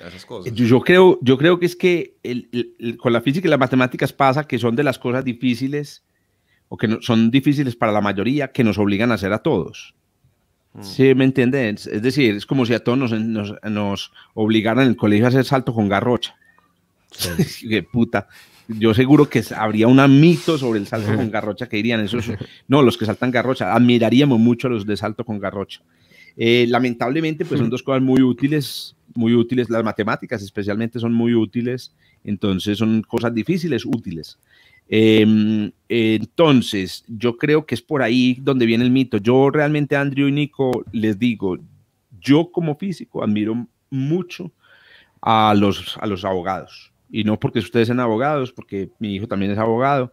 esas cosas. Eh, yo, creo, yo creo que es que con la física y las matemáticas pasa que son de las cosas difíciles o que son difíciles para la mayoría que nos obligan a hacer a todos. Hmm. Sí, ¿me entienden? Es decir, es como si a todos nos, nos, obligaran en el colegio a hacer salto con garrocha. Qué *laughs* puta yo seguro que habría un mito sobre el salto con garrocha que dirían esos, no, los que saltan garrocha, admiraríamos mucho a los de salto con garrocha. Eh, lamentablemente, pues son dos cosas muy útiles, muy útiles, las matemáticas especialmente son muy útiles, entonces son cosas difíciles, útiles. Em, entonces, yo creo que es por ahí donde viene el mito. Yo realmente, Andrew y Nico, les digo, yo como físico admiro mucho a los, a los abogados y no porque ustedes sean abogados, porque mi hijo también es abogado,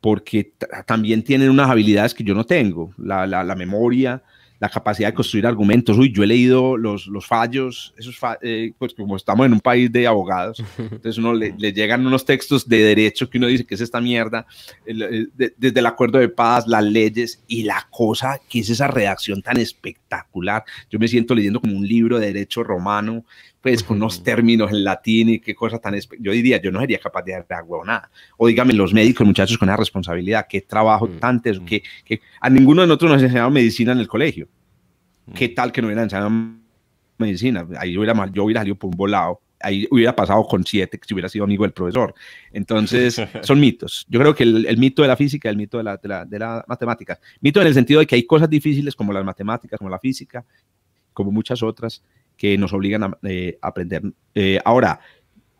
porque también tienen unas habilidades que yo no tengo, la, la, memoria, la capacidad de construir argumentos. Uy, yo he leído los, los fallos, esos eh, pues como estamos en un país de abogados, *laughs* entonces uno le, llegan unos textos de derecho que uno dice que es esta mierda, desde el acuerdo de paz, las leyes y la cosa que es esa redacción tan espectacular. Yo me siento leyendo como un libro de derecho romano, pues con unos términos en latín y qué cosas tan... Yo diría, yo no sería capaz de hacer nada. O dígame, los médicos, muchachos, con esa responsabilidad, qué trabajo mm, tan... Mm. Que, a ninguno de nosotros nos enseñaron medicina en el colegio. ¿Qué mm. tal que no hubieran enseñado medicina? Ahí yo hubiera, yo salido por un volado ahí hubiera pasado con siete si hubiera sido amigo del profesor. Entonces, *laughs* son mitos. Yo creo que el, mito de la física, el mito de la, de la, de, la, matemática. Mito en el sentido de que hay cosas difíciles como las matemáticas, como la física, como muchas otras, que nos obligan a eh, aprender. Eh, ahora,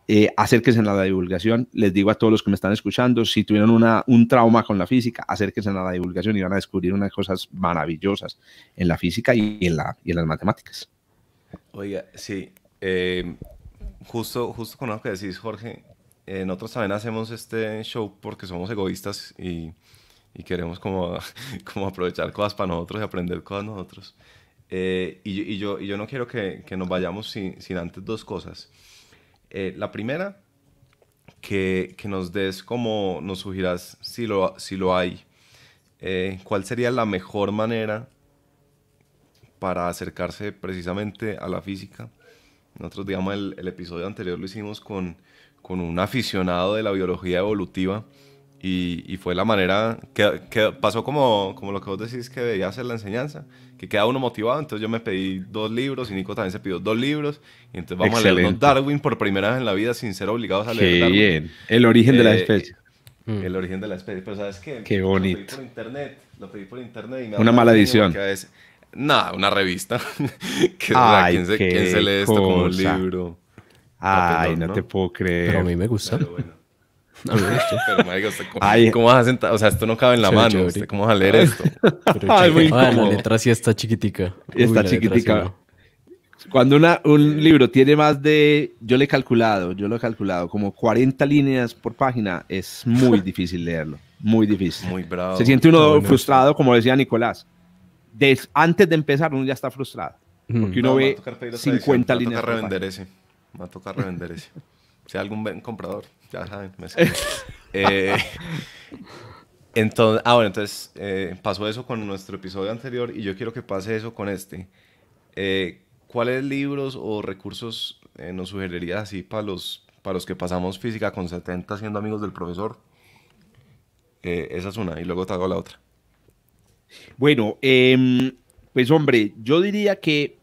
eh, acérquense a la divulgación. Les digo a todos los que me están escuchando, si tuvieron una, un trauma con la física, acérquense a la divulgación y van a descubrir unas cosas maravillosas en la física y en, la, y en las matemáticas. Oiga, sí, eh, justo, justo con lo que decís, Jorge, nosotros también hacemos este show porque somos egoístas y, y queremos como, *laughs* como aprovechar cosas para nosotros y aprender cosas nosotros. Eh, y, yo, no quiero que, nos vayamos sin, antes dos cosas. Eh, la primera, que, nos des como nos sugirás si lo, hay. Eh, ¿Cuál sería la mejor manera para acercarse precisamente a la física? Nosotros, digamos, el, episodio anterior lo hicimos con un aficionado de la biología evolutiva y, fue la manera que, pasó como, como lo que vos decís que debía hacer la enseñanza, que queda uno motivado. Entonces yo me pedí dos libros y Nico también se pidió dos libros. Y entonces vamos a leernos Darwin por primera vez en la vida sin ser obligados a leer Darwin. bien. El origen de la eh, especie. Mm. El origen de la especie. Pero sabes qué? Qué bonito. Lo pedí por internet. Lo pedí por internet Una mala edición. Nada, una revista. *laughs* Ay, ¿quién, se, lee esto como un libro? Ay, no, te puedo creer. Pero a mí me gusta. *laughs* pero *laughs* ¿cómo, ¿cómo vas a sentar? O sea, esto no cabe en la mano. ¿Cómo vas a leer ah. esto? *laughs* muy la letra sí está chiquitica. está chiquitica. Cuando una, un libro tiene más de, yo le he calculado, yo lo he calculado, como 40 líneas por página, es muy difícil leerlo. Muy difícil. Se siente uno frustrado, como decía Nicolás. antes de empezar, uno ya está frustrado. Porque mm. uno ve 50 líneas. va a tocar revender ese. va a tocar revender ese sea algún comprador, ya saben. Me *laughs* eh, entonces, ah, bueno, entonces eh, pasó eso con nuestro episodio anterior y yo quiero que pase eso con este. Eh, ¿Cuáles libros o recursos eh, nos sugerirías así para los, para los que pasamos física con 70 siendo amigos del profesor? esa es una, y luego te hago la otra. Bueno, em, pues hombre, yo diría que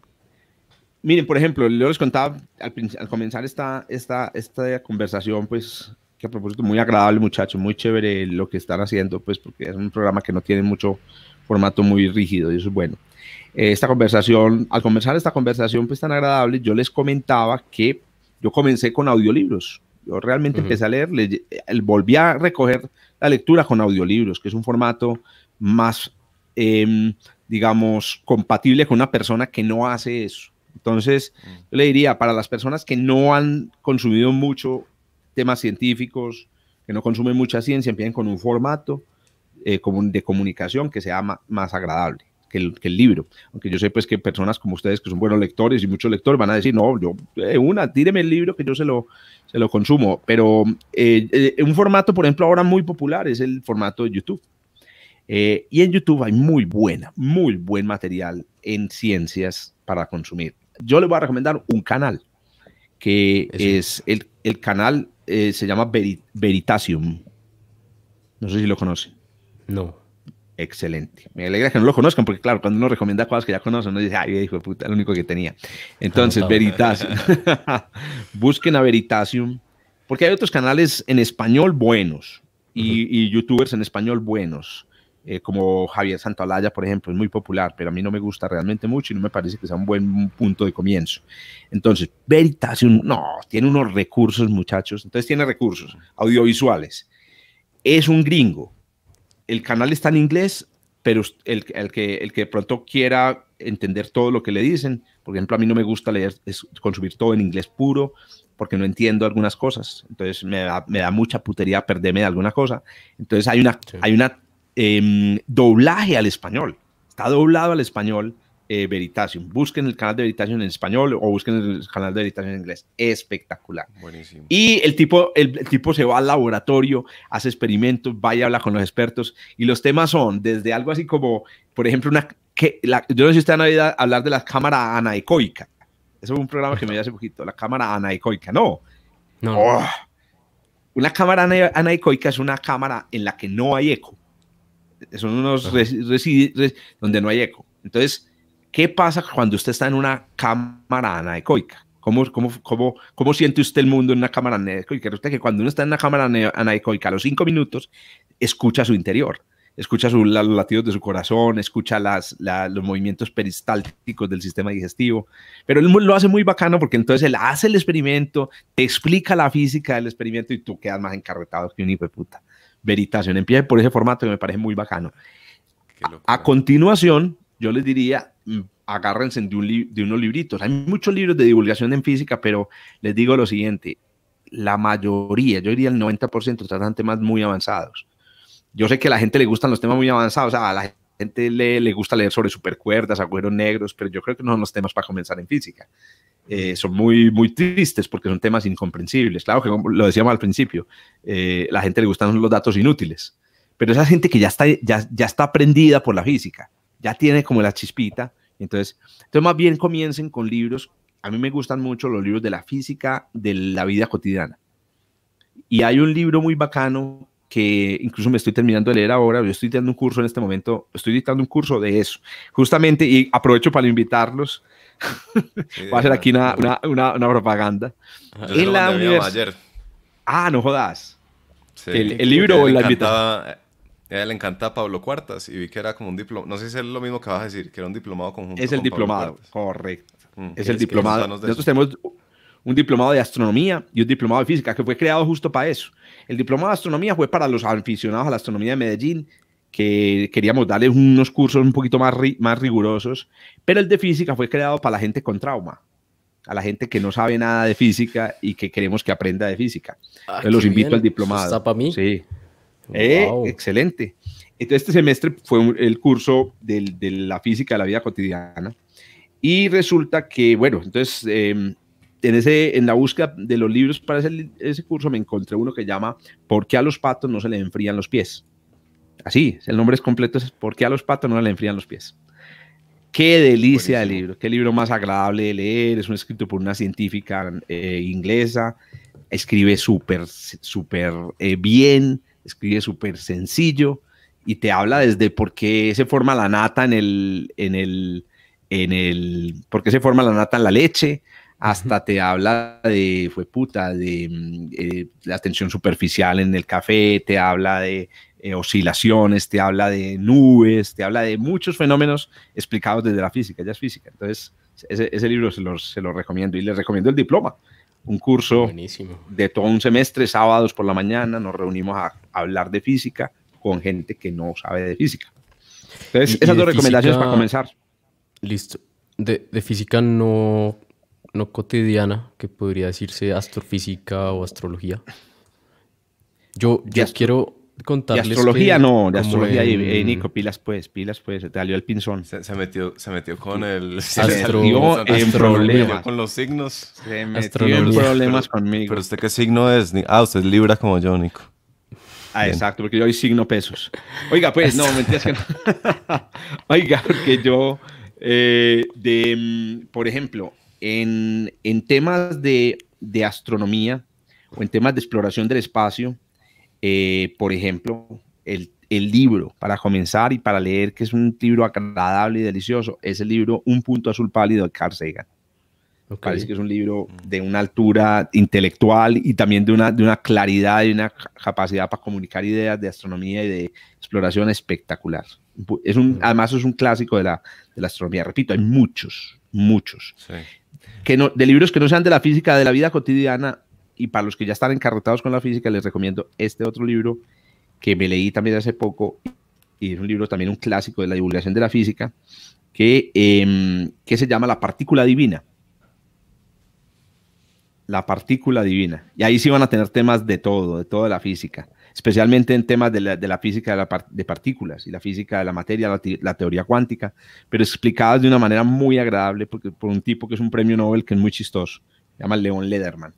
Miren, por ejemplo, yo les contaba al, comenzar esta, esta, esta conversación, pues que a propósito muy agradable muchachos, muy chévere lo que están haciendo, pues porque es un programa que no tiene mucho formato muy rígido y eso es bueno. Eh, esta conversación, al comenzar esta conversación pues tan agradable, yo les comentaba que yo comencé con audiolibros. Yo realmente empecé a leer, volví a recoger la lectura con audiolibros, que es un formato más, em, digamos, compatible con una persona que no hace eso. Entonces, mm. yo le diría, para las personas que no han consumido mucho temas científicos, que no consumen mucha ciencia, empiecen con un formato eh, de comunicación que sea más agradable. Que el, libro. Aunque yo sé pues que personas como ustedes que son buenos lectores y muchos lectores van a decir, no, yo, eh, una, tíreme el libro que yo se lo, se lo consumo. Pero eh, un formato, por ejemplo, ahora muy popular es el formato de YouTube. y en YouTube hay muy buena, muy buen material en ciencias para consumir yo le voy a recomendar un canal que eh, es el, canal, eh, se llama Veritasium. No sé si lo conocen. No. Excelente. Me alegra que no lo conozcan, porque claro, cuando uno recomienda cosas que ya conocen, no dice, ay, hijo de puta, lo único que tenía. Entonces, *laughs* Veritasium. *laughs* Busquen a Veritasium, porque hay otros canales en español buenos y youtubers en español buenos. Eh, como Javier Santalaya, por ejemplo, es muy popular, pero a mí no me gusta realmente mucho y no me parece que sea un buen punto de comienzo. Entonces, un no, tiene unos recursos, muchachos, entonces tiene recursos audiovisuales. Es un gringo. El canal está en inglés, pero el, que, el que pronto quiera entender todo lo que le dicen, por ejemplo, a mí no me gusta leer, es consumir todo en inglés puro, porque no entiendo algunas cosas, entonces me da, mucha putería perderme de alguna cosa. Entonces hay una, hay una Em, doblaje al español. Está doblado al español eh, Veritasium. Busquen el canal de Veritasium en español o busquen el canal de Veritasium en inglés. Espectacular. Buenísimo. Y el tipo, el, tipo se va al laboratorio, hace experimentos, va y habla con los expertos. Y los temas son desde algo así como, por ejemplo, una, que, yo no sé si ustedes han oído hablar de la cámara anaecoica. Eso es un programa que me dio hace poquito, la cámara anaecoica. No. No. Oh. Una cámara anaecoica es una cámara en la que no hay eco son unos donde no hay eco. Entonces, ¿qué pasa cuando usted está en una cámara anaecoica? ¿Cómo, cómo, cómo, cómo siente usted el mundo en una cámara anaecoica? Resulta que cuando uno está en una cámara anaecoica a los cinco minutos, escucha su interior, escucha su, los latidos de su corazón, escucha las, los movimientos peristálticos del sistema digestivo, pero él lo hace muy bacano porque entonces él hace el experimento, te explica la física del experimento y tú quedas más encarretado que un hijo puta. Veritación. empiecen por ese formato que me parece muy bacano. A continuación, yo les diría, mm, agárrense de, un de unos libritos. Hay muchos libros de divulgación en física, pero les digo lo siguiente, la mayoría, yo diría el 90%, tratan temas muy avanzados. Yo sé que a la gente le gustan los temas muy avanzados, o sea, a la gente le, le gusta leer sobre supercuerdas, agujeros negros, pero yo creo que no son los temas para comenzar en física. Eh, son muy, muy tristes porque son temas incomprensibles. Claro que como lo decíamos al principio, eh, la gente le gustan los datos inútiles, pero esa gente que ya está, ya, ya está aprendida por la física, ya tiene como la chispita. Entonces, entonces, más bien comiencen con libros. A mí me gustan mucho los libros de la física, de la vida cotidiana. Y hay un libro muy bacano que incluso me estoy terminando de leer ahora, yo estoy dando un curso en este momento, estoy dictando un curso de eso, justamente, y aprovecho para invitarlos va a ser aquí una, propaganda. en la universidad. Ah, no jodas. El, libro o la invitada le encanta Pablo Cuartas y vi que era como un diploma. No sé si es lo mismo que vas a decir, que era un diplomado conjunto. Es el diplomado, correcto. Mm, es el diplomado. Nosotros tenemos un diplomado de astronomía y un diplomado de física que fue creado justo para eso. El diplomado de astronomía fue para los aficionados a la astronomía de Medellín que queríamos darles unos cursos un poquito más, más rigurosos, pero el de física fue creado para la gente con trauma, a la gente que no sabe nada de física y que queremos que aprenda de física. Ah, los invito al diplomado. ¿Está para mí? Sí. Eh, excelente. Entonces, este semestre fue el curso de la física de la vida cotidiana. Y resulta que, bueno, entonces em, en, ese, en la búsqueda de los libros para ese, curso me encontré uno que llama ¿Por qué a los patos no se les enfrían los pies? así, el nombre es completo, es porque a los patos no le enfrían los pies? Qué delicia el libro, qué libro más agradable de leer, es un escrito por una científica eh, inglesa, escribe súper, súper eh, bien, escribe súper sencillo y te habla desde por qué se forma la nata en el, en el, en el, por qué se forma la nata en la leche, hasta te habla de, fue puta, de mm, eh, la tensión superficial en el café, te habla de eh, oscilaciones, te habla de nubes, te habla de muchos fenómenos explicados desde la física, ya es física. Entonces, ese, libro se lo recomiendo y les recomiendo el diploma, un curso de todo un semestre, sábados por la mañana, nos reunimos a hablar de física con gente que no sabe de física. Entonces, esas dos recomendaciones para comenzar. Listo. De, física no, cotidiana, que podría decirse astrofísica o astrología. Yo, yo quiero de astrología, no, de astrología. Y, eh, Nico, pilas pues, pilas pues, te salió el pinzón. Se, metió, se metió con el. *laughs* Se metió en problemas. Con los signos. Se metió en problemas conmigo. Pero usted, ¿qué signo es? Ah, usted es Libra como yo, Nico. Ah, exacto, porque yo hoy signo pesos. Oiga, pues, no, *laughs* mentiras que no. *laughs* Oiga, porque yo, eh, mm, por ejemplo, en, temas de astronomía o en temas de exploración del espacio, eh, por ejemplo, el, libro para comenzar y para leer, que es un libro agradable y delicioso, es el libro Un punto azul pálido de Carl Sagan. Parece que es un libro de una altura intelectual y también de una, de una claridad y una capacidad para comunicar ideas de astronomía y de exploración espectacular. Es un, además es un clásico de la, astronomía. Repito, hay muchos, muchos. Que no, de libros que no sean de la física de la vida cotidiana, y para los que ya están encarrotados con la física, les recomiendo este otro libro que me leí también hace poco. Y es un libro también un clásico de la divulgación de la física, que, em, que se llama La partícula divina. La partícula divina. Y ahí sí van a tener temas de todo, de toda la física especialmente en temas de la, física de, la partículas y la física de la materia, la, teoría cuántica, pero explicadas de una manera muy agradable porque, por un tipo que es un premio Nobel que es muy chistoso, se llama León Lederman.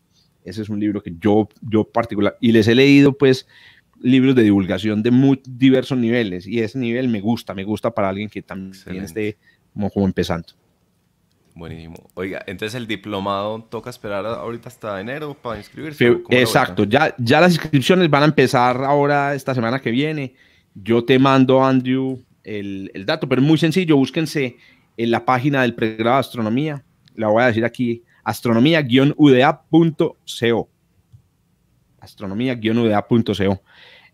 Ese es un libro que yo, yo particular, y les he leído pues libros de divulgación de muy diversos niveles y ese nivel me gusta, me gusta para alguien que también esté como, empezando. Buenísimo. Oiga, entonces el diplomado toca esperar ahorita hasta enero para inscribirse. Exacto, ya, ya las inscripciones van a empezar ahora esta semana que viene. Yo te mando, Andrew, el, el dato, pero es muy sencillo, búsquense en la página del pregrado de astronomía, la voy a decir aquí astronomía-uda.co. Astronomía-uda.co.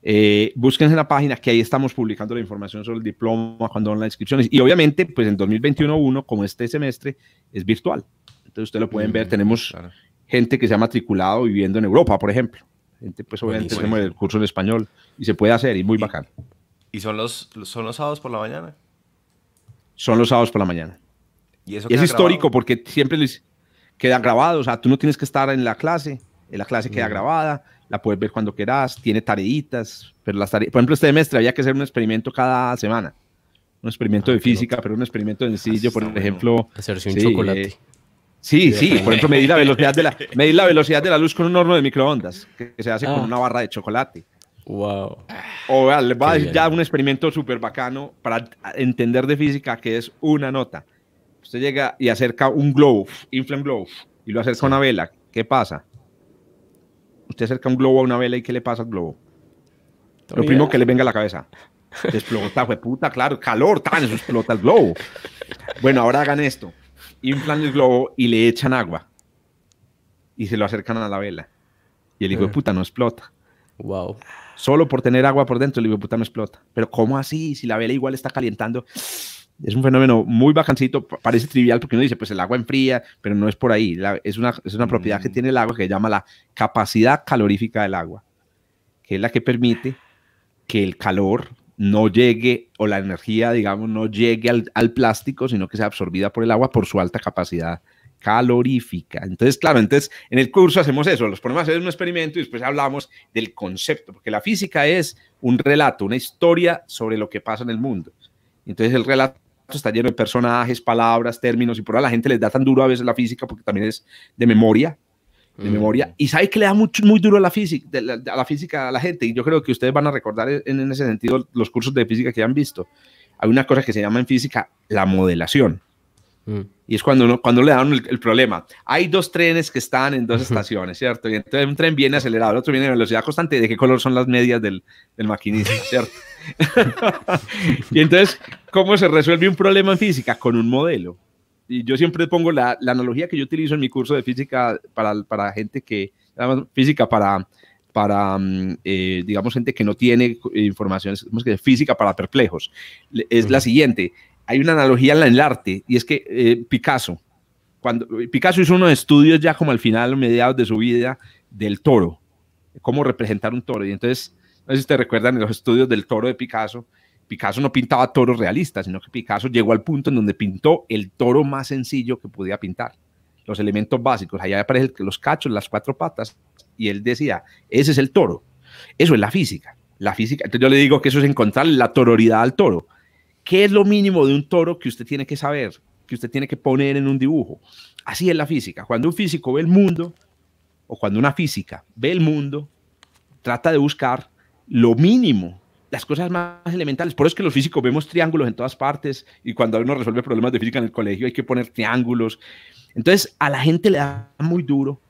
Eh, búsquense en la página que ahí estamos publicando la información sobre el diploma, cuando van las inscripciones. Y obviamente, pues en 2021, 1 como este semestre, es virtual. Entonces, ustedes lo pueden ver. Mm, tenemos gente que se ha matriculado viviendo en Europa, por ejemplo. Gente, pues obviamente, tenemos el curso en español y se puede hacer y muy bacán. ¿Y son los, son los sábados por la mañana? Son los sábados por la mañana. Y, eso es histórico porque siempre les queda grabado, o sea, tú no tienes que estar en la clase, en la clase queda mm. grabada, la puedes ver cuando quieras, tiene tareitas, pero las tareas, por ejemplo, este semestre había que hacer un experimento cada semana, un experimento ah, de física, pero un experimento ah, sencillo, por ejemplo. Hacerse un sí, chocolate. sí, sí, por ejemplo, medir la, velocidad de la, *laughs* medir la velocidad de la luz con un horno de microondas, que se hace con ah. una barra de chocolate. Wow. O va ya un experimento súper bacano para entender de física, que es una nota. Usted llega y acerca un globo, inflan globo, y lo acerca a una vela. ¿Qué pasa? Usted acerca un globo a una vela y ¿qué le pasa al globo? Lo primero que le venga a la cabeza. explota, fue puta, claro, calor, tan, explota el globo. Bueno, ahora hagan esto. Inflan el globo y le echan agua. Y se lo acercan a la vela. Y el hijo de eh. puta no explota. Wow. Solo por tener agua por dentro, el hijo de puta no explota. Pero ¿cómo así? Si la vela igual está calentando es un fenómeno muy bajancito, parece trivial porque uno dice, pues el agua enfría, pero no es por ahí. es, una, es una propiedad que mm. tiene el agua que se llama la capacidad calorífica del agua, que es la que permite que el calor no llegue o la energía, digamos, no llegue al, al plástico, sino que sea absorbida por el agua por su alta capacidad calorífica. Entonces, claro, entonces en el curso hacemos eso, los ponemos a hacer un experimento y después hablamos del concepto, porque la física es un relato, una historia sobre lo que pasa en el mundo. Entonces el relato está lleno de personajes, palabras, términos, y por ahí la gente les da tan duro a veces la física porque también es de memoria, de mm. memoria. Y sabe que le da mucho, muy duro a la, física, a la física a la gente, y yo creo que ustedes van a recordar e, en, en ese sentido los cursos de física que ya han visto. Hay una cosa que se llama en física la modelación. Mm. Y es cuando, cuando le dan el, problema. Hay dos trenes que están en dos estaciones, ¿cierto? Y entonces un tren viene acelerado, el otro viene a velocidad constante. ¿De qué color son las medias del, del maquinista, *laughs* ¿cierto? *laughs* y entonces, ¿cómo se resuelve un problema en física? Con un modelo. Y yo siempre pongo la, analogía que yo utilizo en mi curso de física para, para gente que, física para, para, mm, eh, digamos, gente que no tiene información, que física para perplejos, es la siguiente hay una analogía en, el arte, y es que eh, Picasso, cuando Picasso hizo unos estudios ya como al final, o mediados de su vida, del toro, cómo representar un toro. Y entonces, no sé si te recuerdan los estudios del toro de Picasso, Picasso no pintaba toros realistas, sino que Picasso llegó al punto en donde pintó el toro más sencillo que podía pintar. Los elementos básicos, allá aparecen los cachos, las cuatro patas, y él decía, ese es el toro. Eso es la física. La física, entonces yo le digo que eso es encontrar la tororidad al toro. ¿Qué es lo mínimo de un toro que usted tiene que saber, que usted tiene que poner en un dibujo? Así es la física. Cuando un físico ve el mundo, o cuando una física ve el mundo, trata de buscar lo mínimo, las cosas más elementales. Por eso es que los físicos vemos triángulos en todas partes y cuando uno resuelve problemas de física en el colegio hay que poner triángulos. Entonces a la gente le da muy duro,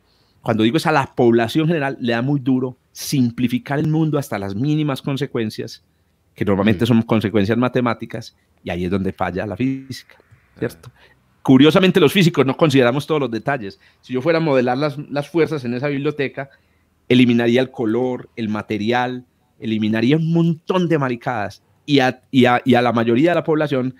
cuando digo es a la población general, le da muy duro simplificar el mundo hasta las mínimas consecuencias que normalmente mm. son consecuencias matemáticas, y ahí es donde falla la física, ah. ¿cierto? Curiosamente los físicos no consideramos todos los detalles. Si yo fuera a modelar las, las fuerzas en esa biblioteca, eliminaría el color, el material, eliminaría un montón de maricadas y a, la mayoría de la población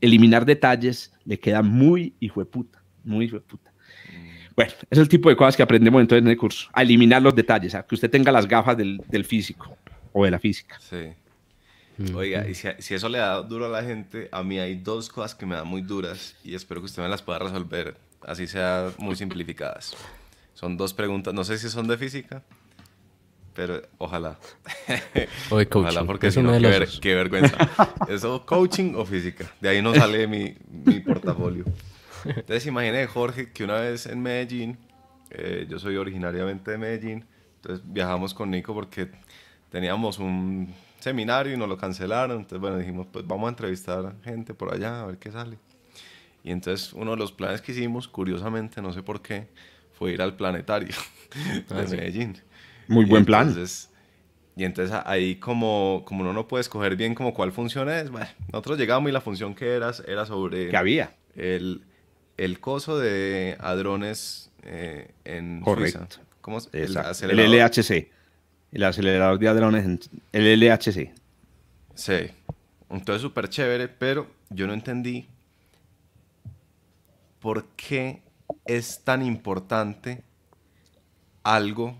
eliminar detalles le queda muy hijo de puta, muy hijo puta. Mm. Bueno, es el tipo de cosas que aprendemos entonces en el curso, a eliminar los detalles, a que usted tenga las gafas del, del físico o de la física. Sí. Oiga, y si, eso le da duro a la gente, a mí hay dos cosas que me dan muy duras y espero que usted me las pueda resolver, así sea muy simplificadas. Son dos preguntas, no sé si son de física, pero ojalá. O de *laughs* coaching. Ojalá, porque es si no, qué, ver, qué, vergüenza. *laughs* ¿Eso coaching o física? De ahí no sale mi, mi portafolio. Entonces imagínese, Jorge, que una vez en Medellín, eh, yo soy originariamente de Medellín, entonces viajamos con Nico porque teníamos un seminario y nos lo cancelaron. Entonces, bueno, dijimos, pues vamos a entrevistar gente por allá, a ver qué sale. Y entonces uno de los planes que hicimos, curiosamente, no sé por qué, fue ir al planetario *laughs* de ah, Medellín. Muy buen plan. y entonces ahí como, como uno no puede escoger bien como cuál función es, bueno, nosotros llegamos y la función que era, era sobre... Que había. El, el coso de hadrones eh, en Correcto. el LHC. El acelerador de hadrones, el LHC. Sí. Entonces súper chévere, pero yo no entendí por qué es tan importante algo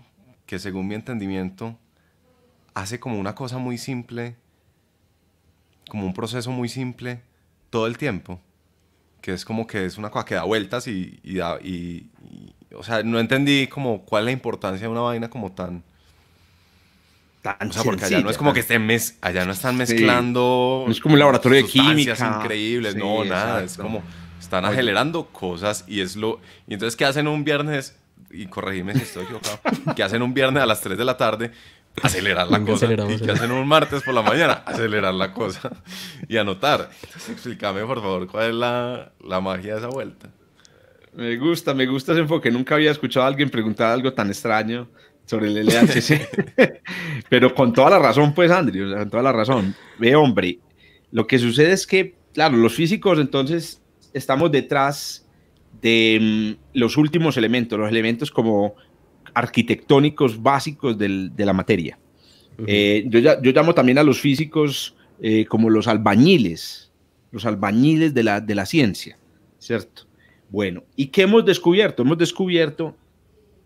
que según mi entendimiento hace como una cosa muy simple, como un proceso muy simple todo el tiempo, que es como que es una cosa que da vueltas y, o sea, no entendí como cuál es la importancia de una vaina como tan o sea, porque allá no es como que estén mes allá no están mezclando. es como un laboratorio de química. increíbles, no, nada. Es como están acelerando cosas y es lo. Y entonces, ¿qué hacen un viernes? Y corregime si estoy equivocado. ¿Qué hacen un viernes a las 3 de la tarde? Acelerar la cosa. Y ¿qué ¿eh? hacen un martes por la mañana? Acelerar la cosa y anotar. Entonces, explícame, por favor, cuál es la, la magia de esa vuelta. Me gusta, me gusta ese enfoque. Nunca había escuchado a alguien preguntar algo tan extraño sobre el LHC. *laughs* Pero con toda la razón, pues, Andrius, con toda la razón. Ve, hombre, lo que sucede es que, claro, los físicos entonces estamos detrás de mm, los últimos elementos, los elementos como arquitectónicos básicos del, de la materia. Eh, yo, yo, llamo también a los físicos eh, como los albañiles, los albañiles de la, de la ciencia, ¿cierto? Bueno, ¿y qué hemos descubierto? Hemos descubierto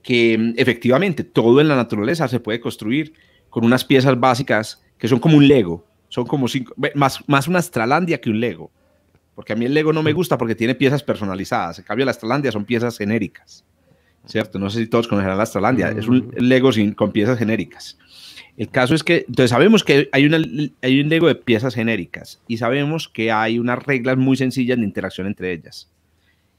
que mm, efectivamente todo en la naturaleza se puede construir con unas piezas básicas que son como un Lego, son como más, más una Astralandia que un Lego, porque a mí el Lego no me gusta porque tiene piezas personalizadas, en cambio la Astralandia son piezas genéricas, ¿cierto? No sé si todos conocerán la Astralandia, es un mm. Lego sin, con piezas genéricas. El caso es que, entonces sabemos que hay un Lego de piezas genéricas y sabemos que hay unas reglas muy sencillas de interacción entre ellas.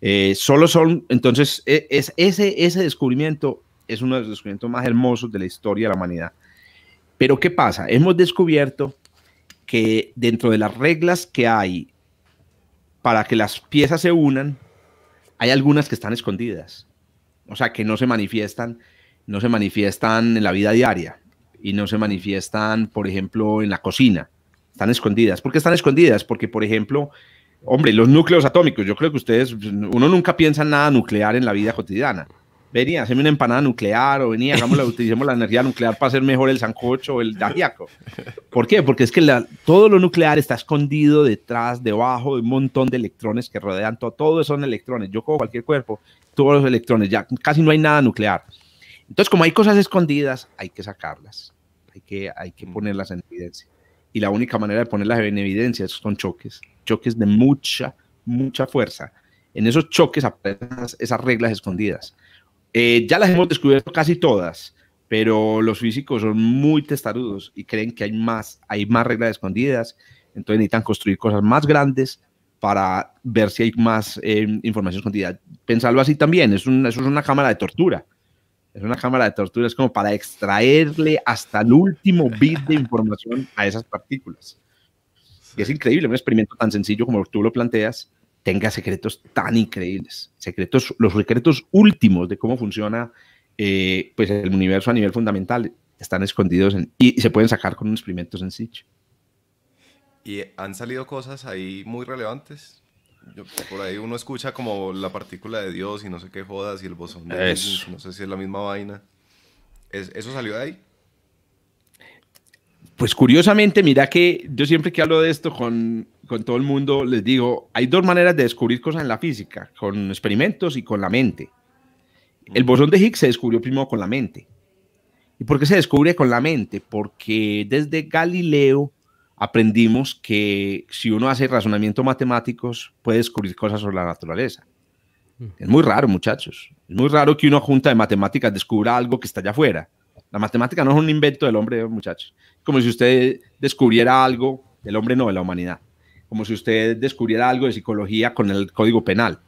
Eh, solo son, entonces, e, es, ese, ese descubrimiento es uno de los descubrimientos más hermosos de la historia de la humanidad. Pero ¿qué pasa? Hemos descubierto que dentro de las reglas que hay para que las piezas se unan, hay algunas que están escondidas, o sea, que no se manifiestan, no se manifiestan en la vida diaria y no se manifiestan, por ejemplo, en la cocina, están escondidas. ¿Por qué están escondidas? Porque, por ejemplo, Hombre, los núcleos atómicos. Yo creo que ustedes, uno nunca piensa en nada nuclear en la vida cotidiana. Venía, hacerme una empanada nuclear o venía, hagámosla, *laughs* utilicemos la energía nuclear para hacer mejor el sancocho o el dajiaco. ¿Por qué? Porque es que la, todo lo nuclear está escondido detrás, debajo de un montón de electrones que rodean todo. Todos son electrones. Yo cojo cualquier cuerpo, todos los electrones. Ya casi no hay nada nuclear. Entonces, como hay cosas escondidas, hay que sacarlas. Hay que, hay que mm. ponerlas en evidencia. Y la única manera de ponerlas en evidencia son choques choques de mucha, mucha fuerza. En esos choques aparecen esas reglas escondidas. Eh, ya las hemos descubierto casi todas, pero los físicos son muy testarudos y creen que hay más, hay más reglas escondidas, entonces necesitan construir cosas más grandes para ver si hay más eh, información escondida. Pensarlo así también, eso es una cámara de tortura. Es una cámara de tortura, es como para extraerle hasta el último bit de información a esas partículas es increíble un experimento tan sencillo como tú lo planteas tenga secretos tan increíbles, secretos, los secretos últimos de cómo funciona eh, pues el universo a nivel fundamental están escondidos y se pueden sacar con un experimento sencillo. Y han salido cosas ahí muy relevantes. por ahí uno escucha como la partícula de Dios y no sé qué jodas y el bosón de no sé si es la misma vaina. ¿Eso salió de ahí? Pues curiosamente, mira que yo siempre que hablo de esto con, con, todo el mundo, les digo, hay dos maneras de descubrir cosas en la física, con experimentos y con la mente. El bosón de Higgs se descubrió primero con la mente. ¿Y por qué se descubre con la mente? Porque desde Galileo aprendimos que si uno hace razonamientos matemáticos puede descubrir cosas sobre la naturaleza. Es muy raro, muchachos. Es muy raro que una junta de matemáticas descubra algo que está allá afuera. La matemática no es un invento del hombre, muchachos. Como si usted descubriera algo, del hombre no, de la humanidad. Como si usted descubriera algo de psicología con el código penal.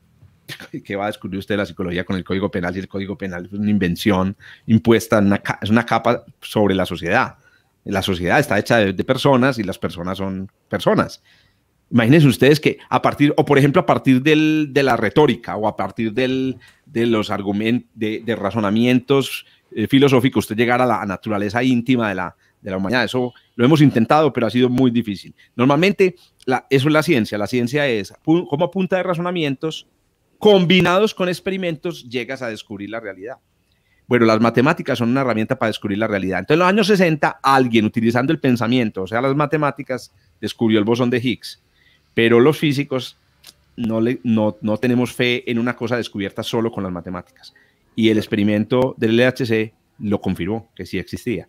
*laughs* ¿Qué va a descubrir usted de la psicología con el código penal? Y el código penal es una invención impuesta, es una capa sobre la sociedad. La sociedad está hecha de, personas y las personas son personas. Imagínense ustedes que a partir, o por ejemplo, a partir del, de la retórica o a partir del, de los argumentos, de, de razonamientos eh, filosófico usted llegar a la naturaleza íntima de la, de la humanidad. Eso lo hemos intentado, pero ha sido muy difícil. Normalmente, la, eso es la ciencia. La ciencia es, como a punta de razonamientos, combinados con experimentos, llegas a descubrir la realidad. Bueno, las matemáticas son una herramienta para descubrir la realidad. Entonces, en los años 60, alguien utilizando el pensamiento, o sea, las matemáticas, descubrió el bosón de Higgs. Pero los físicos no, le, no, no tenemos fe en una cosa descubierta solo con las matemáticas y el experimento del LHC lo confirmó, que sí existía.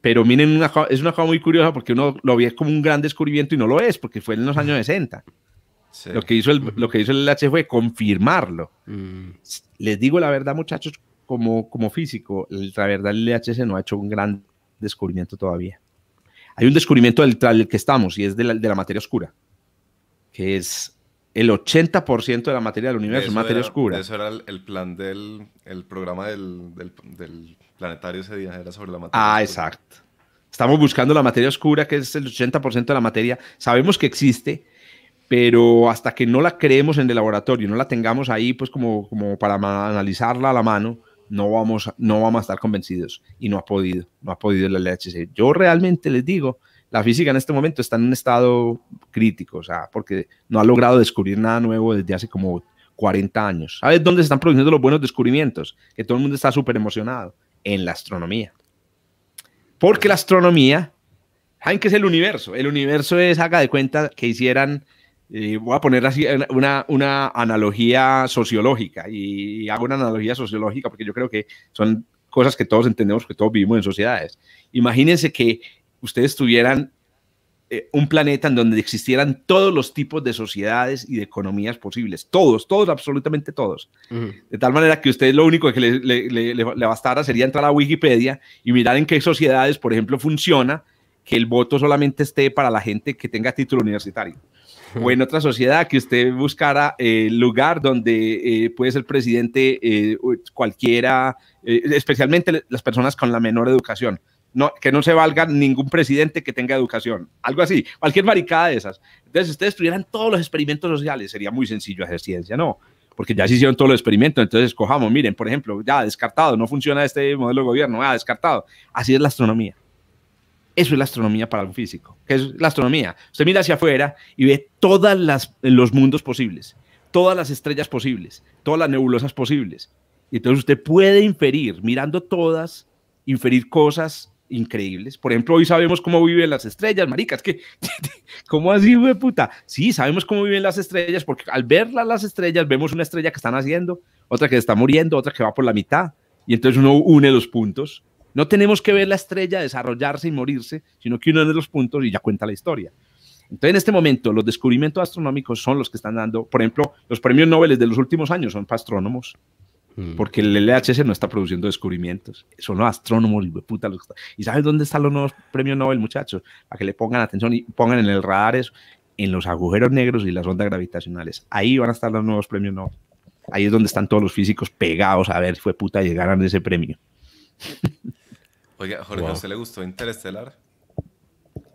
Pero miren, es una cosa muy curiosa porque uno lo ve como un gran descubrimiento y no lo es, porque fue en los años 60. Lo, que hizo el, lo que hizo el LHC fue confirmarlo. Mm. Les digo la verdad, muchachos, como, como físico, la verdad el LHC no ha hecho un gran descubrimiento todavía. Hay un descubrimiento del, del que estamos y es de la, de la materia oscura, que es el 80% de la materia del universo es materia oscura. Eso era el, plan del el programa del, planetario ese día, era sobre la materia ah, oscura. exacto. Estamos buscando la materia oscura, que es el 80% de la materia. Sabemos que existe, pero hasta que no la creemos en el laboratorio, no la tengamos ahí, pues como, como para analizarla a la mano, no vamos, no vamos a estar convencidos. Y no ha podido, no ha podido la LHC. Yo realmente les digo, la física en este momento está en un estado crítico, o sea, porque no ha logrado descubrir nada nuevo desde hace como 40 años. ¿Sabes dónde se están produciendo los buenos descubrimientos? Que todo el mundo está súper emocionado. En la astronomía. Porque la astronomía, ¿saben qué es el universo? El universo es, haga de cuenta que hicieran, eh, voy a poner así una, una analogía sociológica, y hago una analogía sociológica porque yo creo que son cosas que todos entendemos, que todos vivimos en sociedades. Imagínense que ustedes tuvieran eh, un planeta en donde existieran todos los tipos de sociedades y de economías posibles, todos, todos, absolutamente todos. De tal manera que ustedes lo único que le, le, bastara sería entrar a Wikipedia y mirar en qué sociedades, por ejemplo, funciona que el voto solamente esté para la gente que tenga título universitario o en otra sociedad que usted buscara el eh, lugar donde eh, puede ser presidente cualquiera, especialmente las personas con la menor educación que no se valga ningún presidente que tenga educación, algo así, cualquier maricada de esas. Entonces, si ustedes tuvieran todos los experimentos sociales, sería muy sencillo hacer ciencia, ¿no? Porque ya se hicieron todos los experimentos, entonces cojamos, miren, por ejemplo, ya descartado, no funciona este modelo de gobierno, ya ah, descartado. Así es la astronomía. Eso es la astronomía para un físico, que es la astronomía. Usted mira hacia afuera y ve todos los mundos posibles, todas las estrellas posibles, todas las nebulosas posibles. Y entonces usted puede inferir, mirando todas, inferir cosas increíbles. Por ejemplo, hoy sabemos cómo viven las estrellas, maricas. que, *laughs* ¿cómo así, de puta? Sí, sabemos cómo viven las estrellas, porque al verlas las estrellas, vemos una estrella que está naciendo, otra que está muriendo, otra que va por la mitad, y entonces uno une los puntos. No tenemos que ver la estrella desarrollarse y morirse, sino que uno une los puntos y ya cuenta la historia. Entonces, en este momento, los descubrimientos astronómicos son los que están dando, por ejemplo, los premios Nobel de los últimos años son para astrónomos. Mm. Porque el LHS no está produciendo descubrimientos. Son los astrónomos y puta los ¿Y sabes dónde están los nuevos premios Nobel, muchachos? Para que le pongan atención y pongan en el radar eso, en los agujeros negros y las ondas gravitacionales. Ahí van a estar los nuevos premios Nobel. Ahí es donde están todos los físicos pegados a ver si fue puta y a ese premio. *laughs* Oiga, Jorge, ¿a usted le gustó Interestelar?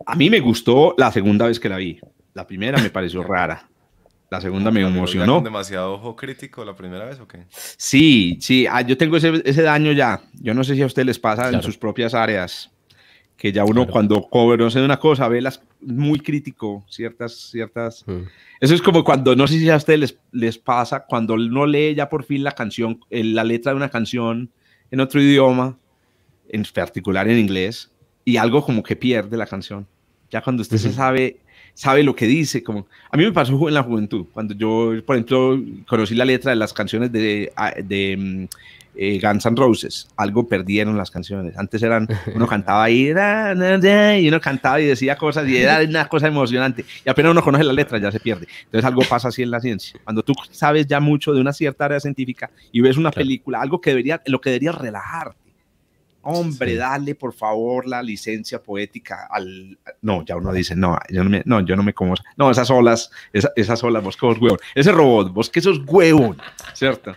A mí me gustó la segunda vez que la vi. La primera me pareció rara. La segunda me ah, emocionó. ¿Con demasiado ojo crítico la primera vez o qué? Sí, sí, ah, yo tengo ese, ese, daño ya. Yo no sé si a usted les pasa en sus propias áreas, que ya uno cuando claro. no sé, una cosa ve las muy crítico, ciertas, ciertas. Mm. Eso es como cuando, no sé si a usted les, les pasa, cuando no lee ya por fin la canción, la letra de una canción en otro idioma, en particular en inglés, y algo como que pierde la canción. Ya cuando usted se sabe sabe lo que dice. Como... A mí me pasó en la juventud, cuando yo, por ejemplo, conocí la letra de las canciones de, ah, de mm, eh, Guns N' Roses, algo perdieron las canciones. Antes eran, uno *laughs* cantaba ahí, y uno cantaba y decía cosas, y era una cosa emocionante. Y apenas uno conoce la letra, ya se pierde. Entonces algo pasa así en la ciencia. Cuando tú sabes ya mucho de una cierta área científica y ves una película, algo que debería, lo que debería relajar Hombre, dale por favor la licencia poética al. No, ya uno dice, no, yo no me, no, yo no me como. No, esas olas, esas, olas, vos que huevón. Ese robot, vos que sos huevón, ¿cierto?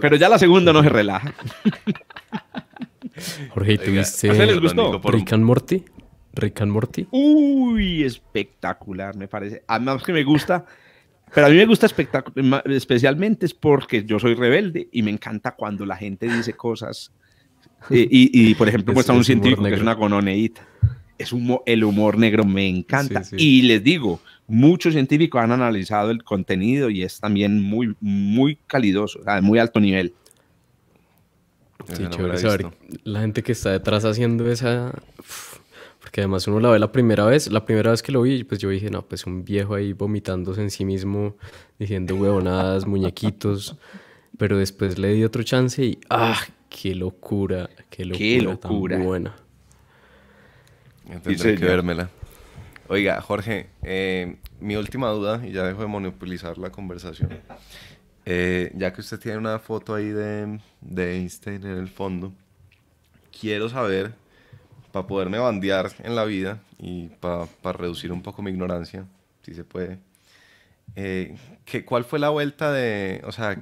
Pero ya la segunda no se relaja. *laughs* Jorge, ¿tuviste Rick and Morty? Rick and Morty. Uy, espectacular, me parece. Además que me gusta, pero a mí me gusta especialmente es porque yo soy rebelde y me encanta cuando la gente dice cosas *laughs* Y, por ejemplo, a un científico que es una gononeíta. Es el humor negro me encanta. Y les digo, muchos científicos han analizado el contenido y es también muy, muy calidoso, o sea, de muy alto nivel. Sí, chévere la gente que está detrás haciendo esa... porque además uno la ve la primera vez, la primera vez que lo vi, pues yo dije, no, pues un viejo ahí vomitándose en sí mismo, diciendo huevonadas, muñequitos. Pero después le di otro chance y, ah, Qué locura, qué locura. Qué locura. Tan buena. Tendré que vérmela. Oiga, Jorge, eh, mi última duda, y ya dejo de monopolizar la conversación. Eh, ya que usted tiene una foto ahí de, de Einstein en el fondo, quiero saber, para poderme bandear en la vida y para reducir un poco mi ignorancia, si se puede, eh, que, ¿cuál fue la vuelta de, o sea,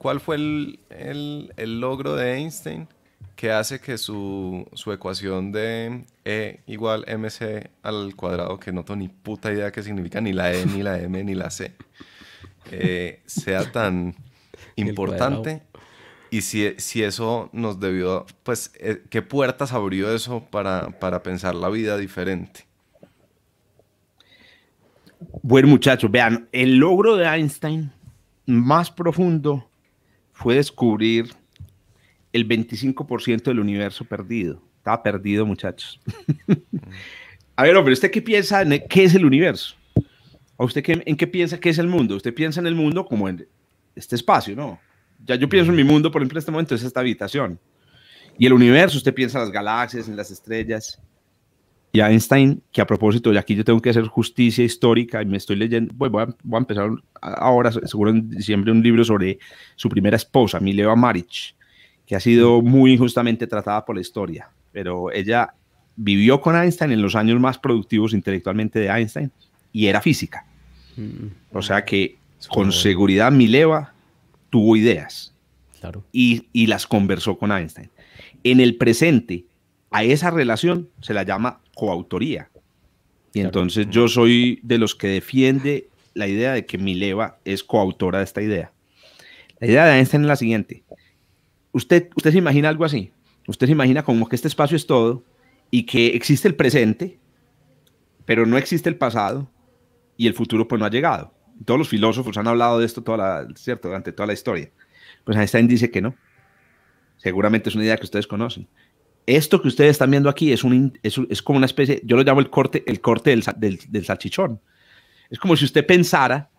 ¿Cuál fue el, logro de Einstein que hace que su, ecuación de E igual mc al cuadrado, que no tengo ni puta idea qué significa, ni la E, ni la M, ni la C, eh, sea tan importante? Y si, eso nos debió, pues, eh, ¿qué puertas abrió eso para, para pensar la vida diferente? Bueno, muchachos, vean, el logro de Einstein más profundo fue descubrir el 25% del universo perdido. Estaba perdido, muchachos. *laughs* a ver, hombre, ¿usted qué piensa? En ¿Qué es el universo? ¿A usted en qué piensa ¿Qué es el mundo? Usted piensa en el mundo como en este espacio, ¿no? Ya yo pienso en mi mundo, por ejemplo, en este momento es esta habitación. Y el universo, usted piensa en las galaxias, en las estrellas y Einstein, que a propósito, y aquí yo tengo que hacer justicia histórica y me estoy leyendo, voy, a, empezar ahora, seguro en diciembre, un libro sobre su primera esposa, Mileva Marich, que ha sido muy injustamente tratada por la historia, pero ella vivió con Einstein en los años más productivos intelectualmente de Einstein y era física. Mm. O sea que con seguridad Mileva tuvo ideas claro. y, y las conversó con Einstein. En el presente, a esa relación se la llama coautoría. Y entonces yo soy de los que defiende la idea de que Mileva es coautora de esta idea. La idea de Einstein es la siguiente. Usted, usted se imagina algo así. Usted se imagina como que este espacio es todo y que existe el presente, pero no existe el pasado y el futuro pues no ha llegado. Todos los filósofos han hablado de esto toda la, ¿cierto? durante toda la historia. Pues Einstein dice que no. Seguramente es una idea que ustedes conocen. Esto que ustedes están viendo aquí es, un, es, como una especie, yo lo llamo el corte, el corte del, salchichón. Es como si usted pensara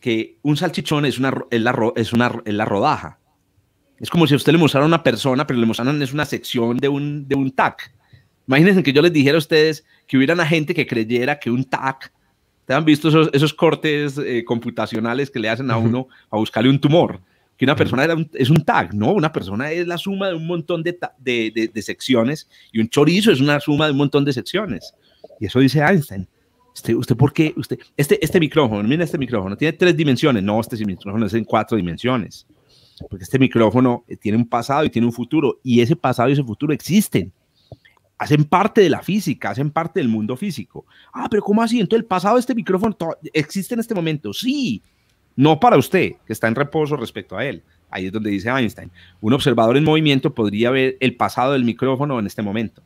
que un salchichón es una, es la, una, la rodaja. Es como si usted le mostrara a una persona, pero le mostraran es una sección de un, de un tac. Imagínense que yo les dijera a ustedes que hubiera una gente que creyera que un tac, ¿te han visto esos, cortes eh, computacionales que le hacen a uno a buscarle un tumor? que una persona es un tag, ¿no? Una persona es la suma de un montón de, secciones y un chorizo es una suma de un montón de secciones. Y eso dice Einstein. Este, ¿Usted por qué? Usted, este, este micrófono, mira este micrófono, tiene tres dimensiones. No, este micrófono es en cuatro dimensiones. Porque este micrófono eh, tiene un pasado y tiene un futuro. Y ese pasado y ese futuro existen hacen parte de la física, hacen parte del mundo físico. Ah, pero ¿cómo así? Entonces el pasado de este micrófono existe en este momento. Sí, no para usted, que está en reposo respecto a él. Ahí es donde dice Einstein, un observador en movimiento podría ver el pasado del micrófono en este momento.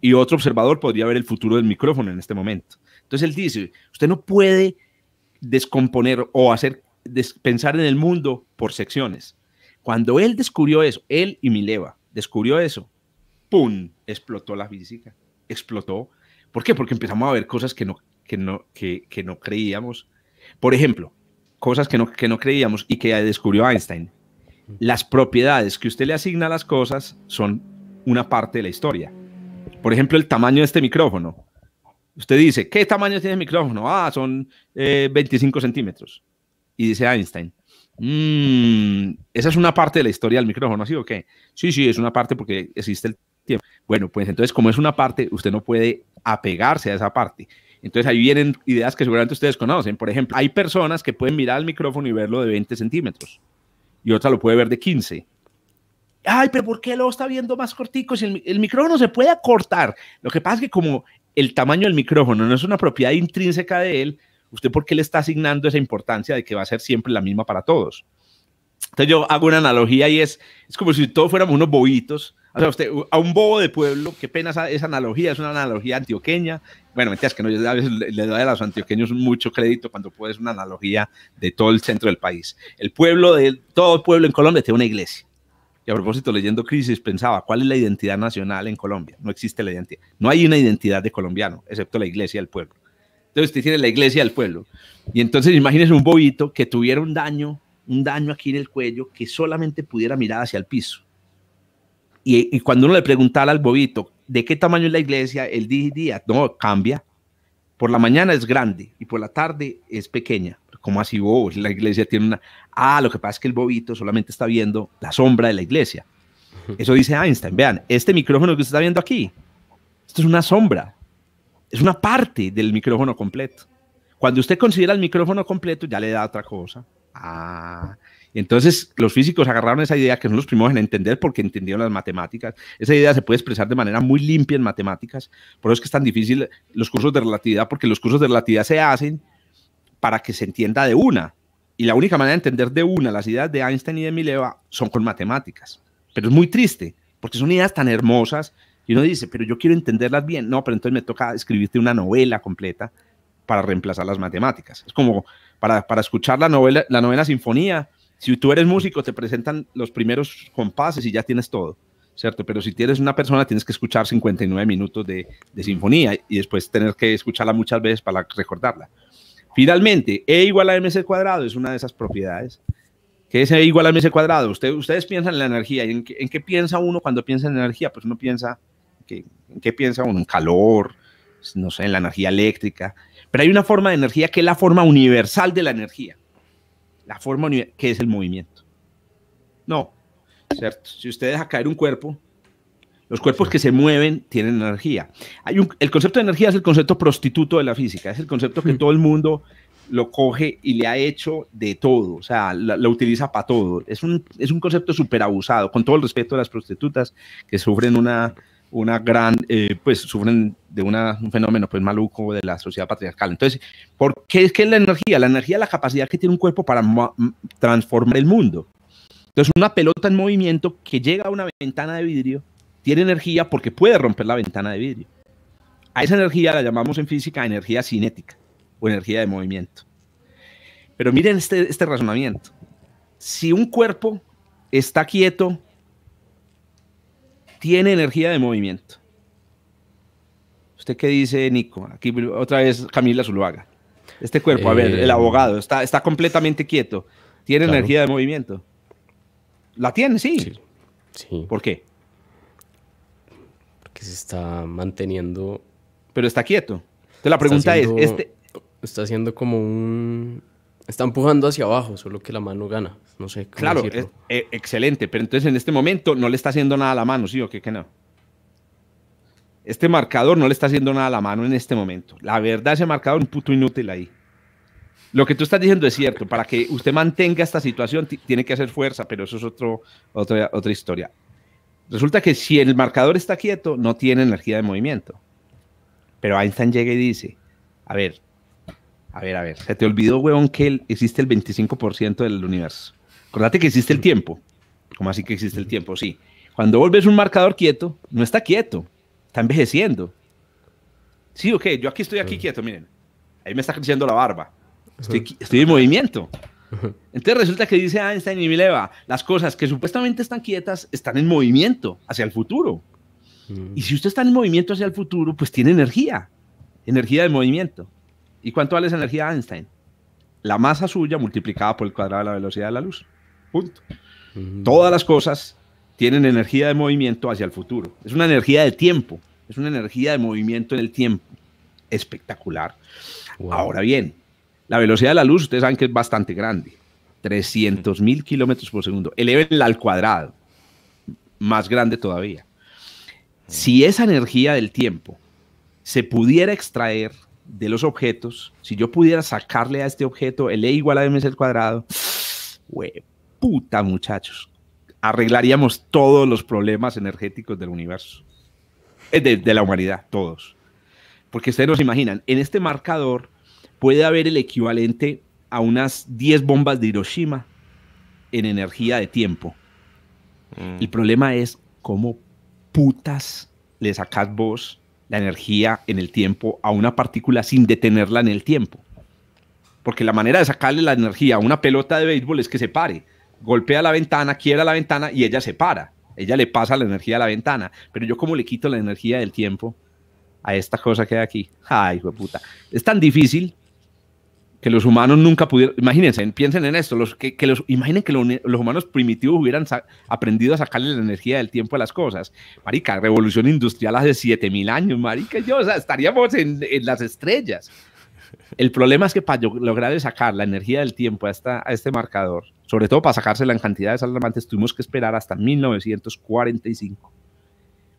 Y otro observador podría ver el futuro del micrófono en este momento. Entonces él dice, usted no puede descomponer o hacer pensar en el mundo por secciones. Cuando él descubrió eso, él y Mileva descubrió eso, ¡pum! explotó la física, explotó. ¿Por qué? Porque empezamos a ver cosas que no, no, que, que no creíamos. Por ejemplo, cosas que no, que no creíamos y que descubrió Einstein. Las propiedades que usted le asigna a las cosas son una parte de la historia. Por ejemplo, el tamaño de este micrófono. Usted dice, ¿qué tamaño tiene el micrófono? Ah, son 25 eh, centímetros. Y dice Einstein, mm, esa es una parte de la historia del micrófono, ¿así o qué? Sí, sí, es una parte porque existe el tiempo. Bueno, pues entonces como es una parte, usted no puede apegarse a esa parte. Entonces ahí vienen ideas que seguramente ustedes conocen. Por ejemplo, hay personas que pueden mirar el micrófono y verlo de 20 centímetros y otra lo puede ver de 15. Ay, pero ¿por qué lo está viendo más cortico? Si el, micrófono se puede acortar. Lo que pasa es que como el tamaño del micrófono no es una propiedad intrínseca de él, ¿usted por qué le está asignando esa importancia de que va a ser siempre la misma para todos? Entonces yo hago una analogía y es, es como si todos fuéramos unos bobitos a un bobo de pueblo, qué pena esa, analogía, es una analogía antioqueña. Bueno, mentiras que no, le, le, doy a los antioqueños mucho crédito cuando puedes una analogía de todo el centro del país. El pueblo, de todo pueblo en Colombia tiene una iglesia. Y a propósito, leyendo Crisis, pensaba, ¿cuál es la identidad nacional en Colombia? No existe la identidad. No hay una identidad de colombiano, excepto la iglesia del pueblo. Entonces usted tiene la iglesia del pueblo. Y entonces imagínese un bobito que tuviera un daño, un daño aquí en el cuello, que solamente pudiera mirar hacia el piso. Y, cuando uno le preguntaba al bobito, ¿de qué tamaño es la iglesia? Él día? no, cambia. Por la mañana es grande y por la tarde es pequeña. ¿Cómo así bobo? *laughs* La iglesia tiene una... Ah, lo que pasa es que el bobito solamente está viendo la sombra de la iglesia. Eso dice Einstein. Vean, este micrófono que usted está viendo aquí, esto es una sombra. Es una parte del micrófono completo. Cuando usted considera el micrófono completo, ya le da otra cosa. Ah, entonces, los físicos agarraron esa idea, que son los primeros en entender porque entendieron las matemáticas. Esa idea se puede expresar de manera muy limpia en matemáticas. Por eso es que es tan difícil los cursos de relatividad, porque los cursos de relatividad se hacen para que se entienda de una. Y la única manera de entender de una las ideas de Einstein y de Mileva son con matemáticas. Pero es muy triste, porque son ideas tan hermosas y uno dice, pero yo quiero entenderlas bien. No, pero entonces me toca escribirte una novela completa para reemplazar las matemáticas. Es como para, escuchar la novela, la novela sinfonía, si tú eres músico, te presentan los primeros compases y ya tienes todo, ¿cierto? Pero si tienes una persona, tienes que escuchar 59 minutos de, sinfonía y después tener que escucharla muchas veces para recordarla. Finalmente, E igual a mc cuadrado es una de esas propiedades. que es E igual a mc cuadrado? ustedes piensan en la energía. ¿En qué, ¿En qué, piensa uno cuando piensa en energía? Pues uno piensa, que, ¿en qué piensa uno? En calor, no sé, en la energía eléctrica. Pero hay una forma de energía que es la forma universal de la energía la forma que es el movimiento. No, ¿cierto? Si usted deja caer un cuerpo, los cuerpos que se mueven tienen energía. Hay el concepto de energía es el concepto prostituto de la física, es el concepto que hmm. todo el mundo lo coge y le ha hecho de todo, o sea, lo utiliza para todo. Es un, es un concepto súper abusado, con todo el respeto a las prostitutas que sufren una, una gran, eh, pues sufren de un fenómeno pues maluco de la sociedad patriarcal. Entonces, ¿por qué es que la energía? La energía es la capacidad que tiene un cuerpo para transformar el mundo. Entonces, una pelota en movimiento que llega a una ventana de vidrio tiene energía porque puede romper la ventana de vidrio. A esa energía la llamamos en física energía cinética o energía de movimiento. Pero miren este, este razonamiento. Si un cuerpo está quieto tiene energía de movimiento. ¿Usted qué dice, Nico? Aquí otra vez Camila Zuluaga. Este cuerpo, a ver, el eh, abogado, está, está completamente quieto. ¿Tiene energía de movimiento? La tiene, sí. sí. ¿Por qué? Porque se está manteniendo. Pero está quieto. Entonces la pregunta es: este... está haciendo como un Está empujando hacia abajo, solo que la mano gana. No sé. Cómo claro, eh, excelente. Pero entonces en este momento no le está haciendo nada a la mano, ¿sí o qué? Que no. Este marcador no le está haciendo nada a la mano en este momento. La verdad, ese marcador es un puto inútil ahí. Lo que tú estás diciendo es cierto. Para que usted mantenga esta situación, tiene que hacer fuerza, pero eso es otro, otra, otra historia. Resulta que si el marcador está quieto, no tiene energía de movimiento. Pero Einstein llega y dice, a ver, a ver, a ver. Se te olvidó, huevón, que existe el 25% del universo. Acordate que existe el tiempo. ¿Cómo así que existe el tiempo? Sí. Cuando vuelves un marcador quieto, no está quieto. Está envejeciendo. Sí, ok, yo aquí estoy aquí quieto, miren. Ahí me está creciendo la barba. Estoy, estoy en movimiento. Entonces resulta que dice Einstein y Mileva, las cosas que supuestamente están quietas están en movimiento hacia el futuro. Mm. Y si usted está en movimiento hacia el futuro, pues tiene energía, energía de movimiento. ¿Y cuánto vale esa energía de Einstein? La masa suya multiplicada por el cuadrado de la velocidad de la luz. Punto. Todas las cosas tienen energía de movimiento hacia el futuro. Es una energía del tiempo. Es una energía de movimiento en el tiempo. Espectacular. Ahora bien, la velocidad de la luz, ustedes saben que es bastante grande. 300 mil kilómetros por segundo. Elevenla al cuadrado. Más grande todavía. Si esa energía del tiempo se pudiera extraer de los objetos, si yo pudiera sacarle a este objeto el E igual a M al cuadrado, we, puta muchachos, arreglaríamos todos los problemas energéticos del universo, eh, de, la humanidad, todos. Porque ustedes nos imaginan, en este marcador puede haber el equivalente a unas 10 bombas de Hiroshima en energía de tiempo. Mm. El problema es cómo putas le sacas vos la energía en el tiempo a una partícula sin detenerla en el tiempo. Porque la manera de sacarle la energía a una pelota de béisbol es que se pare. Golpea la ventana, quiera la ventana y ella se para. Ella le pasa la energía a la ventana. Pero yo cómo le quito la energía del tiempo a esta cosa que hay aquí. Ay, hijo puta. Es tan difícil que los humanos nunca pudieron, imagínense, piensen en esto, los, que, los, imaginen que los, humanos primitivos hubieran aprendido a sacarle la energía del tiempo a las cosas. Marica, revolución industrial hace 7000 años, marica, yo, o sea, estaríamos en, las estrellas. El problema es que para lograr sacar la energía del tiempo a, a este marcador, sobre todo para sacársela en cantidades alarmantes, tuvimos que esperar hasta 1945,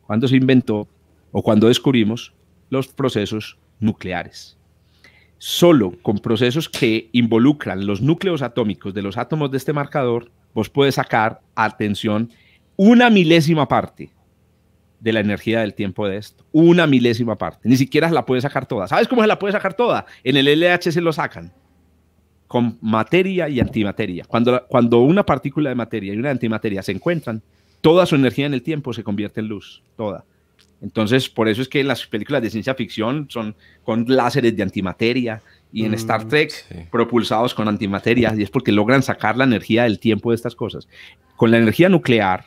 cuando se inventó o cuando descubrimos los procesos nucleares solo con procesos que involucran los núcleos atómicos de los átomos de este marcador, vos puedes sacar, atención, una milésima parte de la energía del tiempo de esto. Una milésima parte. Ni siquiera la puede sacar toda. ¿Sabes cómo se la puede sacar toda? En el LH se lo sacan. Con materia y antimateria. Cuando, cuando una partícula de materia y una antimateria se encuentran, toda su energía en el tiempo se convierte en luz. Toda. Entonces, por eso es que las películas de ciencia ficción son con láseres de antimateria y en Star mm, Trek propulsados con antimateria, y es porque logran sacar la energía del tiempo de estas cosas. Con la energía nuclear,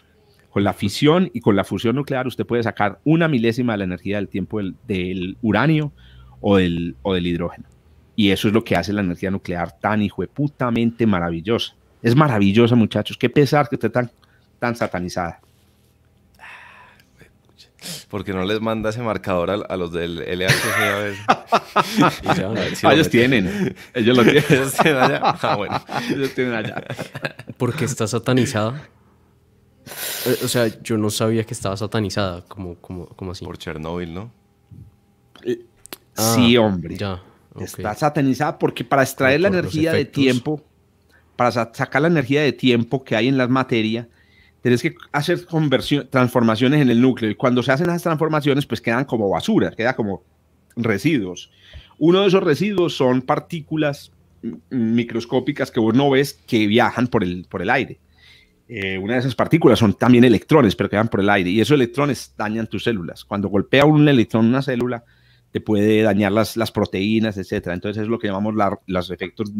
con la fisión y con la fusión nuclear, usted puede sacar una milésima de la energía del tiempo del, uranio o del, hidrógeno. Y eso es lo que hace la energía nuclear tan hijueputamente maravillosa. Es maravillosa, muchachos. Qué pesar que esté tan, tan satanizada porque no les manda ese marcador a, los del LHC *laughs* a ver. ellos tienen. Ellos lo tienen. allá. Ah, bueno. Ellos tienen allá. Porque está satanizada. Eh, o sea, yo no sabía que estaba satanizada, como, como, así. Por Chernóbil, ¿no? Eh, ah, sí, hombre. Ya. Está satanizada porque para extraer la energía de tiempo, para sacar la energía de tiempo que hay en la materia, tenés que hacer transformaciones en el núcleo. Y cuando se hacen esas transformaciones, pues quedan como basura, queda como residuos. Uno de esos residuos son partículas microscópicas que vos no ves que viajan por el, por el aire. Eh, una de esas partículas son también electrones, pero que van por el aire. Y esos electrones dañan tus células. Cuando golpea un electrón una célula, te puede dañar las, las proteínas, etc. Entonces es lo que llamamos los efectos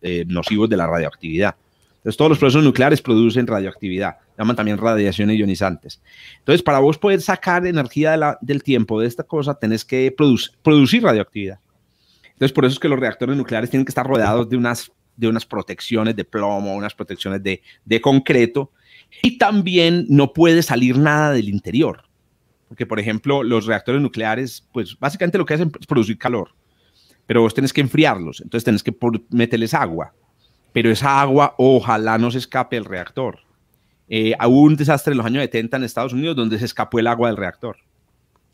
eh, nocivos de la radioactividad. Entonces todos los procesos nucleares producen radioactividad llaman también radiaciones ionizantes. Entonces, para vos poder sacar energía del tiempo de esta cosa, tenés que producir radioactividad. Entonces, por eso es que los reactores nucleares tienen que estar rodeados de unas, de unas protecciones de plomo, unas protecciones de, concreto, y también no puede salir nada del interior. Porque, por ejemplo, los reactores nucleares, pues básicamente lo que hacen es producir calor, pero vos tenés que enfriarlos, entonces tenés que meterles agua, pero esa agua ojalá no se escape del reactor hubo eh, un desastre en los años 70 en Estados Unidos donde se escapó el agua del reactor.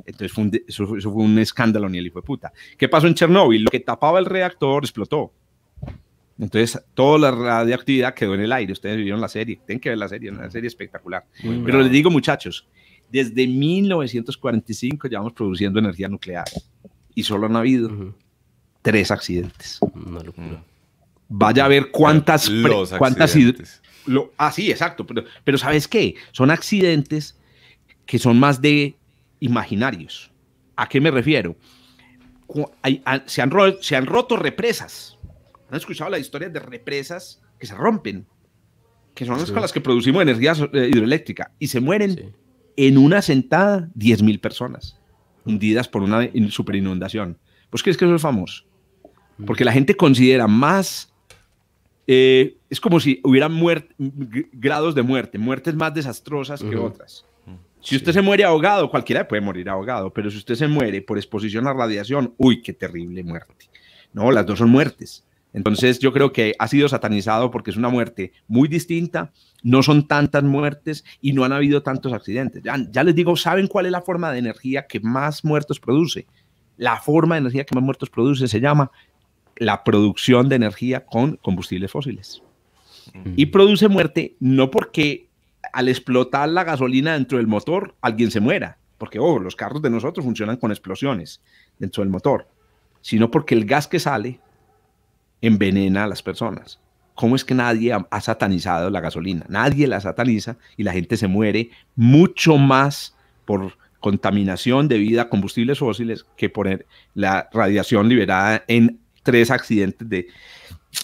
Entonces fue un, eso, fue un escándalo ni el hijo de puta. ¿Qué pasó en Chernóbil? Lo que tapaba el reactor explotó. Entonces toda la radioactividad quedó en el aire. Ustedes vieron la serie, tienen que ver la serie, es una serie espectacular. Pero les digo muchachos, desde 1945 llevamos produciendo energía nuclear y solo han habido tres accidentes. Vaya a ver cuántas, cuántas, lo, ah, sí, exacto. Pero, ¿sabes qué? Son accidentes que son más de imaginarios. ¿A qué me refiero? se, han roto represas. ¿Han escuchado la historia de represas que se rompen? Que son las con las que producimos energía eh, hidroeléctrica. Y se mueren en una sentada 10.000 personas hundidas por una superinundación. ¿Pues crees que eso es famoso? Mm. Porque la gente considera más eh, es como si hubieran grados de muerte, muertes más desastrosas que otras. Mm. Si usted se muere ahogado, cualquiera puede morir ahogado, pero si usted se muere por exposición a radiación, uy, qué terrible muerte. No, las dos son muertes. Entonces yo creo que ha sido satanizado porque es una muerte muy distinta, no son tantas muertes y no han habido tantos accidentes. ya les digo, ¿saben cuál es la forma de energía que más muertos produce? La forma de energía que más muertos produce se llama la producción de energía con combustibles fósiles. Y produce muerte no porque al explotar la gasolina dentro del motor alguien se muera, porque oh, los carros de nosotros funcionan con explosiones dentro del motor, sino porque el gas que sale envenena a las personas. ¿Cómo es que nadie ha, ha satanizado la gasolina? Nadie la sataniza y la gente se muere mucho más por contaminación debida a combustibles fósiles que por e, la radiación liberada en tres accidentes de...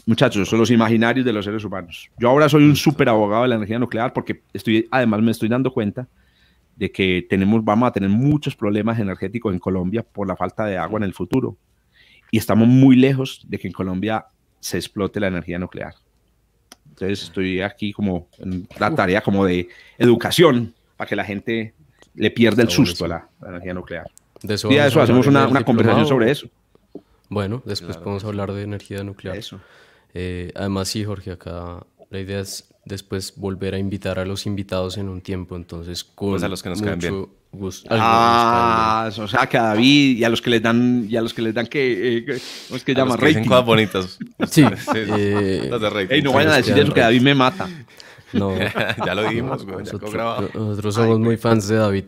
Muchachos, son los imaginarios de los seres humanos. Yo ahora soy un súper abogado de la energía nuclear porque estoy, además me estoy dando cuenta de que tenemos, vamos a tener muchos problemas energéticos en Colombia por la falta de agua en el futuro. Y estamos muy lejos de que en Colombia se explote la energía nuclear. Entonces estoy aquí como en la tarea como de educación para que la gente le pierda el susto a la, energía nuclear. y a eso hacemos una conversación sobre eso. Bueno, después podemos hablar de energía nuclear. Eso. Eh, además, sí, Jorge, acá la idea es después volver a invitar a los invitados en un tiempo, entonces con pues a los que nos caen bien. gusto. Ah, o sea, que a David y a los que les dan, y a los que les dan que, eh, ¿cómo es que llama? rey. bonitas. *laughs* *laughs* Sí. eh, no vayan a pues decir eso que David me mata. No, *laughs* ya lo dijimos, güey, nosotros, somos muy fans de David.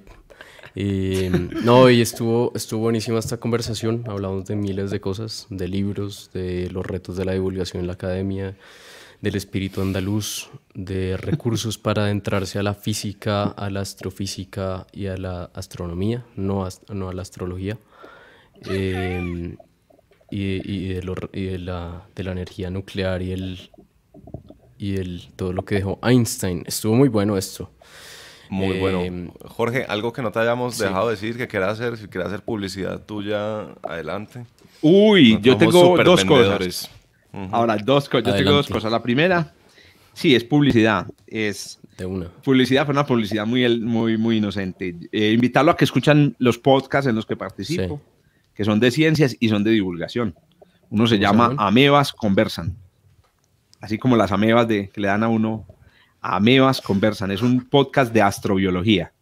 Mm, no, y estuvo, estuvo buenísima esta conversación. Hablamos de miles de cosas, de libros, de los retos de la divulgación en la academia, del espíritu andaluz, de recursos para adentrarse a la física, a la astrofísica y a la astronomía, no, a, no a la astrología. Em, y, de, la, energía nuclear y el, y el, todo lo que dejó Einstein. Estuvo muy bueno esto. Muy bueno. Em, Jorge, algo que no te hayamos dejado decir, que quieras hacer, si quieres hacer publicidad tuya, adelante. Uy, yo tengo dos cosas. Ahora, dos cosas. Yo tengo dos cosas. La primera, sí, es publicidad. Es de una. Publicidad, fue una publicidad muy, muy, muy inocente. Eh, invitarlo a que escuchan los podcasts en los que participo, que son de ciencias y son de divulgación. Uno se llama Amebas Conversan. Así como las amebas de, que le dan a uno Amebas Conversan. Es un podcast de astrobiología.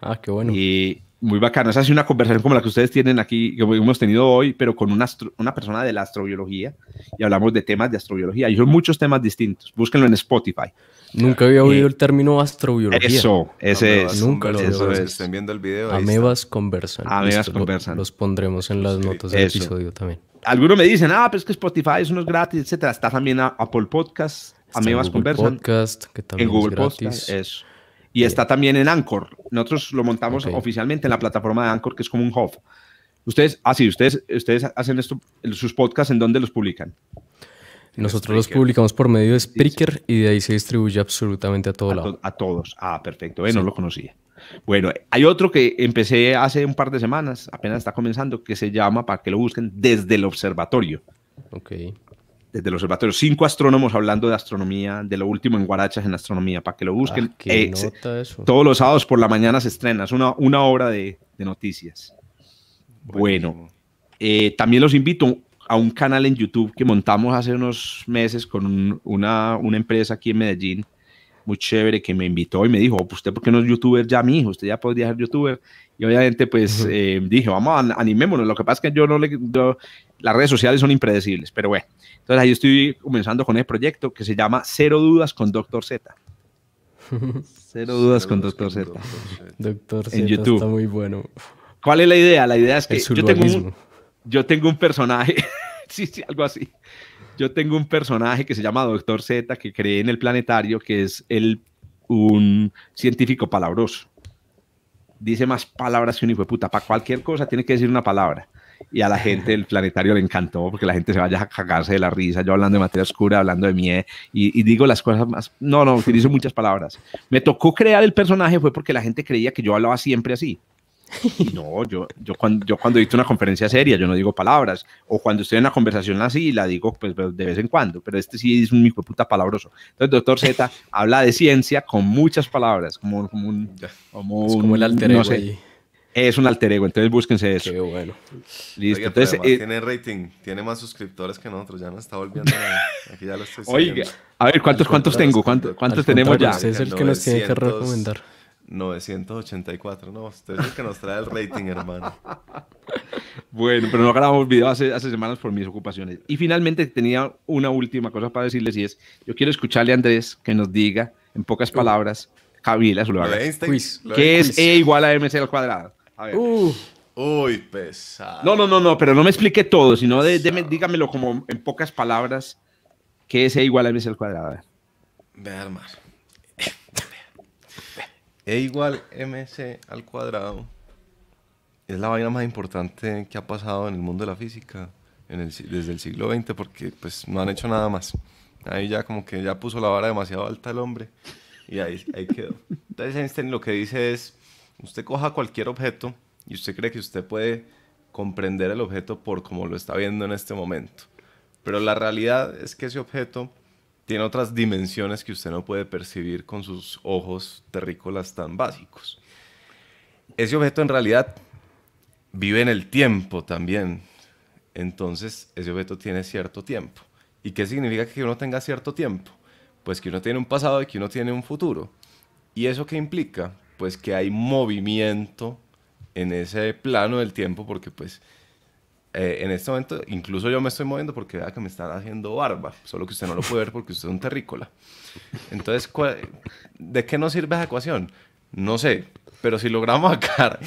Ah, qué bueno. Y muy bacana. Esa es una conversación como la que ustedes tienen aquí, que hemos tenido hoy, pero con una, persona de la astrobiología y hablamos de temas de astrobiología. Y son muchos temas distintos. Búsquenlo en Spotify. Nunca había oído el término astrobiología. Eso, ese es. Nunca lo eso es. Estén viendo el video. Amebas conversan. Amebas conversan. los pondremos en las notas del episodio también. Algunos me dicen, ah, pero es que Spotify es unos gratis, etcétera. Está también Apple Podcasts a Conversan. Podcast, que en Google es Podcast, eso. Y está también en Anchor. Nosotros lo montamos oficialmente en la plataforma de Anchor, que es como un hub. Ustedes, así, ah, ustedes, ustedes hacen esto, sus podcasts, ¿en dónde los publican? Nosotros los publicamos por medio de Spreaker y de ahí se distribuye absolutamente a todo lado. a todos. Ah, perfecto. Eh, No lo conocía. Bueno, hay otro que empecé hace un par de semanas, apenas está comenzando, que se llama, para que lo busquen, Desde el Observatorio. Ok desde el observatorio. Cinco astrónomos hablando de astronomía, de lo último en Guarachas en astronomía, para que lo busquen. Ah, eh, todos los sábados por la mañana se estrena, es una, una hora de, noticias. Bueno, eh, también los invito a un canal en YouTube que montamos hace unos meses con una, una empresa aquí en Medellín muy chévere que me invitó y me dijo, oh, pues, usted, ¿por qué no es youtuber ya, mi hijo? Usted ya podría ser youtuber. Y obviamente, pues eh, dije, vamos, animémonos. Lo que pasa es que yo no le... las redes sociales son impredecibles, pero bueno. Entonces ahí estoy comenzando con el proyecto que se llama Cero Dudas con Doctor Z. *laughs* Cero dudas con Doctor Z. Doctor Z en YouTube. está muy bueno. ¿Cuál es la idea? La idea es que yo tengo, un, yo tengo un personaje, *laughs* sí, sí, algo así yo tengo un personaje que se llama Doctor Z, que cree en el planetario, que es el, un científico palabroso. Dice más palabras que un hijo de puta. Para cualquier cosa tiene que decir una palabra. Y a la gente del planetario le encantó porque la gente se vaya a cagarse de la risa. Yo hablando de materia oscura, hablando de mie, y, y digo las cosas más. No, no, utilizo muchas palabras. Me tocó crear el personaje fue porque la gente creía que yo hablaba siempre así no, yo, yo, cuando, yo cuando una conferencia seria, yo no digo palabras. O cuando estoy en una conversación así, la digo pues, pues, de vez en cuando. Pero este sí es un hijo puta palabroso. Entonces, doctor Z *laughs* habla de ciencia con muchas palabras, como, como un. Como, un el alter ego. es un alter ego, entonces búsquense eso. Qué bueno. Listo. entonces, eh, tiene rating, tiene más suscriptores que nosotros, ya no está volviendo a, Aquí ya lo estoy Oiga, a ver, ¿cuántos, cuántos tengo? ¿Cuántos, cuántos tenemos ya? es el que nos tiene que recomendar. 984, no, usted es el que nos trae el rating, hermano. Bueno, pero no grabamos video hace, hace semanas por mis ocupaciones. Y finalmente tenía una última cosa para decirles y es, yo quiero escucharle a Andrés que nos diga, en pocas uh. palabras, Javila lugar. que es E igual a MC al cuadrado. A ver. Uh. Uy, pesado. No, no, no, no, pero no me explique todo, sino dígamelo como en pocas palabras, ¿Qué es E igual a MC al cuadrado. Ver hermano. E igual mc al cuadrado es la vaina más importante que ha pasado en el mundo de la física en desde el siglo XX porque pues no han hecho nada más. Ahí ya como que ya puso la vara demasiado alta el hombre y ahí, ahí quedó. Entonces Einstein lo que dice es, usted coja cualquier objeto y usted cree que usted puede comprender el objeto por como lo está viendo en este momento. Pero la realidad es que ese objeto tiene otras dimensiones que usted no puede percibir con sus ojos terrícolas tan básicos. Ese objeto en realidad vive en el tiempo también. Entonces, ese objeto tiene cierto tiempo. ¿Y qué significa que uno tenga cierto tiempo? Pues que uno tiene un pasado y que uno tiene un futuro. ¿Y eso qué implica? Pues que hay movimiento en ese plano del tiempo porque pues eh, en este momento, incluso yo me estoy moviendo porque vea que me están haciendo barba, solo que usted no lo puede ver porque usted es un terrícola. Entonces, ¿de qué nos sirve esa ecuación? No sé, pero si logramos sacar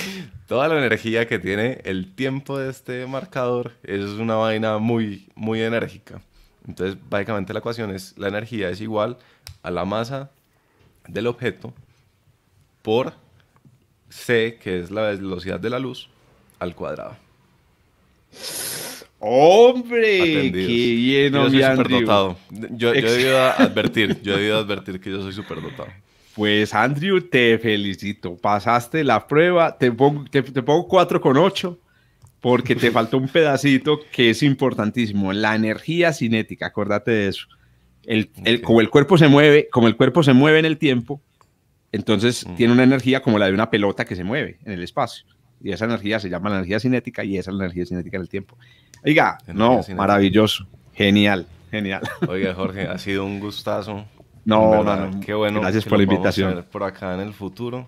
toda la energía que tiene el tiempo de este marcador, es una vaina muy, muy enérgica. Entonces, básicamente la ecuación es la energía es igual a la masa del objeto por c, que es la velocidad de la luz, al cuadrado. ¡Hombre! que ¡Qué lleno Yo Yo, he *laughs* advertir, yo advertir que yo soy superdotado. Pues Andrew, te felicito. Pasaste la prueba. Te pongo, te, con con porque te faltó un pedacito que es importantísimo, la energía cinética, acuérdate de eso. El, como el cuerpo se mueve, como el cuerpo se mueve en el tiempo, entonces tiene una energía como la de una pelota que se mueve en el espacio. Y esa energía se llama la energía cinética y esa es la energía cinética del tiempo. Oiga, no, maravilloso, genial, genial. Oiga, *laughs* Jorge, ha sido un gustazo. No, Qué bueno. Gracias por la invitación. Por acá en el futuro.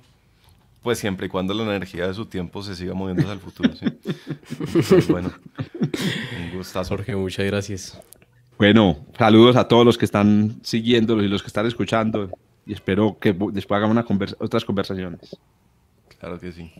Pues siempre y cuando la energía de su tiempo se siga moviendo hacia el futuro. ¿sí? Pues bueno, un gustazo. Jorge, muchas gracias. Bueno, saludos a todos los que están siguiéndolos y los que están escuchando. Y espero que después hagamos otras conversaciones. Claro que sí.